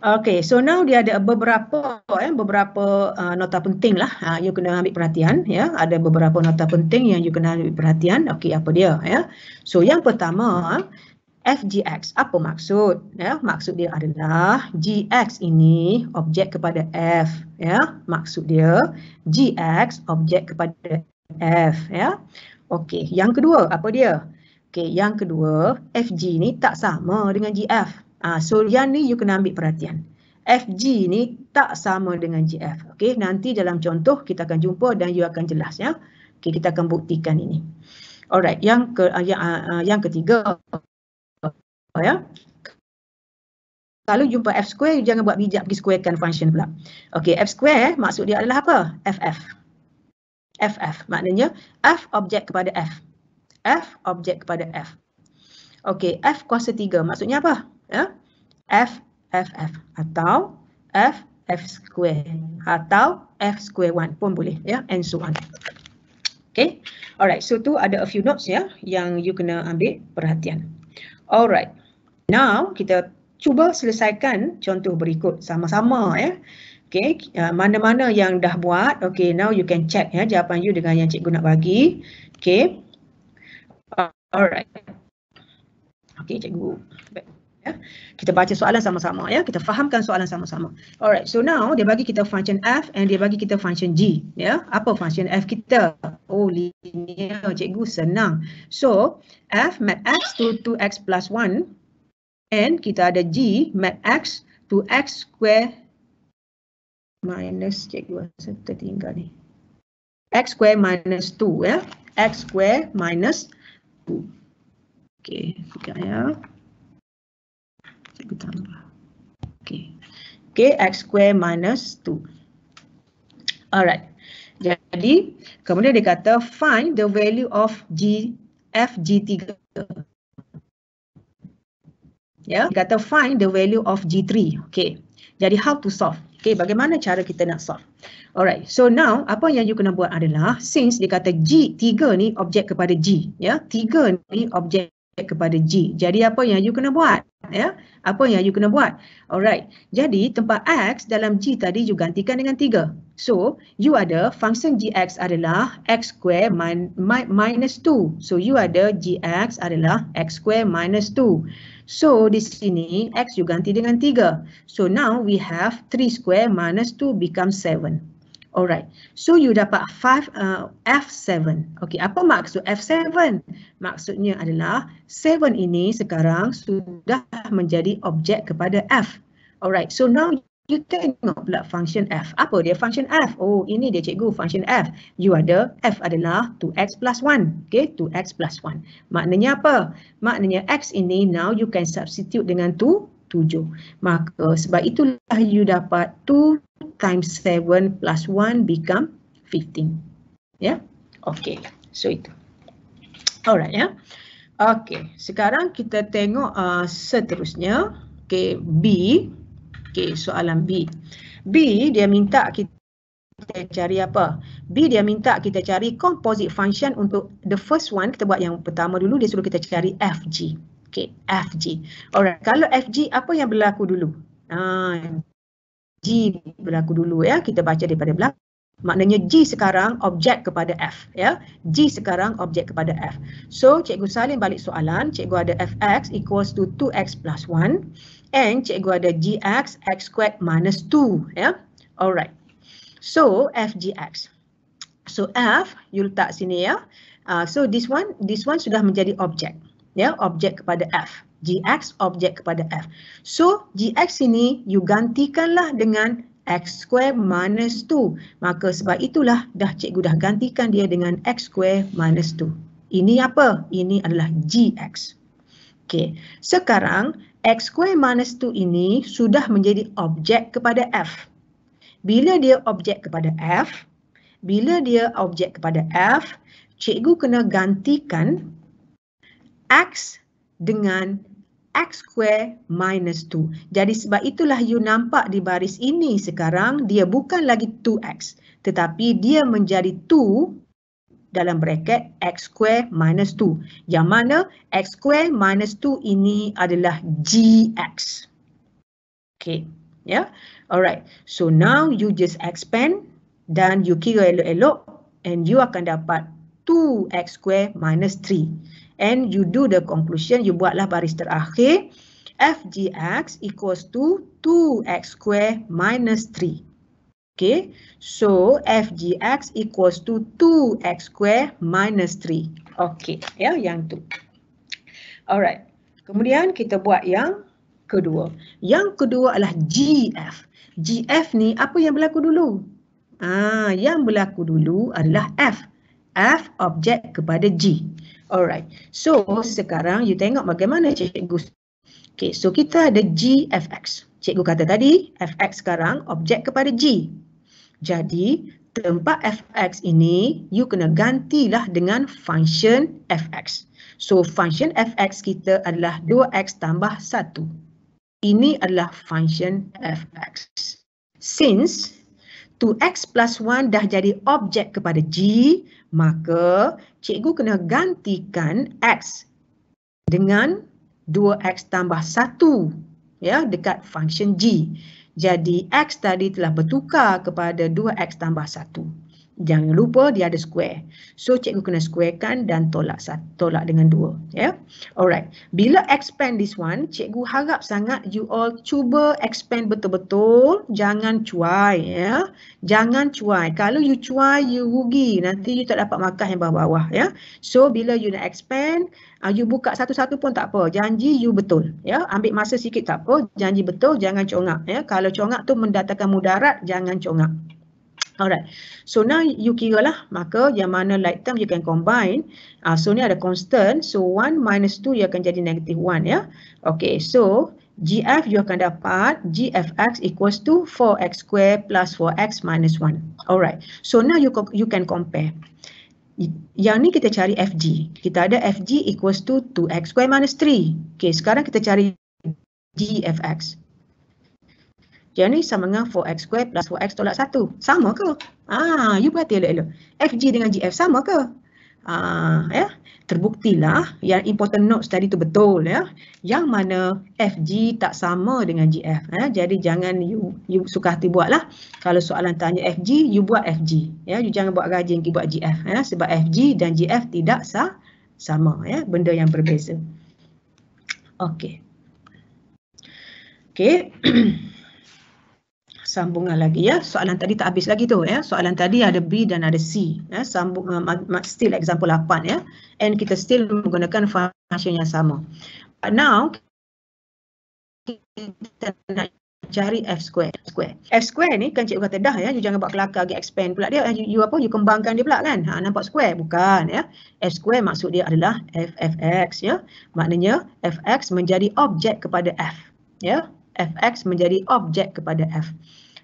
Okay, so now dia ada beberapa eh, beberapa uh, nota penting lah. Uh, you kena ambil perhatian. Ya, ada beberapa nota penting yang you kena ambil perhatian. Okay, apa dia? Ya, so yang pertama FGX apa maksud? Ya, maksud dia adalah GX ini objek kepada F. Ya, maksud dia GX objek kepada F. Ya, okay. Yang kedua apa dia? Okay, yang kedua FG ni tak sama dengan GF. Ah, so yang ni you kena ambil perhatian. FG ni tak sama dengan GF. Okey, nanti dalam contoh kita akan jumpa dan you akan jelas ya. Okey, kita akan buktikan ini. Alright, yang ke uh, ah, yang, uh, ah, ah, yang ketiga uh, ya. Kalau jumpa F square you jangan buat bijak pergi squarekan function pula. Okey, F square eh, maksud dia adalah apa? FF. FF maknanya F objek kepada F. F objek kepada F. Okey, F kuasa tiga maksudnya apa? ya. F, F, F atau F, F square atau F square 1 pun boleh ya and so on. Okay. Alright, so tu ada a few notes ya yang you kena ambil perhatian. Alright, now kita cuba selesaikan contoh berikut sama-sama ya. Okay, uh, mana-mana uh, yang dah buat, okay, now you can check ya jawapan you dengan yang cikgu nak bagi. Okay, alright. Okay, cikgu. Baik. Ya. Kita baca soalan sama-sama ya, kita fahamkan soalan sama-sama. Alright, so now dia bagi kita function f and dia bagi kita function g, ya. Apa function f kita? Oh, linear cikgu senang. So, f mat x to 2x plus 1 and kita ada g mat x to x square minus cikgu saya tertinggal ni. x square minus 2 ya. x square minus 2. Okey, fikir ya kita tambah. Okey. Okey, x square minus 2. Alright. Jadi, kemudian dia kata find the value of g f g3. Ya, yeah. dia kata find the value of g3. Okay. Jadi, how to solve? Okay, bagaimana cara kita nak solve? Alright, so now apa yang you kena buat adalah since dia kata G, 3 ni objek kepada G. Ya, yeah? 3 ni objek kepada G. Jadi apa yang you kena buat? Ya, apa yang you kena buat? Alright. Jadi tempat X dalam G tadi you gantikan dengan 3. So, you ada function GX adalah X square minus 2. So, you ada GX adalah X square minus 2. So, di sini X you ganti dengan 3. So, now we have 3 square minus 2 become 7. Alright, so you dapat five, uh, F7. Okay, apa maksud F7? Maksudnya adalah 7 ini sekarang sudah menjadi objek kepada F. Alright, so now you tengok pula function F. Apa dia function F? Oh, ini dia cikgu, function F. You ada, F adalah 2X plus 1. Okay, 2X plus 1. Maknanya apa? Maknanya X ini now you can substitute dengan 2 tujuh. Maka sebab itulah you dapat 2 times 7 plus 1 become 15. Ya. Yeah? Okay. So itu. Alright ya. Yeah? Okay. Sekarang kita tengok uh, seterusnya. Okay. B. Okay. Soalan B. B dia minta kita kita cari apa? B dia minta kita cari composite function untuk the first one. Kita buat yang pertama dulu. Dia suruh kita cari FG. Okay, ah, FG. Alright, kalau FG, apa yang berlaku dulu? Uh, G berlaku dulu ya, kita baca daripada belakang. Maknanya G sekarang objek kepada F. ya. G sekarang objek kepada F. So, cikgu salin balik soalan. Cikgu ada Fx equals to 2x plus 1. And cikgu ada Gx x squared minus 2. Ya? Alright. So, Fgx. So, F, you letak sini ya. Uh, so, this one, this one sudah menjadi objek ya yeah, objek kepada f gx objek kepada f so gx ini you gantikanlah dengan x square minus 2 maka sebab itulah dah cikgu dah gantikan dia dengan x square minus 2 ini apa ini adalah gx Okay. sekarang x square minus 2 ini sudah menjadi objek kepada f bila dia objek kepada f bila dia objek kepada f cikgu kena gantikan x dengan x square minus 2. Jadi sebab itulah you nampak di baris ini sekarang dia bukan lagi 2x tetapi dia menjadi 2 dalam bracket x square minus 2 yang mana x square minus 2 ini adalah gx. Okay. Ya. Yeah? Alright. So now you just expand dan you kira elok-elok and you akan dapat 2x square minus 3 and you do the conclusion, you buatlah baris terakhir. x equals to 2x square minus 3. Okay, so x equals to 2x square minus 3. Okay, ya yeah, yang tu. Alright, kemudian kita buat yang kedua. Yang kedua adalah GF. GF ni apa yang berlaku dulu? Ah, Yang berlaku dulu adalah F. F objek kepada G. Alright. So sekarang you tengok bagaimana cikgu. Okay, so kita ada G, Fx. Cikgu kata tadi, Fx sekarang objek kepada G. Jadi, tempat Fx ini, you kena gantilah dengan function Fx. So, function Fx kita adalah 2x tambah 1. Ini adalah function Fx. Since, 2x plus 1 dah jadi objek kepada G, maka cikgu kena gantikan x dengan 2x tambah 1 ya, dekat function g. Jadi x tadi telah bertukar kepada 2x tambah 1. Jangan lupa dia ada square. So cikgu kena kan dan tolak satu tolak dengan dua. Yeah? Alright. Bila expand this one, cikgu harap sangat you all cuba expand betul-betul. Jangan cuai. Yeah? Jangan cuai. Kalau you cuai, you rugi. Nanti you tak dapat makan yang bawah-bawah. Yeah? So bila you nak expand, uh, you buka satu-satu pun tak apa. Janji you betul. Yeah? Ambil masa sikit tak apa. Janji betul, jangan congak. Yeah? Kalau congak tu mendatangkan mudarat, jangan congak. Alright, so now you kira lah, maka yang mana like term you can combine, uh, so ni ada constant, so 1 minus 2 dia akan jadi negative 1 ya. Okay, so GF you akan dapat GFX equals to 4X square plus 4X minus 1. Alright, so now you you can compare. Yang ni kita cari FG, kita ada FG equals to 2X square minus 3. Okay, sekarang kita cari GFX dia ni sama dengan 4x squared plus 4x tolak 1. Sama ke? Ah, you perhati elok-elok. Fg dengan gf sama ke? Ah, ya. Terbuktilah yang important notes tadi tu betul ya. Yang mana Fg tak sama dengan gf. Ya. Jadi jangan you, you suka hati buatlah. Kalau soalan tanya Fg, you buat Fg. Ya. You jangan buat gaji yang buat gf. Ya. Sebab Fg dan gf tidak sah sama ya benda yang berbeza. Okay. Okay. sambungan lagi ya. Soalan tadi tak habis lagi tu ya. Soalan tadi ada B dan ada C ya. Sambung uh, still example 8 ya. And kita still menggunakan function yang sama. But now kita nak cari f square square. F square ni kan cikgu kata dah ya, you jangan buat kelakar lagi expand pula dia. You, you apa you kembangkan dia pula kan. Ha nampak square bukan ya. F square maksud dia adalah f fx ya. Maknanya fx menjadi objek kepada f ya. fx menjadi objek kepada f.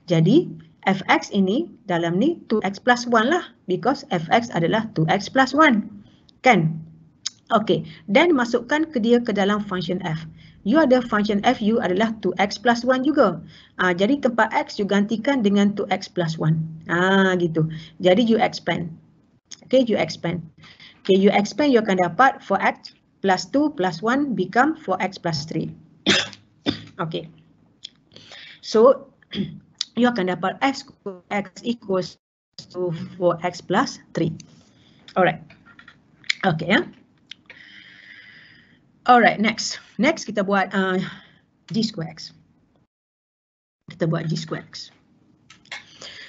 Jadi fx ini dalam ni 2x plus 1 lah because fx adalah 2x plus 1. Kan? Okay. Then masukkan ke dia ke dalam function f. You ada function f, you adalah 2x plus 1 juga. Uh, jadi tempat x you gantikan dengan 2x plus 1. Ah gitu. Jadi you expand. Okay, you expand. Okay, you expand, you akan dapat 4x plus 2 plus 1 become 4x plus 3. okay. So, you akan dapat x x equals to 4x plus 3. Alright. Okay. Ya? Alright, next. Next kita buat uh, g square x. Kita buat g square x.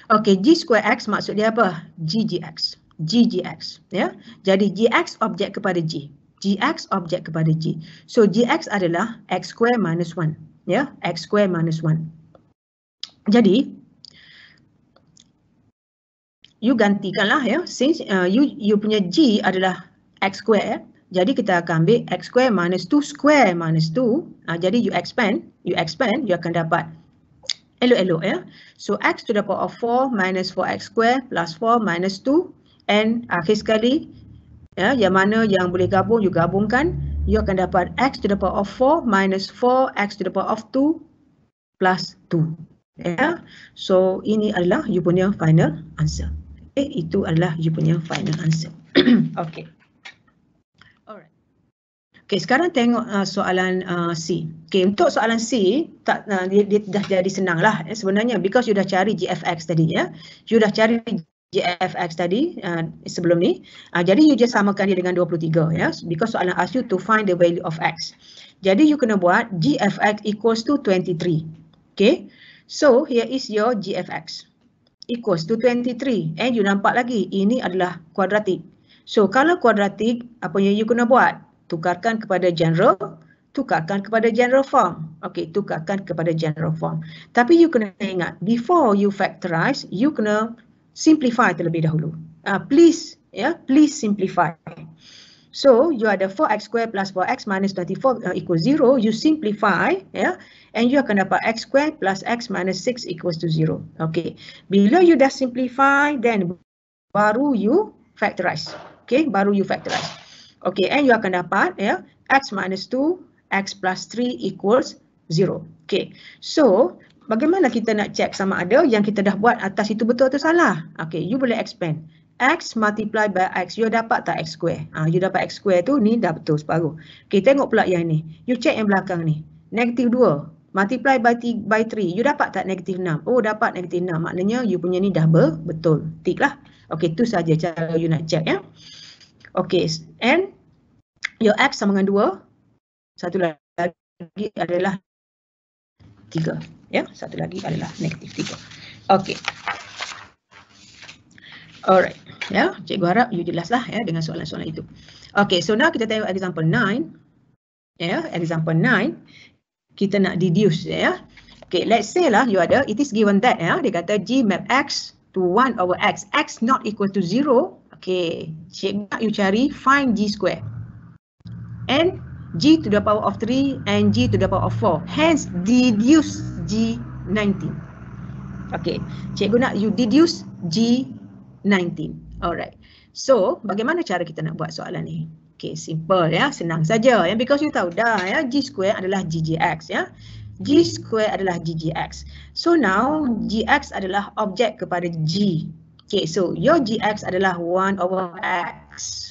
Okay, g square x maksud dia apa? g g x. g g x Ya? Jadi g x objek kepada g. G x objek kepada g. So g x adalah x square minus 1. Ya? x square minus 1. Jadi, you gantikanlah ya, since uh, you, you punya G adalah X square, jadi kita akan ambil X square minus 2 square minus 2. Uh, ah, jadi, you expand, you expand, you akan dapat elok-elok ya. So, X to the power of 4 minus 4X square plus 4 minus 2. And akhir sekali, ya, yang mana yang boleh gabung, you gabungkan. You akan dapat X to the power of 4 minus 4X to the power of 2 plus 2. Yeah. So ini adalah you punya final answer. Okay. Eh, itu adalah you punya final answer. okay. Okay, sekarang tengok uh, soalan uh, C. Okay, untuk soalan C, tak, uh, dia, dia dah jadi senang lah eh, sebenarnya because you dah cari GFX tadi ya. Yeah? You dah cari GFX tadi uh, sebelum ni. Uh, jadi you just samakan dia dengan 23 ya. Yeah? Because soalan ask you to find the value of X. Jadi you kena buat GFX equals to 23. Okay. So here is your gfx equals to 23 and you nampak lagi ini adalah kuadratik. So kalau kuadratik, apa yang you kena buat? Tukarkan kepada general, tukarkan kepada general form. Okay, tukarkan kepada general form. Tapi you kena ingat before you factorize, you kena simplify terlebih dahulu. Uh, please, yeah, please simplify. So you ada 4x square plus 4x minus 24 uh, equals 0. You simplify, yeah, and you akan dapat x square plus x minus 6 equals to 0. Okay. Bila you dah simplify, then baru you factorize. Okay, baru you factorize. Okay, and you akan dapat, yeah, x minus 2, x plus 3 equals 0. Okay. So bagaimana kita nak check sama ada yang kita dah buat atas itu betul atau salah? Okay, you boleh expand. X multiply by X. You dapat tak X square? Ha, you dapat X square tu ni dah betul separuh. Okay, tengok pula yang ni. You check yang belakang ni. Negative 2 multiply by, by 3. You dapat tak negative 6? Oh, dapat negative 6. Maknanya you punya ni double. Betul. Tick lah. Okay, tu saja cara you nak check ya. Okay, and your X sama dengan 2. Satu lagi adalah 3. Ya, satu lagi adalah negative 3. Okay. Alright. Ya, yeah. cikgu harap you jelaslah ya yeah, dengan soalan-soalan itu. Okay, so now kita tengok example 9. Ya, yeah, example 9. Kita nak deduce ya. Yeah. Okay, let's say lah you ada, it is given that ya. Yeah. Dia kata G map X to 1 over X. X not equal to 0. Okay, cikgu nak you cari find G square. And G to the power of 3 and G to the power of 4. Hence, deduce G 19. Okay, cikgu nak you deduce G 19. 19, Alright. So, bagaimana cara kita nak buat soalan ni? Okay, simple ya. Senang saja. Ya? Because you tahu dah ya, G square adalah GGX ya. G square adalah GGX. So, now GX adalah objek kepada G. Okay, so your GX adalah 1 over X.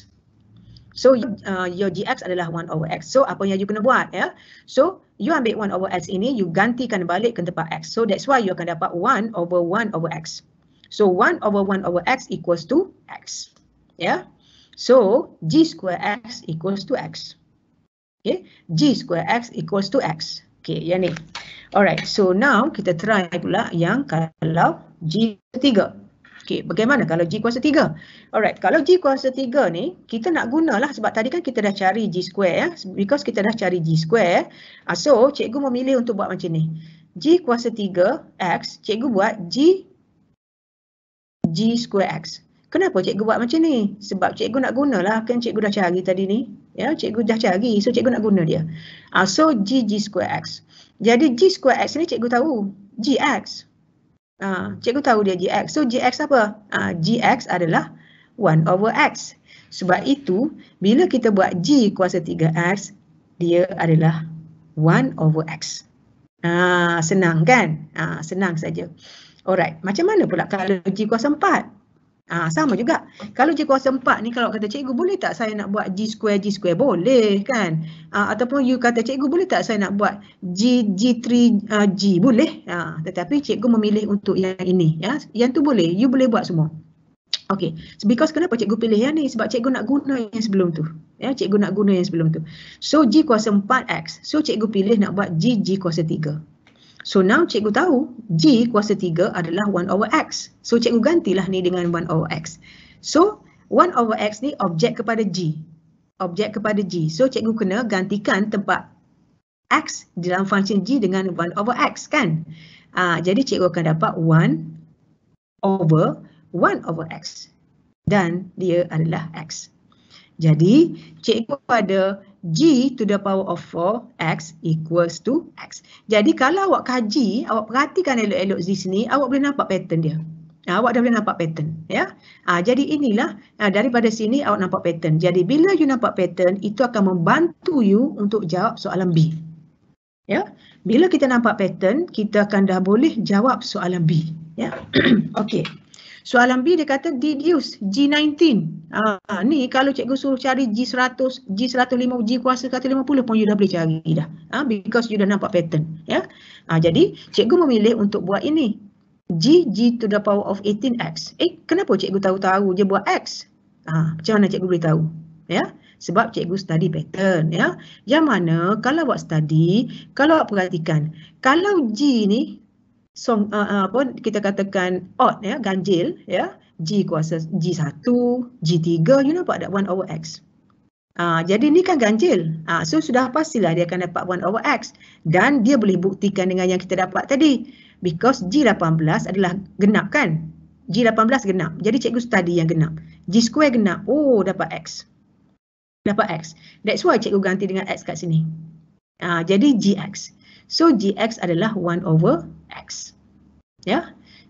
So, uh, your GX adalah 1 over X. So, apa yang you kena buat ya? So, you ambil 1 over X ini, you gantikan balik ke tempat X. So, that's why you akan dapat 1 over 1 over X. So 1 over 1 over x equals to x. Yeah. So g square x equals to x. Okay. g square x equals to x. Okay, yang ni. Alright, so now kita try pula yang kalau g kuasa 3. Okay, bagaimana kalau g kuasa 3? Alright, kalau g kuasa 3 ni, kita nak guna lah sebab tadi kan kita dah cari g square. Eh? Because kita dah cari g square. Eh? So, cikgu memilih untuk buat macam ni. g kuasa 3x, cikgu buat g G square X. Kenapa cikgu buat macam ni? Sebab cikgu nak guna gunalah kan cikgu dah cari tadi ni. Ya, cikgu dah cari. So cikgu nak guna dia. Uh, so G G square X. Jadi G square X ni cikgu tahu. G X. Uh, cikgu tahu dia G X. So G X apa? Uh, G X adalah 1 over X. Sebab itu, bila kita buat G kuasa 3X, dia adalah 1 over X. Ah, senang kan? Ah, senang saja. Alright, macam mana pula kalau G kuasa 4? ha, ah, sama juga. Kalau G kuasa 4 ni kalau kata cikgu boleh tak saya nak buat G square G square boleh kan? Ha, ataupun you kata cikgu boleh tak saya nak buat G G3 uh, ah, G boleh. Ha, tetapi cikgu memilih untuk yang ini ya. Yang tu boleh. You boleh buat semua. Okay, because kenapa cikgu pilih yang ni? Sebab cikgu nak guna yang sebelum tu. Ya, cikgu nak guna yang sebelum tu. So, G kuasa 4X. So, cikgu pilih nak buat G, G kuasa 3. So now cikgu tahu G kuasa 3 adalah 1 over X. So cikgu gantilah ni dengan 1 over X. So 1 over X ni objek kepada G. Objek kepada G. So cikgu kena gantikan tempat X dalam function G dengan 1 over X kan. Uh, jadi cikgu akan dapat 1 over 1 over X. Dan dia adalah X. Jadi cikgu ada G to the power of 4X equals to X. Jadi kalau awak kaji, awak perhatikan elok-elok di sini, awak boleh nampak pattern dia. Ha, awak dah boleh nampak pattern. ya. Ha, jadi inilah, ha, daripada sini awak nampak pattern. Jadi bila you nampak pattern, itu akan membantu you untuk jawab soalan B. Ya, Bila kita nampak pattern, kita akan dah boleh jawab soalan B. Ya, Okey. Soalan B dia kata deduce G19. Ah, ni kalau cikgu suruh cari G100, G105, G kuasa 150 pun you dah boleh cari dah. Ah, because you dah nampak pattern. ya. Ah, jadi cikgu memilih untuk buat ini. G, G to the power of 18X. Eh kenapa cikgu tahu-tahu je buat X? Ah, macam mana cikgu boleh tahu? Ya. Sebab cikgu study pattern. ya. Yang mana kalau buat study, kalau perhatikan, kalau G ni song uh, uh, apa kita katakan odd ya ganjil ya g kuasa g1 g3 you know, ada 1 over x uh, jadi ni kan ganjil uh, so sudah pastilah dia akan dapat 1 over x dan dia boleh buktikan dengan yang kita dapat tadi because g18 adalah genap kan g18 genap jadi cikgu study yang genap g square genap oh dapat x dapat x that's why cikgu ganti dengan x kat sini uh, jadi gx So dx adalah 1 over x. Ya. Yeah?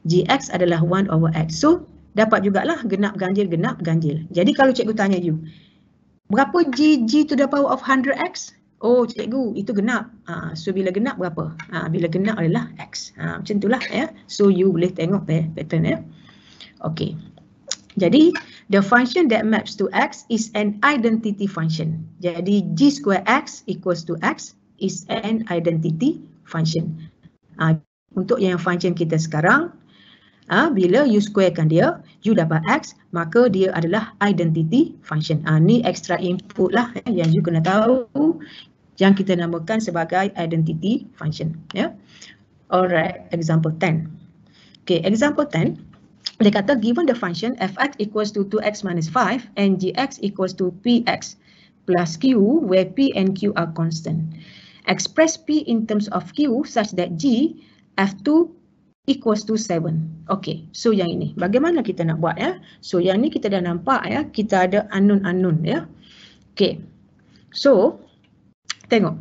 Gx adalah 1 over x. So, dapat jugalah genap ganjil, genap ganjil. Jadi, kalau cikgu tanya you, berapa g, g to the power of 100x? Oh, cikgu, itu genap. Ha, so, bila genap berapa? Ha, bila genap adalah x. Ha, macam itulah. Ya. So, you boleh tengok eh, pattern. Ya. Okay. Jadi, the function that maps to x is an identity function. Jadi, g square x equals to x is an identity function. Ha, untuk yang function kita sekarang, ha, bila you squarekan dia, you dapat x, maka dia adalah identity function. Ha, ni extra input lah eh, yang you kena tahu yang kita namakan sebagai identity function. Ya. Alright, example 10. Okay, example 10. Dia kata, given the function fx equals to 2x minus 5 and gx equals to px plus q, where p and q are constant express P in terms of Q such that G F2 equals to 7. Okay, so yang ini bagaimana kita nak buat ya? So yang ni kita dah nampak ya, kita ada unknown-unknown ya. Okay, so tengok.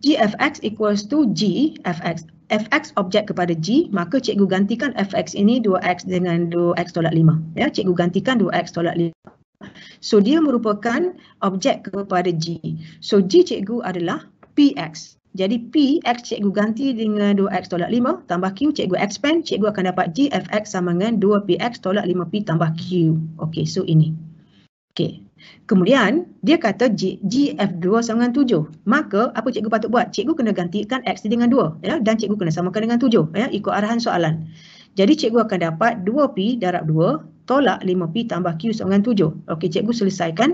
G f x equals to G f x. f x objek kepada G, maka cikgu gantikan f x ini 2x dengan 2x tolak 5. Ya, cikgu gantikan 2x tolak 5. So dia merupakan objek kepada G. So G cikgu adalah PX. Jadi PX cikgu ganti dengan 2X tolak 5 tambah Q cikgu expand. Cikgu akan dapat GFX sama dengan 2PX tolak 5P tambah Q. Okey, so ini. Okey. Kemudian dia kata G, f 2 sama dengan 7. Maka apa cikgu patut buat? Cikgu kena gantikan X dengan 2 ya? dan cikgu kena samakan dengan 7 ya? ikut arahan soalan. Jadi cikgu akan dapat 2P darab 2 tolak 5P tambah Q sama dengan 7. Okey, cikgu selesaikan.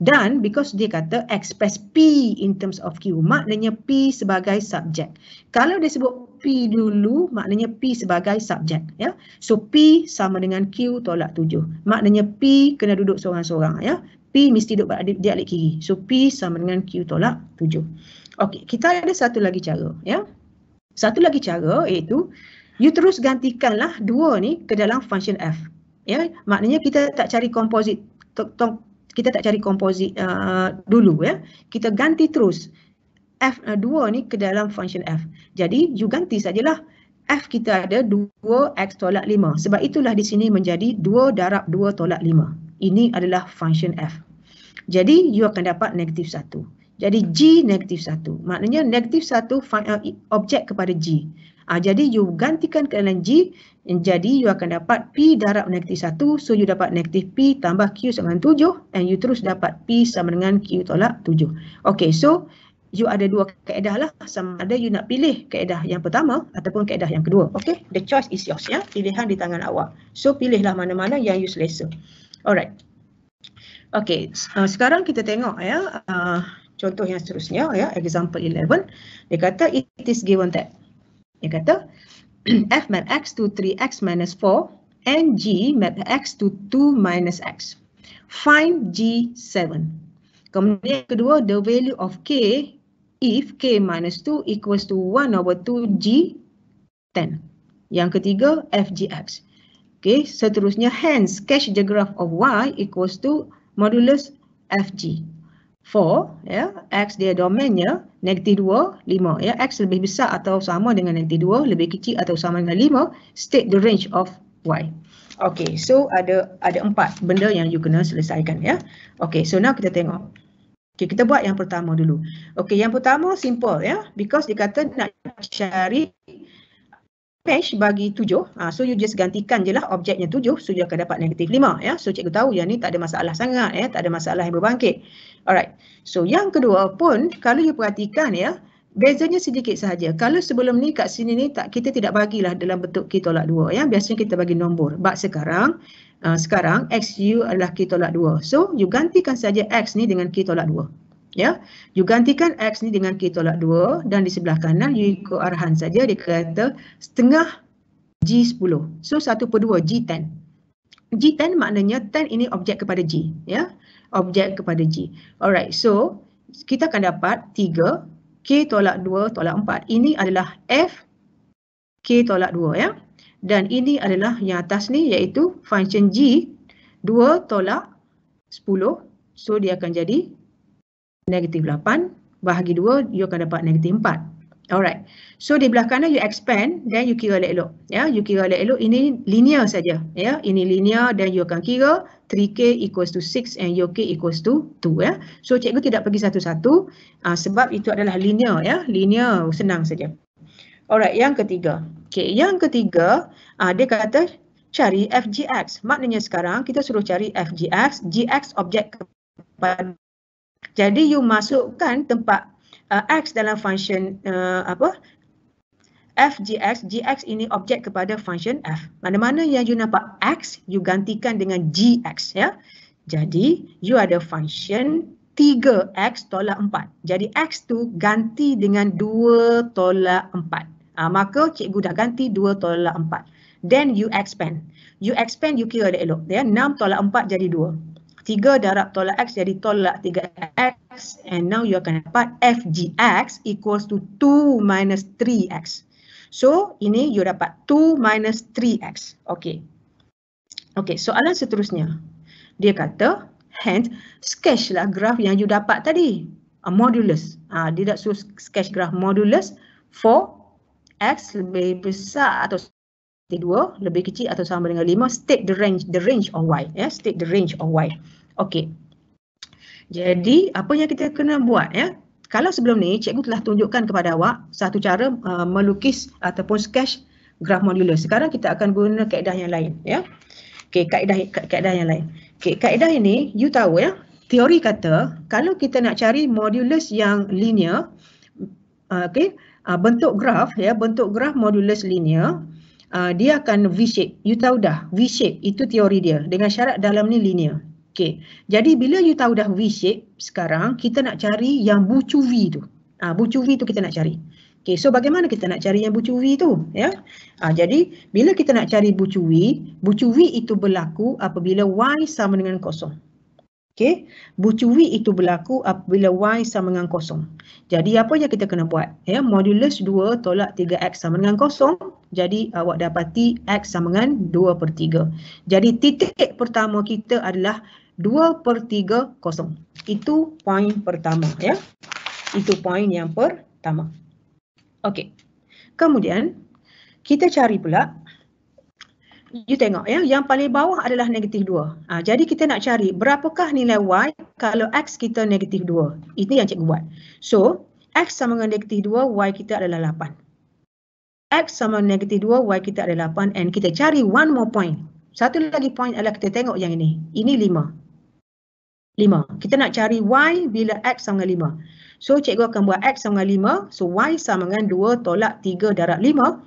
Dan because dia kata express P in terms of Q, maknanya P sebagai subjek. Kalau dia sebut P dulu, maknanya P sebagai subjek. Ya? So P sama dengan Q tolak 7. Maknanya P kena duduk seorang-seorang. Ya? P mesti duduk di, di alik kiri. So P sama dengan Q tolak 7. Okey, kita ada satu lagi cara. Ya? Satu lagi cara iaitu, You terus gantikanlah dua ni ke dalam function f ya maknanya kita tak cari komposit kita tak cari komposit uh, dulu ya kita ganti terus f2 uh, ni ke dalam function f jadi you ganti sajalah f kita ada 2x tolak 5 sebab itulah di sini menjadi 2 darab 2 tolak 5 ini adalah function f jadi you akan dapat negatif 1 jadi G negatif 1. Maknanya negatif 1 uh, objek kepada G. Ha, jadi you gantikan ke dalam G. Jadi, you akan dapat P darab negatif 1. So, you dapat negatif P tambah Q sama dengan 7. And you terus dapat P sama dengan Q tolak 7. Okay, so you ada dua kaedah lah. Sama ada you nak pilih kaedah yang pertama ataupun kaedah yang kedua. Okay, the choice is yours ya. Pilihan di tangan awak. So, pilihlah mana-mana yang you selesa. Alright. Okay, uh, sekarang kita tengok ya. Uh, contoh yang seterusnya ya. Example 11. Dia kata it is given that. Dia kata... F map X to 3X minus 4 and G map X to 2 minus X. Find G7. Kemudian kedua, the value of K if K minus 2 equals to 1 over 2 G 10. Yang ketiga, FGX. Okay, seterusnya, hence, the graph of Y equals to modulus FG. For, yeah, X dia domainnya, negatif 2, 5. Ya, X lebih besar atau sama dengan negatif 2, lebih kecil atau sama dengan 5, state the range of Y. Okay, so ada ada empat benda yang you kena selesaikan ya. Okay, so now kita tengok. Okay, kita buat yang pertama dulu. Okay, yang pertama simple ya. Because dia kata nak cari patch bagi tujuh. Uh, so you just gantikan je lah objeknya tujuh. So you akan dapat negatif lima. Ya. So cikgu tahu yang ni tak ada masalah sangat. ya, Tak ada masalah yang berbangkit. Alright. So yang kedua pun kalau you perhatikan ya. Bezanya sedikit sahaja. Kalau sebelum ni kat sini ni tak kita tidak bagilah dalam bentuk K tolak dua, Ya. Biasanya kita bagi nombor. But sekarang uh, sekarang u adalah K tolak dua. So you gantikan saja X ni dengan K tolak dua. Ya, you gantikan X ni dengan K tolak 2 dan di sebelah kanan you ikut arahan saja dia kata setengah G10. So 1 per 2 G10. G10 maknanya 10 ini objek kepada G. Ya, objek kepada G. Alright, so kita akan dapat 3 K tolak 2 tolak 4. Ini adalah F K tolak 2 ya. Dan ini adalah yang atas ni iaitu function G 2 tolak 10. So dia akan jadi negatif 8 bahagi 2 you akan dapat negatif 4. Alright. So di belah kanan you expand then you kira elok-elok. Ya, yeah, you kira elok-elok ini linear saja. Ya, yeah, ini linear dan you akan kira 3k equals to 6 and your k equals to 2 ya. Yeah. So cikgu tidak pergi satu-satu uh, sebab itu adalah linear ya. Yeah. Linear senang saja. Alright, yang ketiga. Okay, yang ketiga uh, dia kata cari fgx. Maknanya sekarang kita suruh cari fgx, gx objek kepada jadi you masukkan tempat uh, x dalam function uh, apa? fgx, gx ini objek kepada function f. Mana-mana yang you nampak x, you gantikan dengan gx. ya. Jadi, you ada function 3x tolak 4. Jadi, x tu ganti dengan 2 tolak 4. Ha, ah, maka, cikgu dah ganti 2 tolak 4. Then, you expand. You expand, you kira dah elok. Ya? 6 tolak 4 jadi 2. Tiga darab tolak X jadi tolak tiga x and now you akan dapat f g x equals to two minus three x So, ini you dapat two minus three x Okay. Okay, soalan seterusnya. Dia kata, hence, sketchlah graf yang you dapat tadi. A ah, modulus. Ah, ha, Dia tak suruh sketch graf modulus for X lebih besar atau dua lebih kecil atau sama dengan lima. state the range the range of y ya yeah? state the range of y Okey. Jadi apa yang kita kena buat ya? Kalau sebelum ni cikgu telah tunjukkan kepada awak satu cara uh, melukis ataupun sketch graf modulus. Sekarang kita akan guna kaedah yang lain ya. Okey, kaedah kaedah yang lain. Okey, kaedah ini you tahu ya. Teori kata kalau kita nak cari modulus yang linear uh, okey, uh, bentuk graf ya, bentuk graf modulus linear uh, dia akan V-shape. You tahu dah V-shape itu teori dia dengan syarat dalam ni linear Okey. Jadi bila you tahu dah V shape sekarang kita nak cari yang bucu V tu. Ah ha, bucu V tu kita nak cari. Okey, so bagaimana kita nak cari yang bucu V tu, ya? Ha, jadi bila kita nak cari bucu V, bucu V itu berlaku apabila Y sama dengan kosong. Okey, bucu V itu berlaku apabila Y sama dengan kosong. Jadi apa yang kita kena buat? Ya, modulus 2 tolak 3X sama dengan kosong. Jadi awak dapati X sama dengan 2 per 3. Jadi titik pertama kita adalah 2 per 3 kosong. Itu poin pertama. ya. Itu poin yang pertama. Okey. Kemudian, kita cari pula. You tengok ya. Yang paling bawah adalah negatif 2. Ha, jadi kita nak cari berapakah nilai Y kalau X kita negatif 2. Ini yang cikgu buat. So, X sama dengan negatif 2, Y kita adalah 8. X sama negatif 2, Y kita adalah 8. And kita cari one more point. Satu lagi point adalah kita tengok yang ini. Ini 5. Lima. Kita nak cari Y bila X sama dengan lima. So cikgu akan buat X sama dengan lima, So Y sama dengan dua tolak tiga darab lima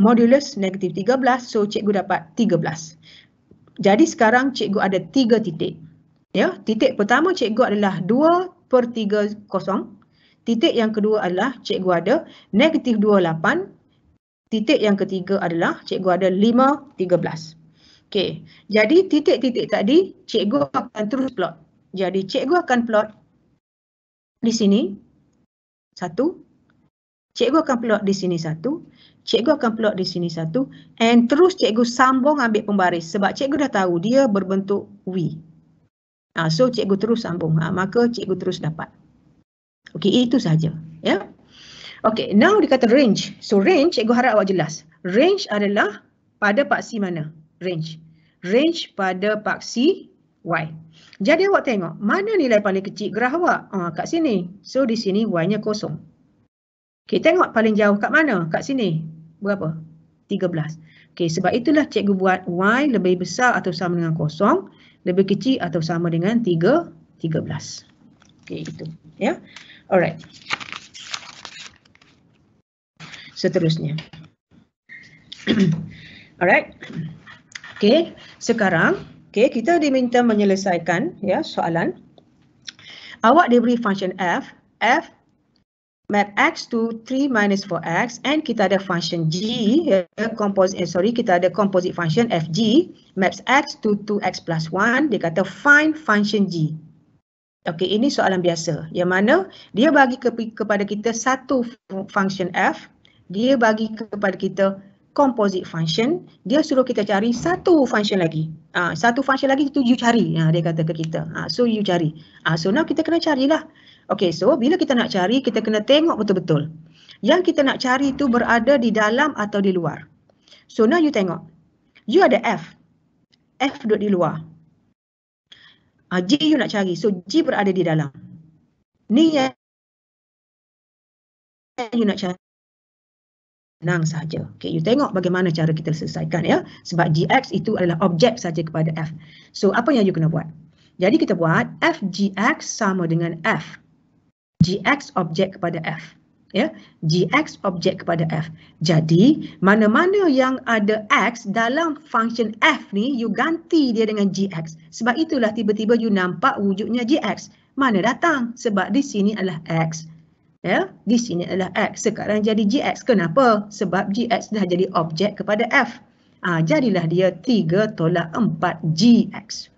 Modulus negatif tiga belas. So cikgu dapat tiga belas. Jadi sekarang cikgu ada tiga titik. Ya, Titik pertama cikgu adalah dua per tiga kosong. Titik yang kedua adalah cikgu ada negatif dua lapan. Titik yang ketiga adalah cikgu ada lima tiga belas. Okey, jadi titik-titik tadi cikgu akan terus plot. Jadi cikgu akan plot di sini satu. Cikgu akan plot di sini satu. Cikgu akan plot di sini satu. And terus cikgu sambung ambil pembaris sebab cikgu dah tahu dia berbentuk V. Ha, so cikgu terus sambung. Ha, maka cikgu terus dapat. Okey, itu sahaja. Ya? Okey, now dikata range. So range cikgu harap awak jelas. Range adalah pada paksi mana? range. Range pada paksi Y. Jadi awak tengok, mana nilai paling kecil graf awak? Ha, kat sini. So di sini Y-nya kosong. Okay, tengok paling jauh kat mana? Kat sini. Berapa? 13. Okay, sebab itulah cikgu buat Y lebih besar atau sama dengan kosong, lebih kecil atau sama dengan 3, 13. Okay, itu. Ya? Yeah? Alright. Seterusnya. Alright. Okey, sekarang okay, kita diminta menyelesaikan ya soalan. Awak diberi function f, f map x to 3 minus 4x and kita ada function g, ya, composite, eh, sorry, kita ada composite function fg maps x to 2x plus 1, dia kata find function g. Okey, ini soalan biasa. Yang mana dia bagi ke, kepada kita satu function f, dia bagi kepada kita composite function, dia suruh kita cari satu function lagi. Ha, satu function lagi itu you cari, ha, dia kata ke kita. Ha, so you cari. Ha, so now kita kena carilah. Okay, so bila kita nak cari, kita kena tengok betul-betul. Yang kita nak cari itu berada di dalam atau di luar. So now you tengok. You ada F. F duduk di luar. Ha, G you nak cari. So G berada di dalam. Ni yang you nak cari tenang saja. Okay, you tengok bagaimana cara kita selesaikan ya. Sebab gx itu adalah objek saja kepada f. So apa yang you kena buat? Jadi kita buat f gx sama dengan f gx objek kepada f. Ya, gx objek kepada f. Jadi mana-mana yang ada x dalam function f ni, you ganti dia dengan gx. Sebab itulah tiba-tiba you nampak wujudnya gx. Mana datang? Sebab di sini adalah x. Ya, di sini adalah X. Sekarang jadi GX. Kenapa? Sebab GX dah jadi objek kepada F. Ha, jadilah dia 3 tolak 4 GX.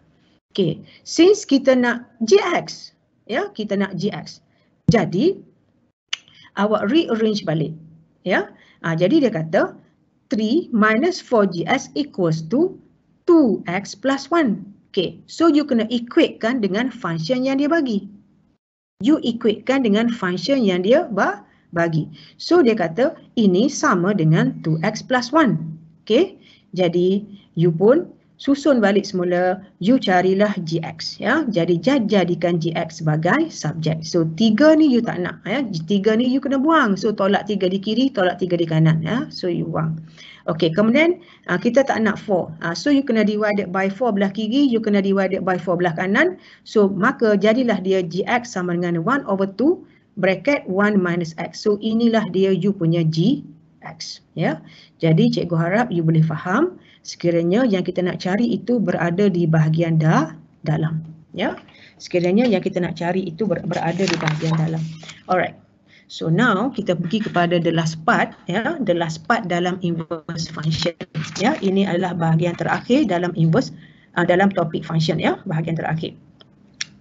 Okay. Since kita nak GX. Ya, kita nak GX. Jadi, awak rearrange balik. Ya. Ha, jadi dia kata 3 minus 4GX equals to 2X plus 1. Okay. So, you kena equate kan dengan function yang dia bagi you equatekan dengan function yang dia bah bagi. So dia kata ini sama dengan 2x plus 1. Okay. Jadi you pun susun balik semula. You carilah gx. Ya. Jadi jadikan gx sebagai subjek. So 3 ni you tak nak. Ya. 3 ni you kena buang. So tolak 3 di kiri, tolak 3 di kanan. Ya. So you buang. Okay, kemudian uh, kita tak nak 4. Uh, ah, so, you kena divided by 4 belah kiri, you kena divided by 4 belah kanan. So, maka jadilah dia gx sama dengan 1 over 2 bracket 1 minus x. So, inilah dia you punya gx. Ya, jadi cikgu harap you boleh faham sekiranya yang kita nak cari itu berada di bahagian da dalam. Ya, sekiranya yang kita nak cari itu ber berada di bahagian dalam. Alright. So now kita pergi kepada the last part ya, the last part dalam inverse function ya. Ini adalah bahagian terakhir dalam inverse uh, dalam topik function ya, bahagian terakhir.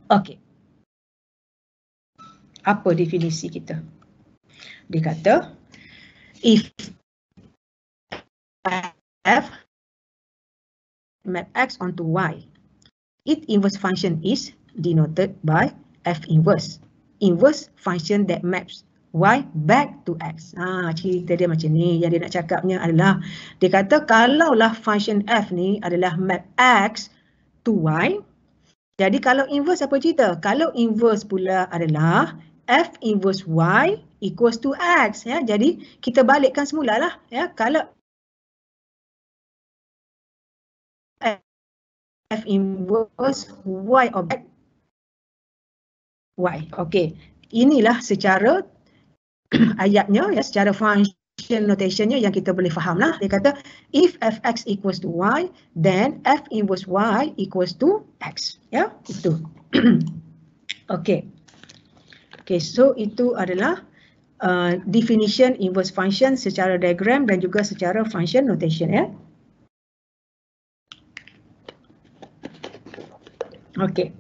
Okey. Apa definisi kita? Dia kata if f map x onto y it inverse function is denoted by f inverse inverse function that maps Y back to X. Ha, cerita dia macam ni. Yang dia nak cakapnya adalah dia kata kalaulah function F ni adalah map X to Y. Jadi kalau inverse apa cerita? Kalau inverse pula adalah F inverse Y equals to X. Ya, jadi kita balikkan semula lah. Ya, kalau F inverse Y object Y. Okay, Inilah secara ayatnya ya secara function notationnya yang kita boleh faham lah. Dia kata if x equals to y, then f inverse y equals to x. Ya, itu. okay. Okay, so itu adalah uh, definition inverse function secara diagram dan juga secara function notation ya. Okay.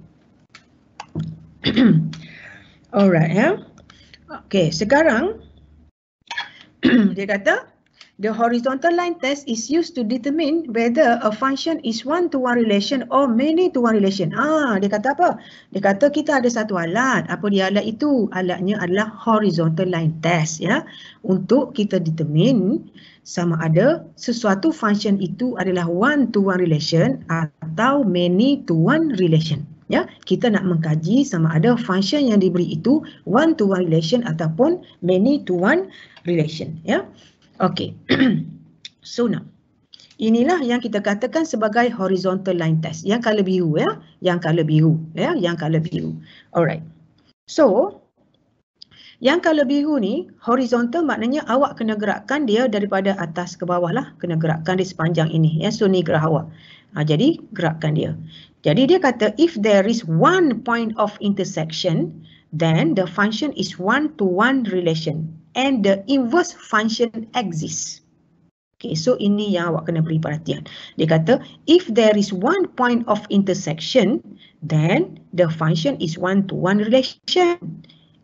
Alright, yeah. Okay, sekarang dia kata the horizontal line test is used to determine whether a function is one to one relation or many to one relation. Ah, dia kata apa? Dia kata kita ada satu alat. Apa dia alat itu? Alatnya adalah horizontal line test ya. Untuk kita determine sama ada sesuatu function itu adalah one to one relation atau many to one relation ya kita nak mengkaji sama ada function yang diberi itu one to one relation ataupun many to one relation ya okey so now inilah yang kita katakan sebagai horizontal line test yang color biru ya yang color biru ya yang color biru alright so yang color biru ni horizontal maknanya awak kena gerakkan dia daripada atas ke bawah lah kena gerakkan di sepanjang ini ya so ni gerak awak ha, jadi gerakkan dia jadi dia kata if there is one point of intersection, then the function is one-to-one relation and the inverse function exists. Okay, so ini yang awak kena beri perhatian. Dia kata, if there is one point of intersection, then the function is one-to-one relation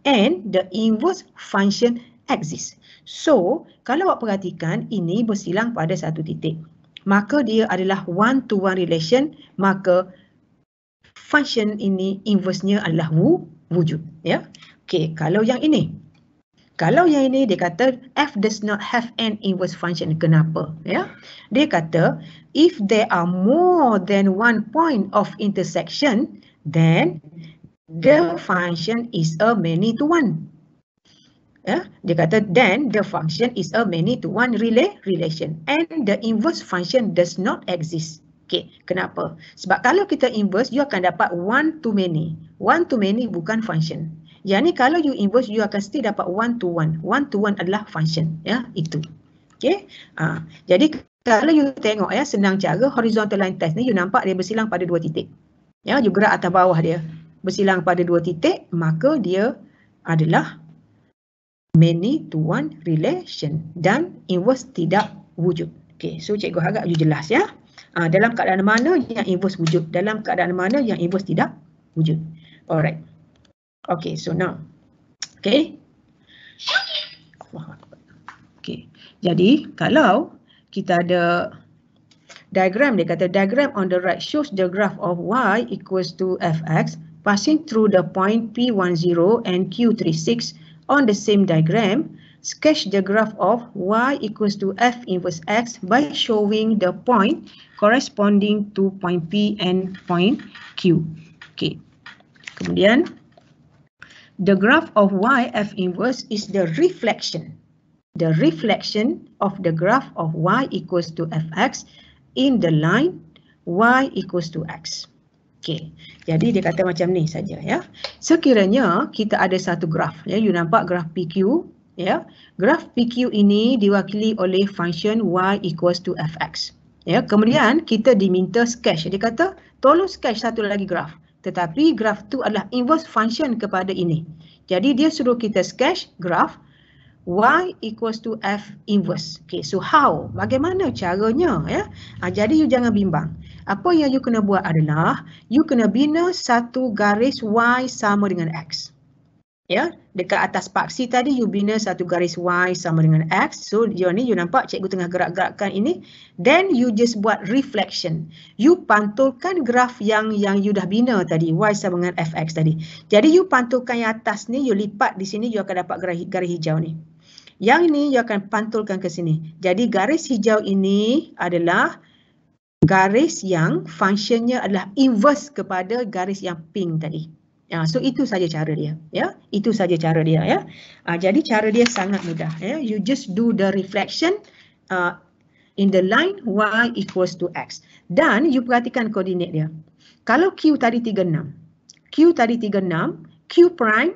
and the inverse function exists. So, kalau awak perhatikan, ini bersilang pada satu titik. Maka dia adalah one to -one relation, maka function ini inversenya adalah wu, wujud. Ya, okay. Kalau yang ini, kalau yang ini dia kata f does not have an inverse function. Kenapa? Ya, dia kata if there are more than one point of intersection, then the function is a many to one. Ya, dia kata then the function is a many to one relay relation and the inverse function does not exist. Okay, kenapa? Sebab kalau kita inverse, you akan dapat one to many. One to many bukan function. Yang ni kalau you inverse, you akan still dapat one to one. One to one adalah function. Ya, itu. Okay. Ha. Jadi kalau you tengok ya, senang cara horizontal line test ni, you nampak dia bersilang pada dua titik. Ya, you gerak atas bawah dia. Bersilang pada dua titik, maka dia adalah many to one relation. Dan inverse tidak wujud. Okay, so cikgu harap you jelas ya uh, dalam keadaan mana yang inverse wujud dalam keadaan mana yang inverse tidak wujud alright okay so now okay okay jadi kalau kita ada diagram dia kata diagram on the right shows the graph of y equals to fx passing through the point p10 and q36 on the same diagram sketch the graph of y equals to f inverse x by showing the point corresponding to point P and point Q. Okay. Kemudian, the graph of Y F inverse is the reflection. The reflection of the graph of Y equals to f x in the line Y equals to X. Okay, jadi dia kata macam ni saja ya. Sekiranya kita ada satu graf, ya, you nampak graf PQ, ya. Graf PQ ini diwakili oleh function y equals to fx. Ya, kemudian kita diminta sketch. Dia kata, tolong sketch satu lagi graf. Tetapi graf tu adalah inverse function kepada ini. Jadi dia suruh kita sketch graf y equals to f inverse. Okay, so how? Bagaimana caranya? Ya, ha, jadi you jangan bimbang. Apa yang you kena buat adalah, you kena bina satu garis y sama dengan x. Ya, dekat atas paksi tadi you bina satu garis y sama dengan x. So you ni you nampak cikgu tengah gerak-gerakkan ini. Then you just buat reflection. You pantulkan graf yang yang you dah bina tadi y sama dengan fx tadi. Jadi you pantulkan yang atas ni you lipat di sini you akan dapat garis hijau ni. Yang ini you akan pantulkan ke sini. Jadi garis hijau ini adalah garis yang fungsinya adalah inverse kepada garis yang pink tadi. Ah so itu saja cara dia ya. Itu saja cara dia ya. Ah jadi cara dia sangat mudah ya. You just do the reflection uh, in the line y equals to x dan you perhatikan koordinat dia. Kalau q tadi 36. Q tadi 36, q prime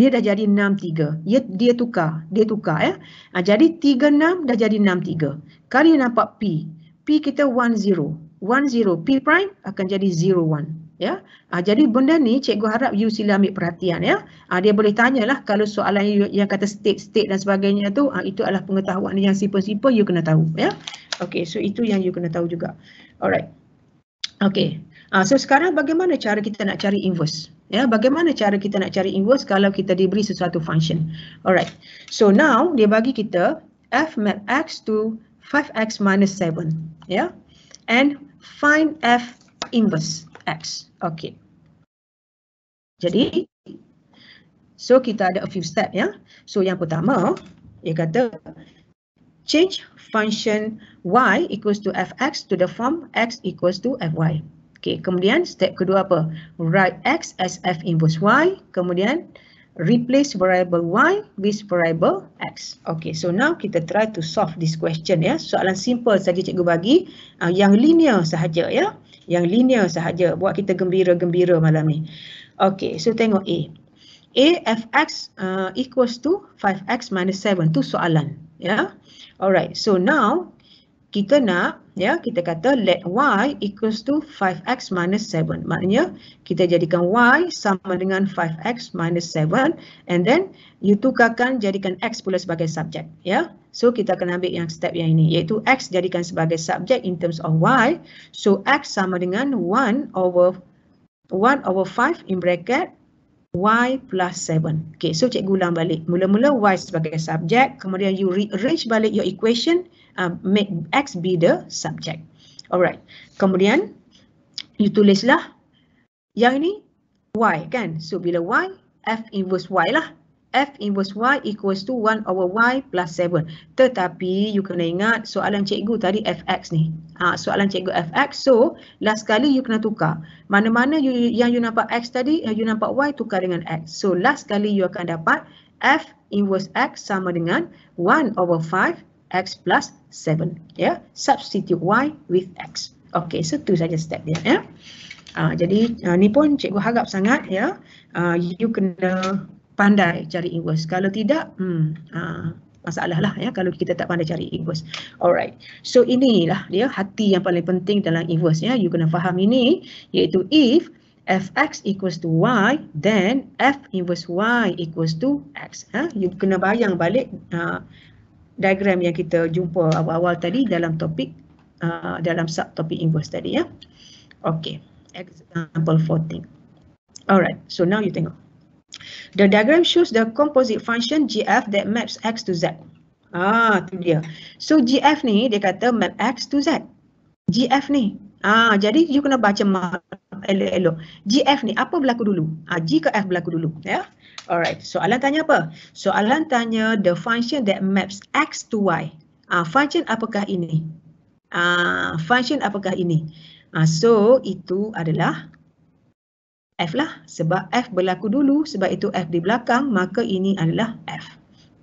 dia dah jadi 63. Dia dia tukar, dia tukar ya. Ah jadi 36 dah jadi 63. Kali nampak p. P kita 10. 10 p prime akan jadi 01. Ya. Ah, jadi benda ni cikgu harap you sila ambil perhatian ya. Ah, dia boleh tanyalah kalau soalan you yang kata state state dan sebagainya tu ah, itu adalah pengetahuan yang siapa-siapa you kena tahu ya. Okey, so itu yang you kena tahu juga. Alright. Okey. Ah, so sekarang bagaimana cara kita nak cari inverse? Ya, bagaimana cara kita nak cari inverse kalau kita diberi sesuatu function? Alright. So now dia bagi kita f map x to 5x minus 7 ya. And find f inverse. X. Okey. Jadi, so kita ada a few step ya. So yang pertama, dia kata change function Y equals to f x to the form X equals to f y. Okey, kemudian step kedua apa? Write X as F inverse Y. Kemudian, replace variable y with variable x. Okay, so now kita try to solve this question ya. Soalan simple saja cikgu bagi. Uh, yang linear sahaja ya yang linear sahaja buat kita gembira-gembira malam ni. Okey, so tengok A. A fx uh, equals to 5x minus 7 tu soalan. Ya. Yeah? Alright, so now kita nak ya kita kata let y equals to 5x minus 7 maknanya kita jadikan y sama dengan 5x minus 7 and then you tukarkan jadikan x pula sebagai subjek ya so kita akan ambil yang step yang ini iaitu x jadikan sebagai subjek in terms of y so x sama dengan 1 over 1 over 5 in bracket y plus 7 okey so cikgu ulang balik mula-mula y sebagai subjek kemudian you rearrange balik your equation um, make X be the subject. Alright, kemudian you tulislah yang ini Y kan. So bila Y, F inverse Y lah. F inverse Y equals to 1 over Y plus 7. Tetapi you kena ingat soalan cikgu tadi FX ni. Ha, soalan cikgu FX. So last kali you kena tukar. Mana-mana yang you nampak X tadi, yang you nampak Y tukar dengan X. So last kali you akan dapat F inverse X sama dengan 1 over 5 X plus 7. Yeah? Substitute Y with X. Okay, so tu saja step dia. Yeah? Ya. Uh, jadi uh, ni pun cikgu harap sangat ya. Yeah? Uh, you kena pandai cari inverse. Kalau tidak, hmm, uh, masalah lah ya kalau kita tak pandai cari inverse. Alright. So inilah dia hati yang paling penting dalam inverse ya. You kena faham ini iaitu if fx equals to y then f inverse y equals to x. Ha? You kena bayang balik uh, diagram yang kita jumpa awal-awal tadi dalam topik uh, dalam topik inverse tadi ya. Okay, example 14. Alright, so now you tengok. The diagram shows the composite function gf that maps x to z. Ah, tu dia. So gf ni dia kata map x to z. gf ni. Ah, jadi you kena baca elok-elok. gf ni apa berlaku dulu? Ah, g ke f berlaku dulu, ya. Yeah? Alright, soalan tanya apa? Soalan tanya the function that maps x to y. Ah, uh, function apakah ini? Ah, uh, function apakah ini? Ah, uh, so itu adalah f lah. Sebab f berlaku dulu, sebab itu f di belakang, maka ini adalah f.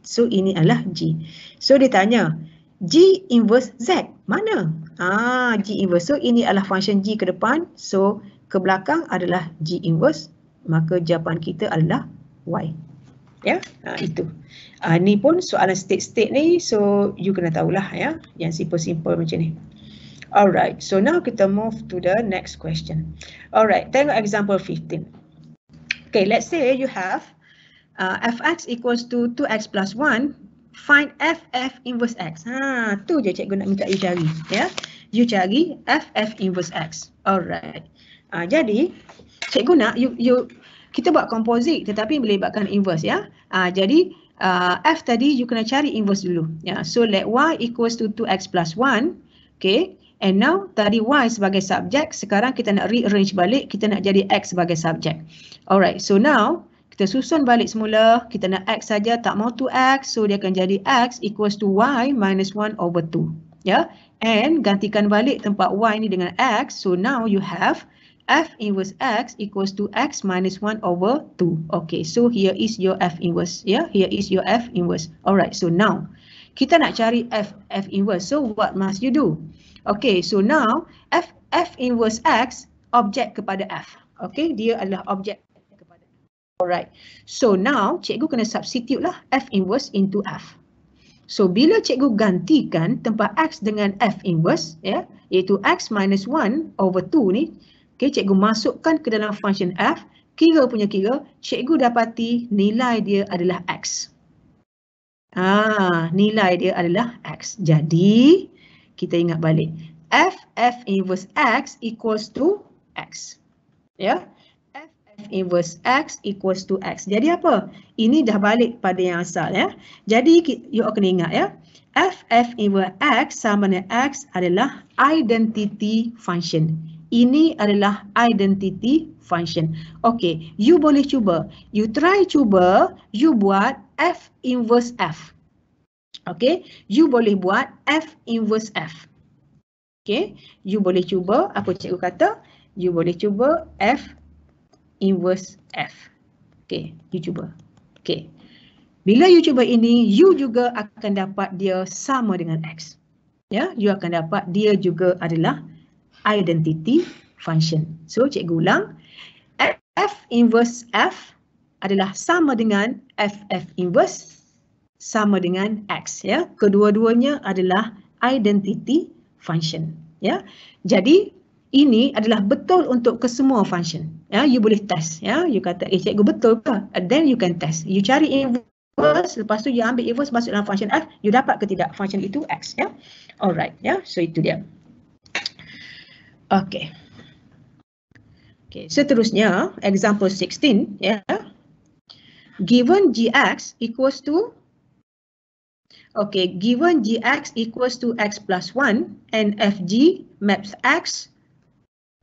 So ini adalah g. So dia tanya, g inverse z mana? Ah, g inverse. So ini adalah function g ke depan. So ke belakang adalah g inverse. Maka jawapan kita adalah why. Ya, yeah? Ha, itu. Uh, ni pun soalan state-state ni, so you kena tahulah ya, yeah? yang simple-simple macam ni. Alright, so now kita move to the next question. Alright, tengok example 15. Okay, let's say you have uh, fx equals to 2x plus 1, find f f inverse x. Ha, tu je cikgu nak minta you cari. Yeah? You cari f f inverse x. Alright, uh, jadi cikgu nak you, you kita buat komposit tetapi melibatkan inverse ya. Uh, jadi uh, f tadi you kena cari inverse dulu. Ya. So let y equals to 2x plus 1. Okay. And now tadi y sebagai subjek, sekarang kita nak rearrange balik, kita nak jadi x sebagai subjek. Alright, so now kita susun balik semula, kita nak x saja, tak mau 2x, so dia akan jadi x equals to y minus 1 over 2. Ya, yeah? and gantikan balik tempat y ni dengan x, so now you have F inverse X equals to X minus 1 over 2. Okay, so here is your F inverse. Yeah, here is your F inverse. Alright, so now, kita nak cari F, F inverse. So, what must you do? Okay, so now, F, F inverse X, objek kepada F. Okay, dia adalah objek kepada F. Alright, so now, cikgu kena substitute lah F inverse into F. So, bila cikgu gantikan tempat X dengan F inverse, ya, yeah, iaitu X minus 1 over 2 ni, Okey, cikgu masukkan ke dalam function f, kira punya kira, cikgu dapati nilai dia adalah x. Ah, nilai dia adalah x. Jadi, kita ingat balik. f f inverse x equals to x. Ya? Yeah? f f inverse x equals to x. Jadi apa? Ini dah balik pada yang asal ya. Jadi, you all kena ingat ya. f f inverse x sama dengan x adalah identity function ini adalah identity function. Okey, you boleh cuba. You try cuba, you buat F inverse F. Okey, you boleh buat F inverse F. Okey, you boleh cuba, apa cikgu kata? You boleh cuba F inverse F. Okey, you cuba. Okey. bila you cuba ini, you juga akan dapat dia sama dengan X. Ya, yeah, you akan dapat dia juga adalah identity function. So cikgu ulang, F inverse F adalah sama dengan f f inverse sama dengan X. Ya, Kedua-duanya adalah identity function. Ya, Jadi ini adalah betul untuk kesemua function. Ya, you boleh test. Ya, You kata, eh cikgu betul ke? And then you can test. You cari inverse. First, lepas tu you ambil inverse masuk dalam function f, you dapat ke tidak function itu x, ya? Yeah? Alright, ya? Yeah? So itu dia. Okay. Okay, seterusnya, example 16, yeah. Given gx equals to Okay, given gx equals to x plus 1 and fg maps x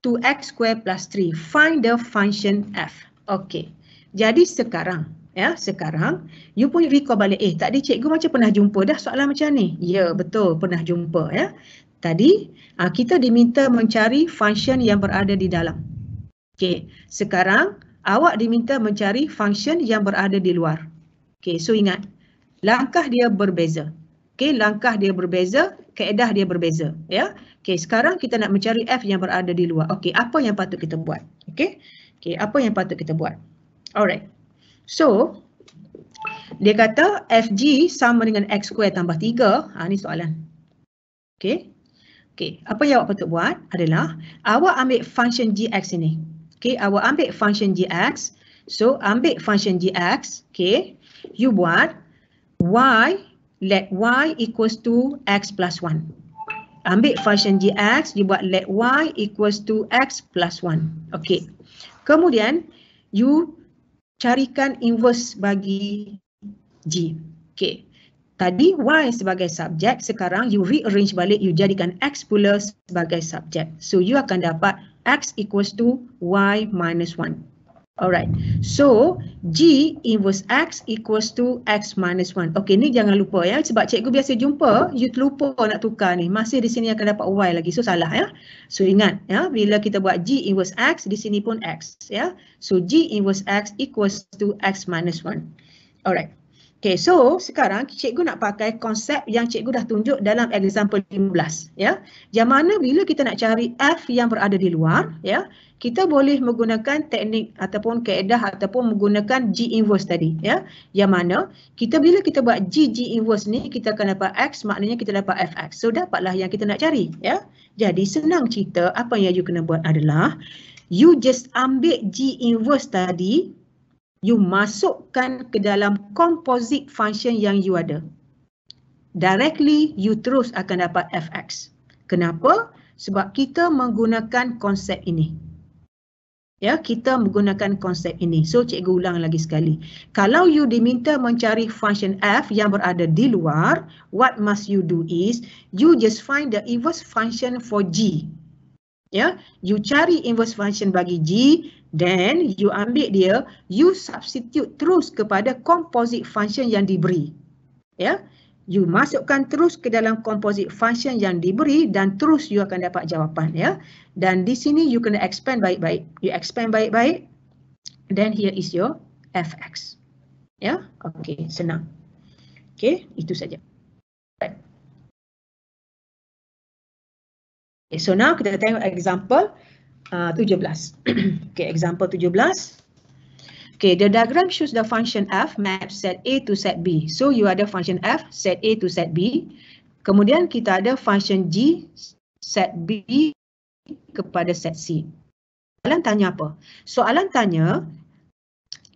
to x square plus 3. Find the function f. Okay, jadi sekarang, ya sekarang, you pun recall balik, eh tadi cikgu macam pernah jumpa dah soalan macam ni. Ya, yeah, betul, pernah jumpa. ya tadi uh, kita diminta mencari function yang berada di dalam. Okay. sekarang awak diminta mencari function yang berada di luar. Okay. so ingat langkah dia berbeza. Okay. langkah dia berbeza, kaedah dia berbeza, ya. Okay. sekarang kita nak mencari f yang berada di luar. Okey, apa yang patut kita buat? Okey. Okay. apa yang patut kita buat? Alright. So, dia kata fg sama dengan x2 tambah 3. Ha, ah, ni soalan. Okey. Okey, apa yang awak patut buat adalah awak ambil function gx ini. Okey, awak ambil function gx. So, ambil function gx. Okey, you buat y let y equals to x plus 1. Ambil function gx, you buat let y equals to x plus 1. Okey, kemudian you carikan inverse bagi g. Okey, Tadi Y sebagai subjek, sekarang you rearrange balik, you jadikan X pula sebagai subjek. So you akan dapat X equals to Y minus 1. Alright, so G inverse X equals to X minus 1. Okay, ni jangan lupa ya, sebab cikgu biasa jumpa, you terlupa nak tukar ni. Masih di sini akan dapat Y lagi, so salah ya. So ingat ya, bila kita buat G inverse X, di sini pun X ya. So G inverse X equals to X minus 1. Alright. Okay, so sekarang cikgu nak pakai konsep yang cikgu dah tunjuk dalam example 15. Ya, yang mana bila kita nak cari F yang berada di luar, ya, kita boleh menggunakan teknik ataupun keedah ataupun menggunakan G inverse tadi. Ya, yang mana kita bila kita buat G G inverse ni, kita akan dapat X, maknanya kita dapat FX. So, dapatlah yang kita nak cari. Ya, jadi senang cerita apa yang you kena buat adalah You just ambil G inverse tadi you masukkan ke dalam composite function yang you ada. Directly you terus akan dapat fx. Kenapa? Sebab kita menggunakan konsep ini. Ya, kita menggunakan konsep ini. So, cikgu ulang lagi sekali. Kalau you diminta mencari function f yang berada di luar, what must you do is, you just find the inverse function for g. Ya, you cari inverse function bagi g, Then you ambil dia, you substitute terus kepada composite function yang diberi. Ya, yeah? You masukkan terus ke dalam composite function yang diberi dan terus you akan dapat jawapan. ya. Yeah? Dan di sini you kena expand baik-baik. You expand baik-baik. Then here is your fx. Ya, yeah? okay, senang. Okay, itu saja. Right. Okay, so now kita tengok example. 17. Ah, okay, example 17. Okay, the diagram shows the function f map set A to set B. So, you ada function f set A to set B. Kemudian, kita ada function g set B kepada set C. Soalan tanya apa? Soalan tanya,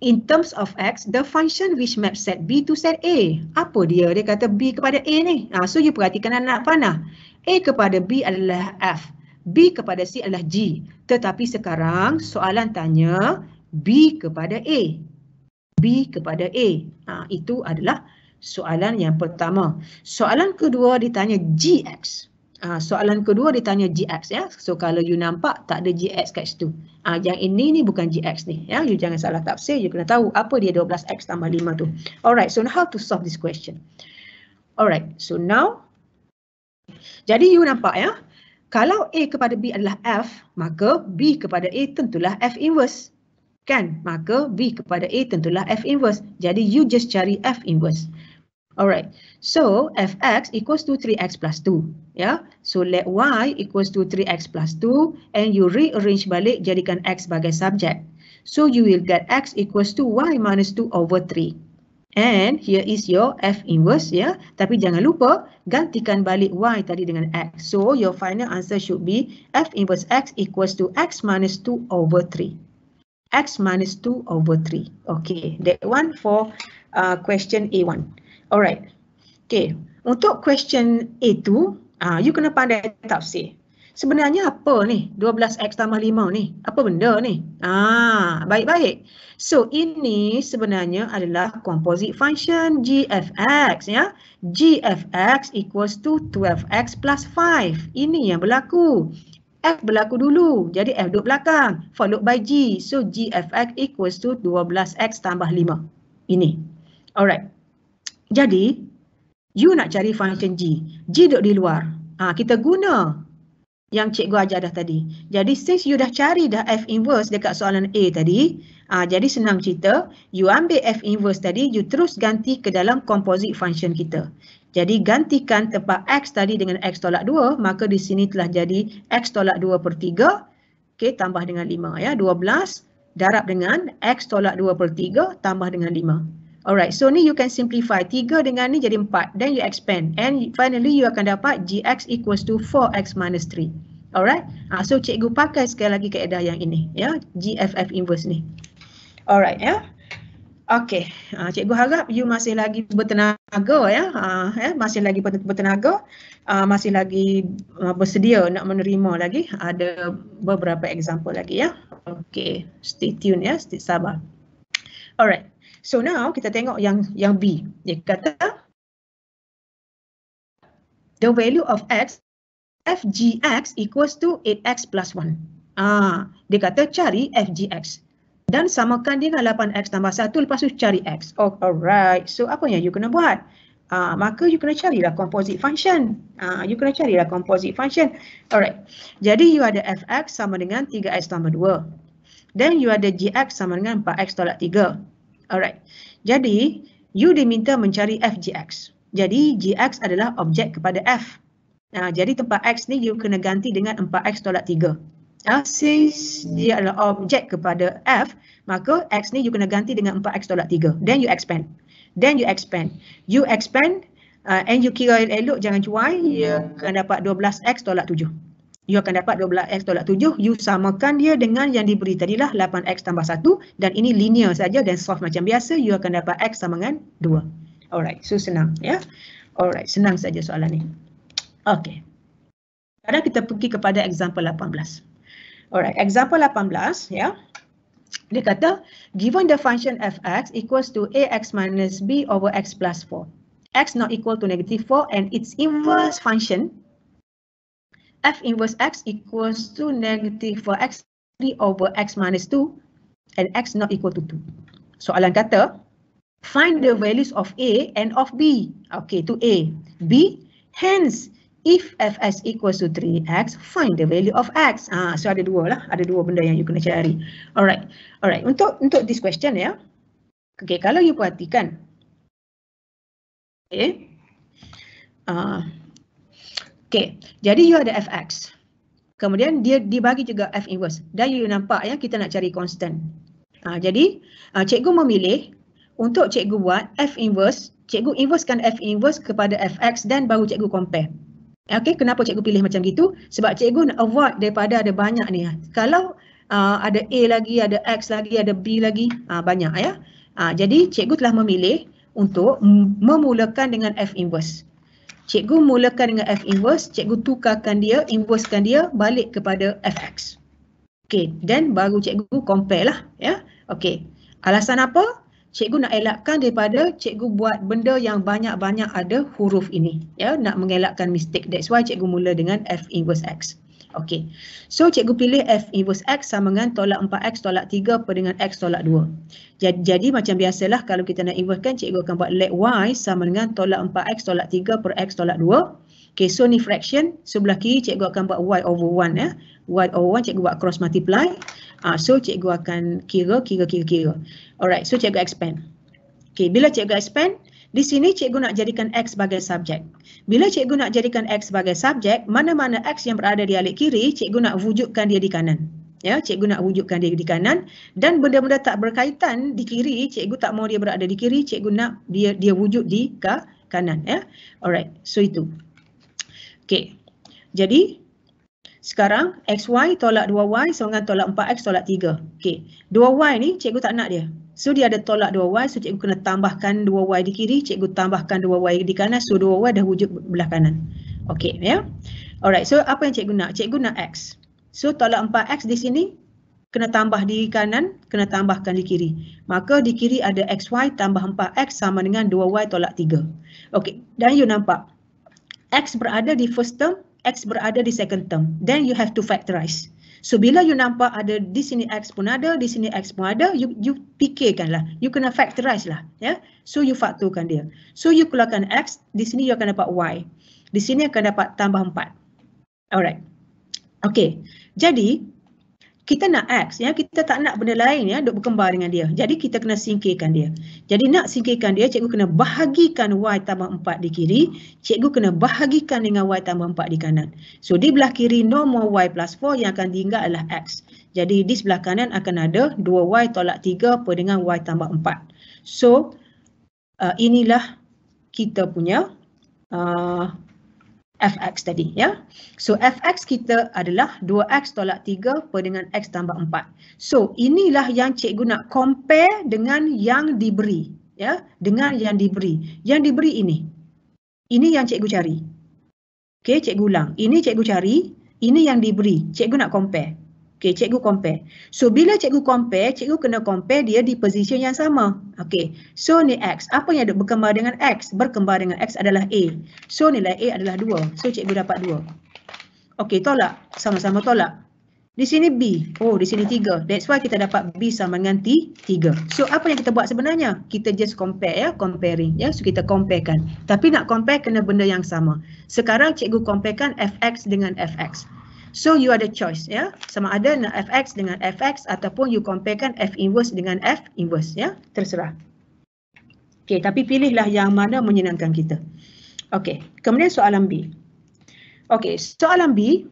in terms of x, the function which map set B to set A. Apa dia? Dia kata B kepada A ni. Ha, so, you perhatikan anak panah. A kepada B adalah f. B kepada C adalah G. Tetapi sekarang soalan tanya B kepada A. B kepada A. Ha, itu adalah soalan yang pertama. Soalan kedua ditanya GX. Ha, soalan kedua ditanya GX. ya. So kalau you nampak tak ada GX kat situ. Ha, yang ini ni bukan GX ni. Ya. You jangan salah tafsir. You kena tahu apa dia 12X tambah 5 tu. Alright. So how to solve this question? Alright. So now. Jadi you nampak ya. Kalau A kepada B adalah F, maka B kepada A tentulah F inverse. Kan? Maka B kepada A tentulah F inverse. Jadi, you just cari F inverse. Alright. So, Fx equals to 3x plus 2. Yeah? So, let y equals to 3x plus 2 and you rearrange balik jadikan x sebagai subjek. So, you will get x equals to y minus 2 over 3. And here is your F inverse, ya. Yeah? Tapi jangan lupa, gantikan balik Y tadi dengan X. So, your final answer should be F inverse X equals to X minus 2 over 3. X minus 2 over 3. Okay, that one for uh, question A1. Alright. Okay, untuk question A2, uh, you kena pandai tafsir sebenarnya apa ni 12x tambah 5 ni? Apa benda ni? Ah, baik-baik. So ini sebenarnya adalah composite function gfx ya. gfx equals to 12x plus 5. Ini yang berlaku. F berlaku dulu. Jadi F duduk belakang. Followed by G. So gfx equals to 12x tambah 5. Ini. Alright. Jadi, you nak cari function G. G duduk di luar. Ha, kita guna yang cikgu ajar dah tadi. Jadi since you dah cari dah F inverse dekat soalan A tadi, uh, jadi senang cerita, you ambil F inverse tadi, you terus ganti ke dalam composite function kita. Jadi gantikan tempat X tadi dengan X tolak 2, maka di sini telah jadi X tolak 2 per 3, okay, tambah dengan 5, ya, 12, darab dengan X tolak 2 per 3, tambah dengan 5. Alright, so ni you can simplify. 3 dengan ni jadi 4. Then you expand. And finally you akan dapat gx equals to 4x minus 3. Alright, uh, so cikgu pakai sekali lagi keadaan yang ini. ya, yeah? GFF inverse ni. Alright, ya. Yeah? Okay, uh, cikgu harap you masih lagi bertenaga ya. Uh, ah, yeah? Masih lagi bertenaga. Uh, masih lagi uh, bersedia nak menerima lagi. Ada beberapa example lagi ya. Yeah? Okay, stay tune ya, yeah? sabar. Alright. So now kita tengok yang yang B. Dia kata the value of x fgx equals to 8x plus 1. Ah, dia kata cari fgx dan samakan dengan 8x tambah 1 lepas tu cari x. Oh, alright. So apa yang you kena buat? Ah, maka you kena carilah composite function. Ah, you kena carilah composite function. Alright. Jadi you ada fx sama dengan 3x tambah 2. Then you ada gx sama dengan 4x tolak 3. Alright. Jadi, you diminta mencari f fgx. Jadi, gx adalah objek kepada f. Nah, jadi tempat x ni you kena ganti dengan 4x tolak 3. Nah, since dia adalah objek kepada f, maka x ni you kena ganti dengan 4x tolak 3. Then you expand. Then you expand. You expand uh, and you kira elok jangan cuai, yeah. you akan dapat 12x tolak 7 you akan dapat 12x tolak 7, you samakan dia dengan yang diberi tadilah 8x tambah 1 dan ini linear saja dan soft macam biasa, you akan dapat x sama dengan 2. Alright, so senang ya. Yeah? Alright, senang saja soalan ni. Okay. Sekarang kita pergi kepada example 18. Alright, example 18 ya. Yeah? Dia kata, given the function fx equals to ax minus b over x plus 4. x not equal to negative 4 and its inverse function f inverse x equals to negative 4x 3 over x minus 2 and x not equal to 2. Soalan kata, find the values of a and of b. Okay, to a. b, hence, if fs equals to 3x, find the value of x. Ah, So ada dua lah, ada dua benda yang you kena cari. Alright, alright. Untuk untuk this question ya. Okay, kalau you perhatikan. Okay. Uh, eh, ah, Okay, jadi you ada fx. Kemudian dia dibagi juga f inverse. Dan you nampak ya, kita nak cari constant. Ha, jadi, uh, cikgu memilih untuk cikgu buat f inverse. Cikgu inversekan f inverse kepada fx dan baru cikgu compare. Okay, kenapa cikgu pilih macam gitu? Sebab cikgu nak avoid daripada ada banyak ni. Ya. Kalau uh, ada A lagi, ada X lagi, ada B lagi, uh, banyak ya. Uh, jadi cikgu telah memilih untuk memulakan dengan F inverse cikgu mulakan dengan F inverse, cikgu tukarkan dia, inversekan dia balik kepada Fx. Okey, then baru cikgu compare lah. Ya? Okey, alasan apa? Cikgu nak elakkan daripada cikgu buat benda yang banyak-banyak ada huruf ini. Ya, Nak mengelakkan mistake. That's why cikgu mula dengan F inverse X. Okey. So cikgu pilih F inverse X sama dengan tolak 4X tolak 3 per dengan X tolak 2. Jadi, jadi macam biasalah kalau kita nak inverse kan cikgu akan buat leg Y sama dengan tolak 4X tolak 3 per X tolak 2. Okey so ni fraction sebelah kiri cikgu akan buat Y over 1 ya. Eh. Y over 1 cikgu buat cross multiply. Uh, so cikgu akan kira kira kira kira. Alright so cikgu expand. Okey bila cikgu expand di sini cikgu nak jadikan X sebagai subjek. Bila cikgu nak jadikan X sebagai subjek, mana-mana X yang berada di alik kiri, cikgu nak wujudkan dia di kanan. Ya, cikgu nak wujudkan dia di kanan dan benda-benda tak berkaitan di kiri, cikgu tak mau dia berada di kiri, cikgu nak dia dia wujud di ke kanan, ya. Alright, so itu. Okey. Jadi sekarang xy tolak 2y sama dengan tolak 4x tolak 3. Okey. 2y ni cikgu tak nak dia. So dia ada tolak 2y, so cikgu kena tambahkan 2y di kiri, cikgu tambahkan 2y di kanan, so 2y dah wujud belah kanan. Okay, ya. Yeah. Alright, so apa yang cikgu nak? Cikgu nak x. So tolak 4x di sini, kena tambah di kanan, kena tambahkan di kiri. Maka di kiri ada xy tambah 4x sama dengan 2y tolak 3. Okay, dan you nampak, x berada di first term, x berada di second term. Then you have to factorize. So bila you nampak ada di sini X pun ada, di sini X pun ada, you, you fikirkanlah. You kena factorize lah. Yeah? So you faktorkan dia. So you keluarkan X, di sini you akan dapat Y. Di sini akan dapat tambah 4. Alright. Okay. Jadi, kita nak X ya kita tak nak benda lain ya duk berkembar dengan dia jadi kita kena singkirkan dia jadi nak singkirkan dia cikgu kena bahagikan Y tambah 4 di kiri cikgu kena bahagikan dengan Y tambah 4 di kanan so di belah kiri no Y plus 4 yang akan tinggal adalah X jadi di sebelah kanan akan ada 2Y tolak 3 per dengan Y tambah 4 so uh, inilah kita punya uh, fx tadi ya. So fx kita adalah 2x tolak 3 per dengan x tambah 4. So inilah yang cikgu nak compare dengan yang diberi ya, dengan yang diberi. Yang diberi ini. Ini yang cikgu cari. Okey, cikgu ulang. Ini cikgu cari, ini yang diberi. Cikgu nak compare. Okey, cikgu compare. So, bila cikgu compare, cikgu kena compare dia di position yang sama. Okey, so ni X. Apa yang berkembar dengan X? Berkembar dengan X adalah A. So, nilai A adalah 2. So, cikgu dapat 2. Okey, tolak. Sama-sama tolak. Di sini B. Oh, di sini 3. That's why kita dapat B sama dengan T, 3. So, apa yang kita buat sebenarnya? Kita just compare ya, comparing. ya. So, kita comparekan. Tapi nak compare kena benda yang sama. Sekarang cikgu comparekan FX dengan FX. FX. So you ada choice ya. Sama ada nak fx dengan fx ataupun you comparekan f inverse dengan f inverse ya. Terserah. Okey, tapi pilihlah yang mana menyenangkan kita. Okey, kemudian soalan B. Okey, soalan B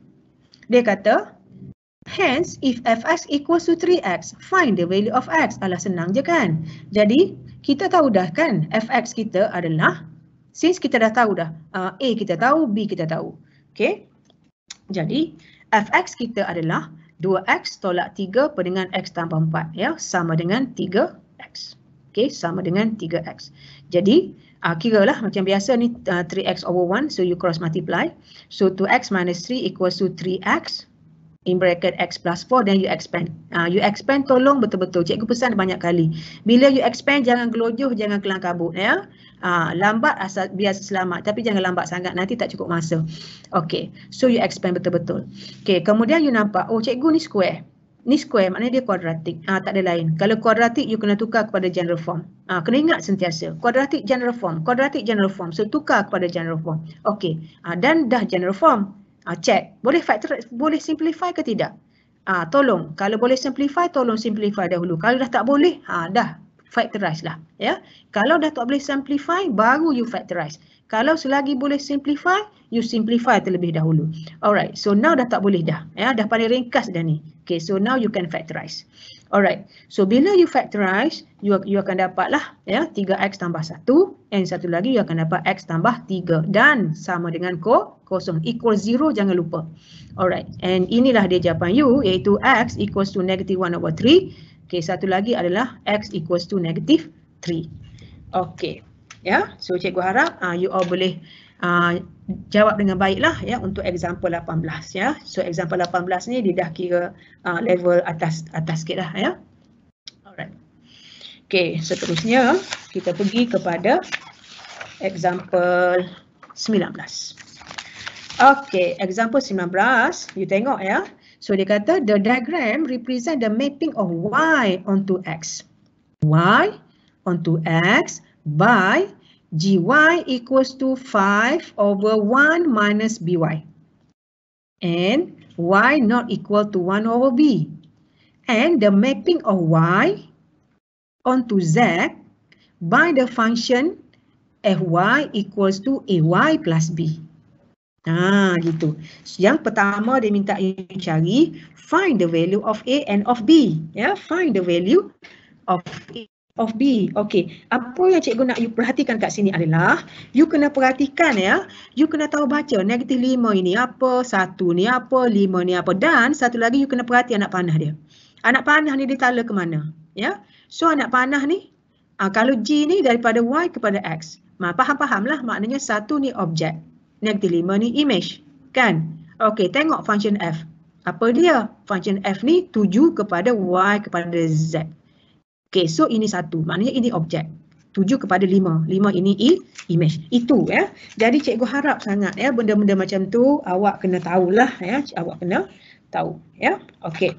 dia kata hence if fx equals to 3x find the value of x. Alah senang je kan. Jadi kita tahu dah kan fx kita adalah since kita dah tahu dah uh, a kita tahu b kita tahu. Okey. Jadi fx kita adalah 2x tolak 3 perdengan x tambah 4 ya sama dengan 3x. Okey sama dengan 3x. Jadi uh, ah, kira lah macam biasa ni uh, ah, 3x over 1 so you cross multiply. So 2x minus 3 equals to 3x in bracket x plus 4 then you expand. Uh, you expand tolong betul-betul. Cikgu pesan banyak kali. Bila you expand jangan gelojoh jangan kelang ya. Uh, lambat asal biasa selamat tapi jangan lambat sangat nanti tak cukup masa. Okey, so you expand betul-betul. Okey, kemudian you nampak oh cikgu ni square. Ni square maknanya dia kuadratik. Ah, tak ada lain. Kalau kuadratik, you kena tukar kepada general form. Ah, kena ingat sentiasa. Kuadratik general form. Kuadratik general form. So, tukar kepada general form. Okey. Ah, dan dah general form. Ah, check. Boleh factor, boleh simplify ke tidak? Ah, tolong. Kalau boleh simplify, tolong simplify dahulu. Kalau dah tak boleh, ah, dah factorize lah. Ya. Kalau dah tak boleh simplify, baru you factorize. Kalau selagi boleh simplify, you simplify terlebih dahulu. Alright, so now dah tak boleh dah. Ya, dah paling ringkas dah ni. Okay, so now you can factorize. Alright, so bila you factorize, you, you akan lah, ya, 3x tambah 1. And satu lagi, you akan dapat x tambah 3. Dan sama dengan ko, kosong. Equal 0, jangan lupa. Alright, and inilah dia jawapan you, iaitu x equals to negative 1 over 3. Okay satu lagi adalah x equals to negative 3. Okay, Ya, yeah. so cikgu harap uh, you all boleh uh, jawab dengan baiklah ya yeah, untuk example 18 ya. Yeah. So example 18 ni dia dah kira uh, level atas atas lah ya. Yeah. Alright. Okay, seterusnya kita pergi kepada example 19. Okay, example 19, you tengok ya. Yeah. So dia kata the diagram represent the mapping of y onto x. y onto x by gy equals to 5 over 1 minus by. And y not equal to 1 over b. And the mapping of y onto z by the function fy equals to ay plus b. Ha, gitu. Yang pertama dia minta you cari find the value of A and of B. Ya, find the value of A of B. Okey. Apa yang cikgu nak you perhatikan kat sini adalah you kena perhatikan ya. You kena tahu baca negatif lima ini apa, Satu ni apa, Lima ni apa dan satu lagi you kena perhati anak panah dia. Anak panah ni ditala ke mana? Ya. So anak panah ni ah, kalau G ni daripada Y kepada X. Faham-faham lah maknanya satu ni objek negatif 5 ni image. Kan? Okey, tengok function f. Apa dia? Function f ni tuju kepada y kepada z. Okey, so ini satu. Maknanya ini objek. Tuju kepada lima. Lima ini i, image. Itu ya. Jadi cikgu harap sangat ya benda-benda macam tu awak kena tahulah ya. Awak kena tahu ya. Okey.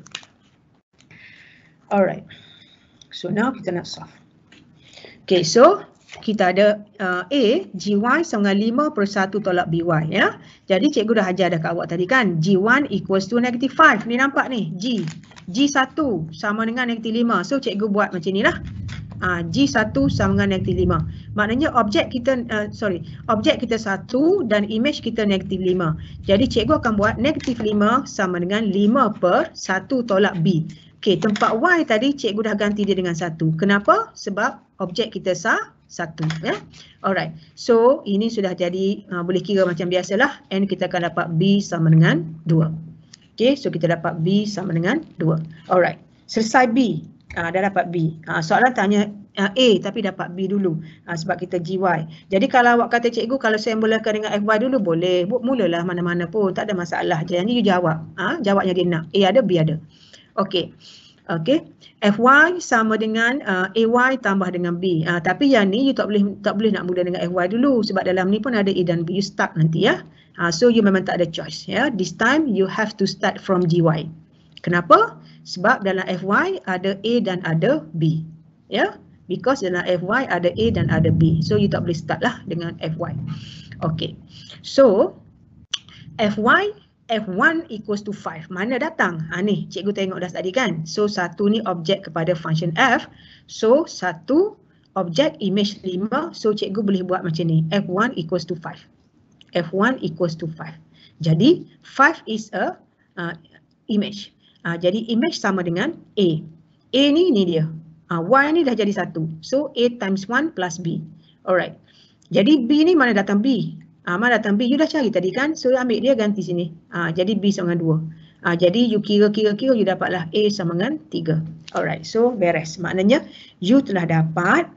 Alright. So now kita nak solve. Okay, so kita ada uh, A, GY sama dengan 5 per 1 tolak BY. Ya? Jadi cikgu dah ajar dah kat awak tadi kan. G1 equals to negative 5. Ni nampak ni. G. G1 sama dengan negative 5. So cikgu buat macam ni lah. Uh, ah, G1 sama dengan negative 5. Maknanya objek kita, uh, sorry. Objek kita 1 dan image kita negative 5. Jadi cikgu akan buat negative 5 sama dengan 5 per 1 tolak B. Okay, tempat Y tadi cikgu dah ganti dia dengan 1. Kenapa? Sebab objek kita sah satu. Ya? Alright, so ini sudah jadi uh, boleh kira macam biasalah N kita akan dapat B sama dengan 2. Okay, so kita dapat B sama dengan 2. Alright, selesai B. Uh, dah dapat B. Uh, soalan tanya uh, A tapi dapat B dulu uh, sebab kita GY. Jadi kalau awak kata cikgu kalau saya mulakan dengan FY dulu boleh. Bu, mulalah mana-mana pun tak ada masalah. Jadi you jawab. Uh, jawabnya dia nak. A ada, B ada. Okay. Okay, FY sama dengan uh, AY tambah dengan B. Uh, tapi yang ni you tak boleh tak boleh nak mula dengan FY dulu sebab dalam ni pun ada A dan B. You start nanti ya. Uh, so you memang tak ada choice ya. Yeah? This time you have to start from GY. Kenapa? Sebab dalam FY ada A dan ada B. Ya? Yeah? Because dalam FY ada A dan ada B. So you tak boleh start lah dengan FY. Okay. So FY F1 equals to 5. Mana datang? Ha, ni, cikgu tengok dah tadi kan? So, satu ni objek kepada function F. So, satu objek image 5. So, cikgu boleh buat macam ni. F1 equals to 5. F1 equals to 5. Jadi, 5 is a uh, image. Uh, jadi, image sama dengan A. A ni, ni dia. Uh, y ni dah jadi satu. So, A times 1 plus B. Alright. Jadi, B ni mana datang B? Ah, Mak datang B, you dah cari tadi kan? Suruh ambil dia ganti sini. Ah, jadi B sama dengan 2. Ah, jadi you kira-kira-kira you dapatlah A sama dengan 3. Alright, so beres. Maknanya you telah dapat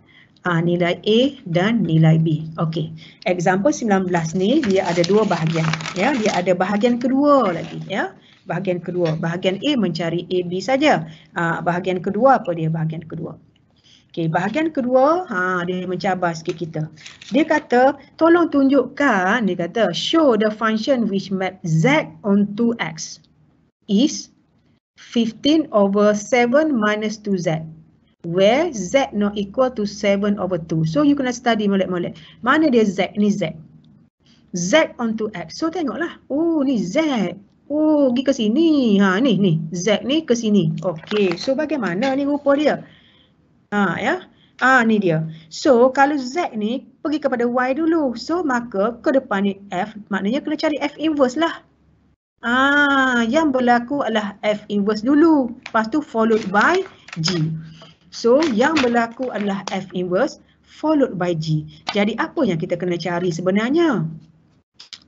ah, nilai A dan nilai B. Okay, example 19 ni dia ada dua bahagian. Ya, Dia ada bahagian kedua lagi. Ya, Bahagian kedua. Bahagian A mencari A, B saja. Ah, bahagian kedua apa dia? Bahagian kedua. Okey, bahagian kedua, ha, dia mencabar sikit kita. Dia kata, tolong tunjukkan, dia kata, show the function which map z onto x is 15 over 7 minus 2z. Where z not equal to 7 over 2. So, you kena study molek-molek. Mana dia z? Ni z. z onto x. So, tengoklah. Oh, ni z. Oh, pergi ke sini. Ha, ni, ni. z ni ke sini. Okay, so bagaimana ni rupa dia? Okey. Ha ya. Ha ni dia. So kalau Z ni pergi kepada Y dulu. So maka ke depan ni F maknanya kena cari F inverse lah. Ah, yang berlaku adalah F inverse dulu. Lepas tu followed by G. So yang berlaku adalah F inverse followed by G. Jadi apa yang kita kena cari sebenarnya?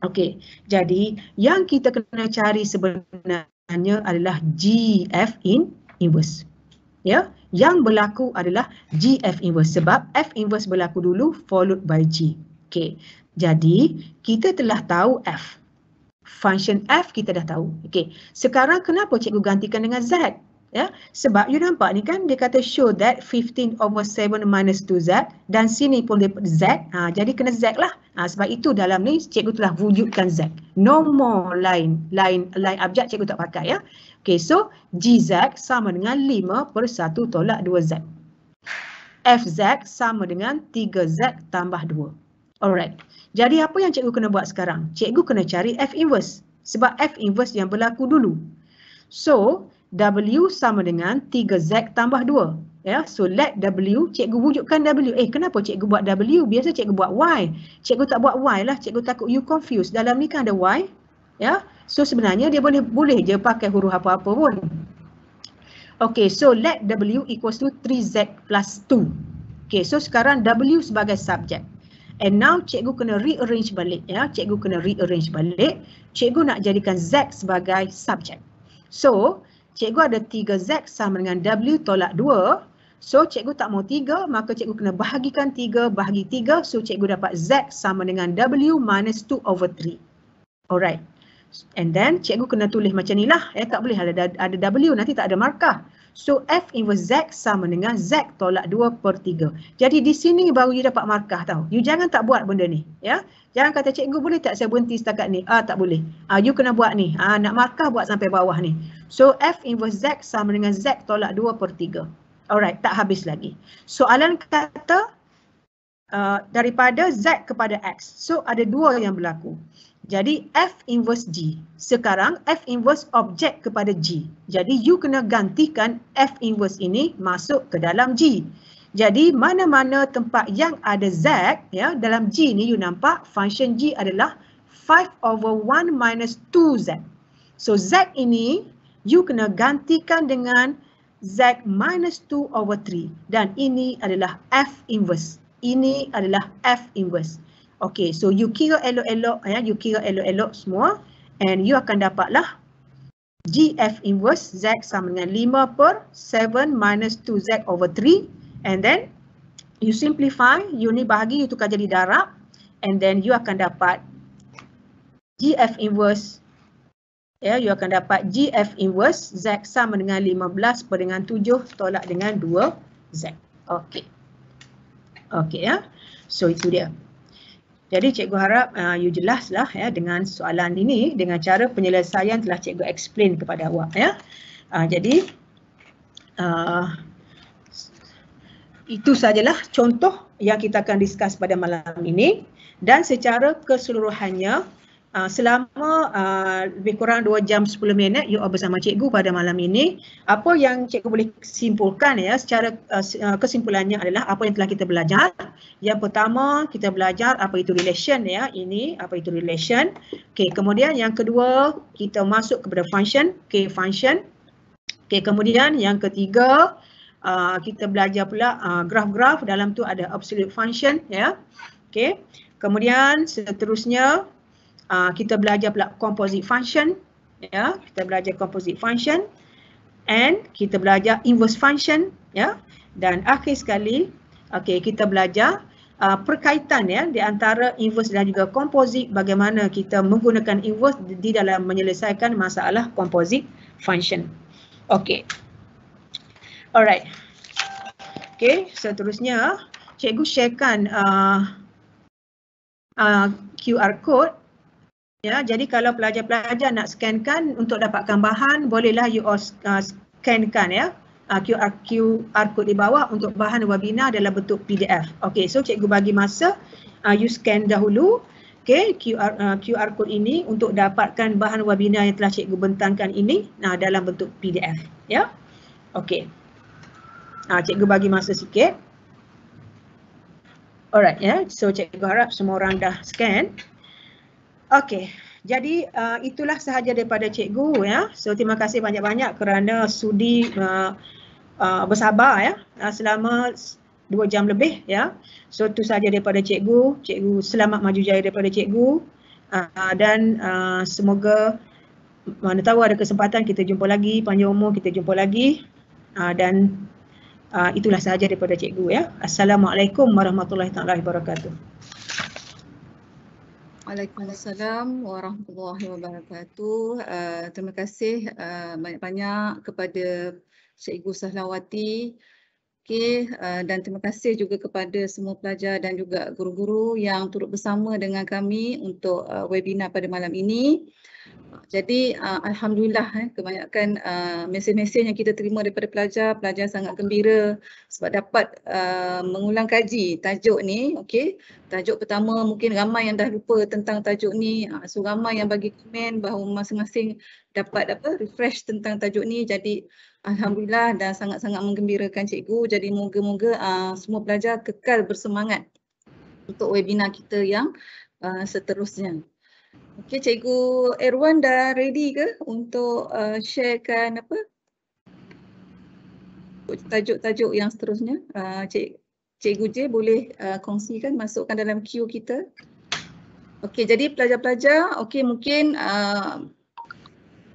Okey, jadi yang kita kena cari sebenarnya adalah g f in inverse. Ya, yeah? yang berlaku adalah g f inverse sebab F inverse berlaku dulu followed by G. Okay, Jadi, kita telah tahu F. Function F kita dah tahu. Okay, Sekarang kenapa cikgu gantikan dengan Z? Ya, sebab you nampak ni kan dia kata show that 15 over 7 minus 2z dan sini pun dia z. Ha, jadi kena z lah. Ha, sebab itu dalam ni cikgu telah wujudkan z. No more line line line abjad cikgu tak pakai ya. Okay, so z sama dengan 5 per 1 tolak 2z. F z sama dengan 3z tambah 2. Alright. Jadi apa yang cikgu kena buat sekarang? Cikgu kena cari f inverse. Sebab f inverse yang berlaku dulu. So, W sama dengan 3Z tambah 2. Ya, so let W, cikgu wujudkan W. Eh kenapa cikgu buat W? Biasa cikgu buat Y. Cikgu tak buat Y lah, cikgu takut you confuse. Dalam ni kan ada Y. Ya, so sebenarnya dia boleh boleh je pakai huruf apa-apa pun. Okay, so let W equals to 3Z plus 2. Okay, so sekarang W sebagai subjek. And now cikgu kena rearrange balik ya. Cikgu kena rearrange balik. Cikgu nak jadikan Z sebagai subjek. So, cikgu ada 3Z sama dengan W tolak 2. So, cikgu tak mau 3, maka cikgu kena bahagikan 3, bahagi 3. So, cikgu dapat Z sama dengan W minus 2 over 3. Alright. And then, cikgu kena tulis macam ni lah. Eh, tak boleh ada, ada W, nanti tak ada markah. So F inverse Z sama dengan Z tolak 2 per 3. Jadi di sini baru you dapat markah tau. You jangan tak buat benda ni. ya. Jangan kata cikgu boleh tak saya berhenti setakat ni. Ah Tak boleh. Ah, you kena buat ni. Ah, nak markah buat sampai bawah ni. So F inverse Z sama dengan Z tolak 2 per 3. Alright, tak habis lagi. Soalan kata uh, daripada Z kepada X. So ada dua yang berlaku. Jadi F inverse G. Sekarang F inverse objek kepada G. Jadi you kena gantikan F inverse ini masuk ke dalam G. Jadi mana-mana tempat yang ada Z ya dalam G ni you nampak function G adalah 5 over 1 minus 2Z. So Z ini you kena gantikan dengan Z minus 2 over 3. Dan ini adalah F inverse. Ini adalah F inverse. Okay, so you kira elok-elok, yeah, you kira elok-elok semua and you akan dapatlah GF inverse Z sama dengan 5 per 7 minus 2Z over 3 and then you simplify, you ni bahagi, you tukar jadi darab and then you akan dapat GF inverse Ya, you akan dapat GF inverse Z sama dengan 15 per dengan 7 tolak dengan 2Z. Okay, okay ya. So itu dia. Jadi cikgu harap uh, you jelaslah ya dengan soalan ini dengan cara penyelesaian telah cikgu explain kepada awak ya. Uh, jadi uh, itu sajalah contoh yang kita akan discuss pada malam ini dan secara keseluruhannya Uh, selama uh, lebih kurang 2 jam 10 minit you all bersama cikgu pada malam ini apa yang cikgu boleh simpulkan ya secara uh, kesimpulannya adalah apa yang telah kita belajar yang pertama kita belajar apa itu relation ya ini apa itu relation okey kemudian yang kedua kita masuk kepada function okey function okey kemudian yang ketiga uh, kita belajar pula graf-graf uh, dalam tu ada absolute function ya okey kemudian seterusnya uh, kita belajar pula composite function ya kita belajar composite function and kita belajar inverse function ya dan akhir sekali okay kita belajar uh, perkaitan ya di antara inverse dan juga composite bagaimana kita menggunakan inverse di dalam menyelesaikan masalah composite function Okay. alright Okay. seterusnya cikgu sharekan uh, ah, uh, QR code Ya, jadi kalau pelajar-pelajar nak scankan untuk dapatkan bahan, bolehlah you all uh, scankan ya. Uh, QR, QR code di bawah untuk bahan webinar dalam bentuk PDF. Okey, so cikgu bagi masa, uh, you scan dahulu okay, QR, uh, QR code ini untuk dapatkan bahan webinar yang telah cikgu bentangkan ini uh, dalam bentuk PDF. Ya, yeah? okey. Uh, cikgu bagi masa sikit. Alright, ya. Yeah? So cikgu harap semua orang dah scan. Okey. Okey, jadi uh, itulah sahaja daripada cikgu ya. So terima kasih banyak-banyak kerana sudi uh, uh, bersabar ya uh, selama dua jam lebih ya. So itu sahaja daripada cikgu. Cikgu selamat maju jaya daripada cikgu uh, dan uh, semoga mana tahu ada kesempatan kita jumpa lagi panjang umur kita jumpa lagi uh, dan uh, itulah sahaja daripada cikgu ya. Assalamualaikum warahmatullahi taala wabarakatuh. Waalaikumsalam warahmatullahi wabarakatuh. Uh, terima kasih eh, banyak-banyak uh, kepada Cikgu Sahlawati. Okay. Uh, eh, dan terima kasih juga kepada semua pelajar dan juga guru-guru yang turut bersama dengan kami untuk uh, webinar pada malam ini. Uh, Ha, jadi uh, alhamdulillah eh, kebanyakan uh, ha, mesej-mesej yang kita terima daripada pelajar, pelajar sangat gembira sebab dapat uh, mengulang kaji tajuk ni. Okey, tajuk pertama mungkin ramai yang dah lupa tentang tajuk ni. Uh, so ramai yang bagi komen bahawa masing-masing dapat apa refresh tentang tajuk ni. Jadi alhamdulillah dan sangat-sangat menggembirakan cikgu. Jadi moga-moga uh, semua pelajar kekal bersemangat untuk webinar kita yang uh, seterusnya. Okey, Cikgu Erwan dah ready ke untuk uh, sharekan apa? Tajuk-tajuk yang seterusnya. Uh, Cik, Cikgu J boleh uh, kongsikan, masukkan dalam queue kita. Okey, jadi pelajar-pelajar, okey mungkin uh,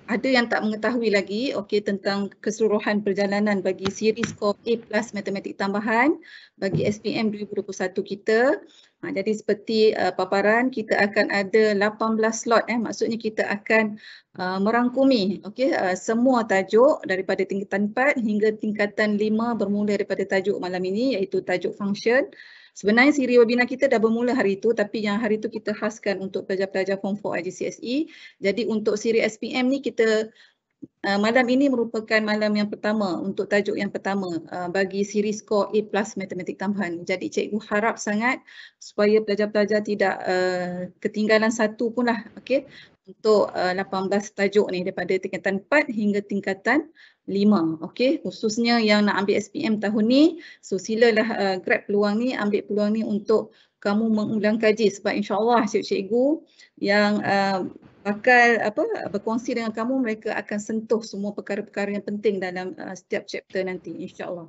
ada yang tak mengetahui lagi okey tentang keseluruhan perjalanan bagi siri skor A plus matematik tambahan bagi SPM 2021 kita. Ha, jadi seperti uh, paparan kita akan ada 18 slot eh maksudnya kita akan uh, merangkumi okey uh, semua tajuk daripada tingkatan 4 hingga tingkatan 5 bermula daripada tajuk malam ini iaitu tajuk function. Sebenarnya siri webinar kita dah bermula hari itu tapi yang hari itu kita khaskan untuk pelajar-pelajar form 4 IGCSE. Jadi untuk siri SPM ni kita Uh, malam ini merupakan malam yang pertama untuk tajuk yang pertama uh, bagi siri skor A plus matematik tambahan. Jadi cikgu harap sangat supaya pelajar-pelajar tidak uh, ketinggalan satu pun lah okay, untuk uh, 18 tajuk ni daripada tingkatan 4 hingga tingkatan 5. Okay. Khususnya yang nak ambil SPM tahun ni, so silalah uh, grab peluang ni, ambil peluang ni untuk kamu mengulang kaji sebab insyaAllah cikgu-cikgu yang uh, bakal apa berkongsi dengan kamu mereka akan sentuh semua perkara-perkara yang penting dalam uh, setiap chapter nanti insyaallah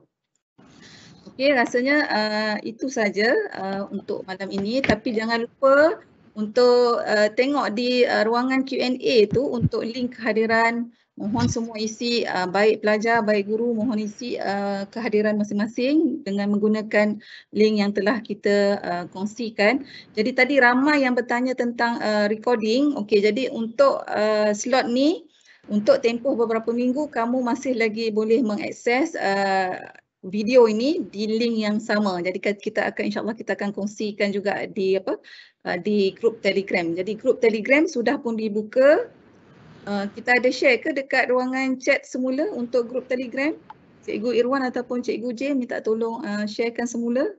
okey rasanya uh, itu saja uh, untuk malam ini tapi jangan lupa untuk uh, tengok di uh, ruangan Q&A tu untuk link kehadiran mohon semua isi uh, baik pelajar baik guru mohon isi uh, kehadiran masing-masing dengan menggunakan link yang telah kita uh, kongsikan. Jadi tadi ramai yang bertanya tentang uh, recording. Okey jadi untuk uh, slot ni untuk tempoh beberapa minggu kamu masih lagi boleh mengakses uh, video ini di link yang sama. Jadi kita akan insyaallah kita akan kongsikan juga di apa uh, di grup Telegram. Jadi grup Telegram sudah pun dibuka Eh, kita ada share ke dekat ruangan chat semula untuk grup telegram Cikgu Irwan ataupun Cikgu J minta tolong uh, sharekan semula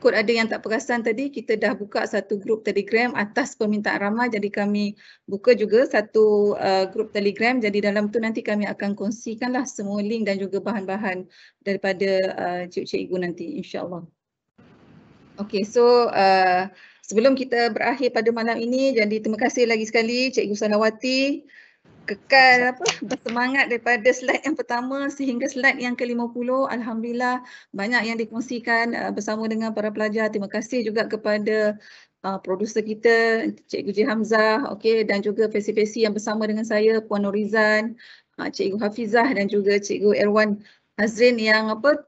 Kod ada yang tak perasan tadi kita dah buka satu grup telegram atas permintaan ramah. jadi kami buka juga satu uh, grup telegram jadi dalam tu nanti kami akan kongsikanlah semua link dan juga bahan-bahan daripada uh, cik cikgu nanti insyaAllah. Okay so uh, sebelum kita berakhir pada malam ini jadi terima kasih lagi sekali cikgu Salawati kekal apa bersemangat daripada slide yang pertama sehingga slide yang ke-50 alhamdulillah banyak yang dikongsikan uh, bersama dengan para pelajar terima kasih juga kepada uh, produser kita cikgu Ji Hamzah Okay dan juga fesi-fesi yang bersama dengan saya puan Norizan uh, cikgu Hafizah dan juga cikgu Erwan Azrin yang apa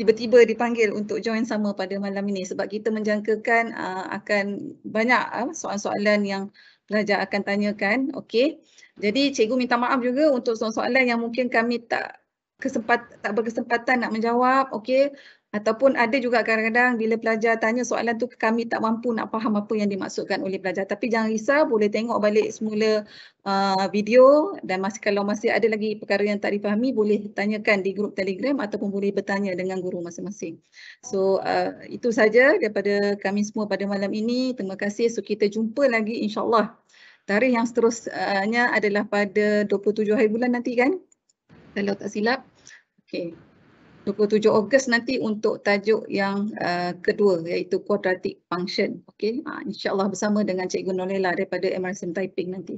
tiba-tiba dipanggil untuk join sama pada malam ini sebab kita menjangkakan uh, akan banyak uh, soalan-soalan yang pelajar akan tanyakan. Okey. Jadi cikgu minta maaf juga untuk soalan-soalan yang mungkin kami tak kesempat tak berkesempatan nak menjawab. Okey ataupun ada juga kadang-kadang bila pelajar tanya soalan tu kami tak mampu nak faham apa yang dimaksudkan oleh pelajar tapi jangan risau boleh tengok balik semula uh, video dan masih kalau masih ada lagi perkara yang tak difahami boleh tanyakan di grup telegram ataupun boleh bertanya dengan guru masing-masing so uh, itu saja daripada kami semua pada malam ini terima kasih so kita jumpa lagi insyaAllah tarikh yang seterusnya adalah pada 27 hari bulan nanti kan kalau tak silap okay. 27 Ogos nanti untuk tajuk yang uh, kedua iaitu quadratic function. Okey, uh, insyaAllah bersama dengan Cikgu Nolela daripada MRSM Taiping nanti.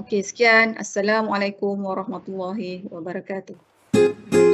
Okey, sekian. Assalamualaikum warahmatullahi wabarakatuh.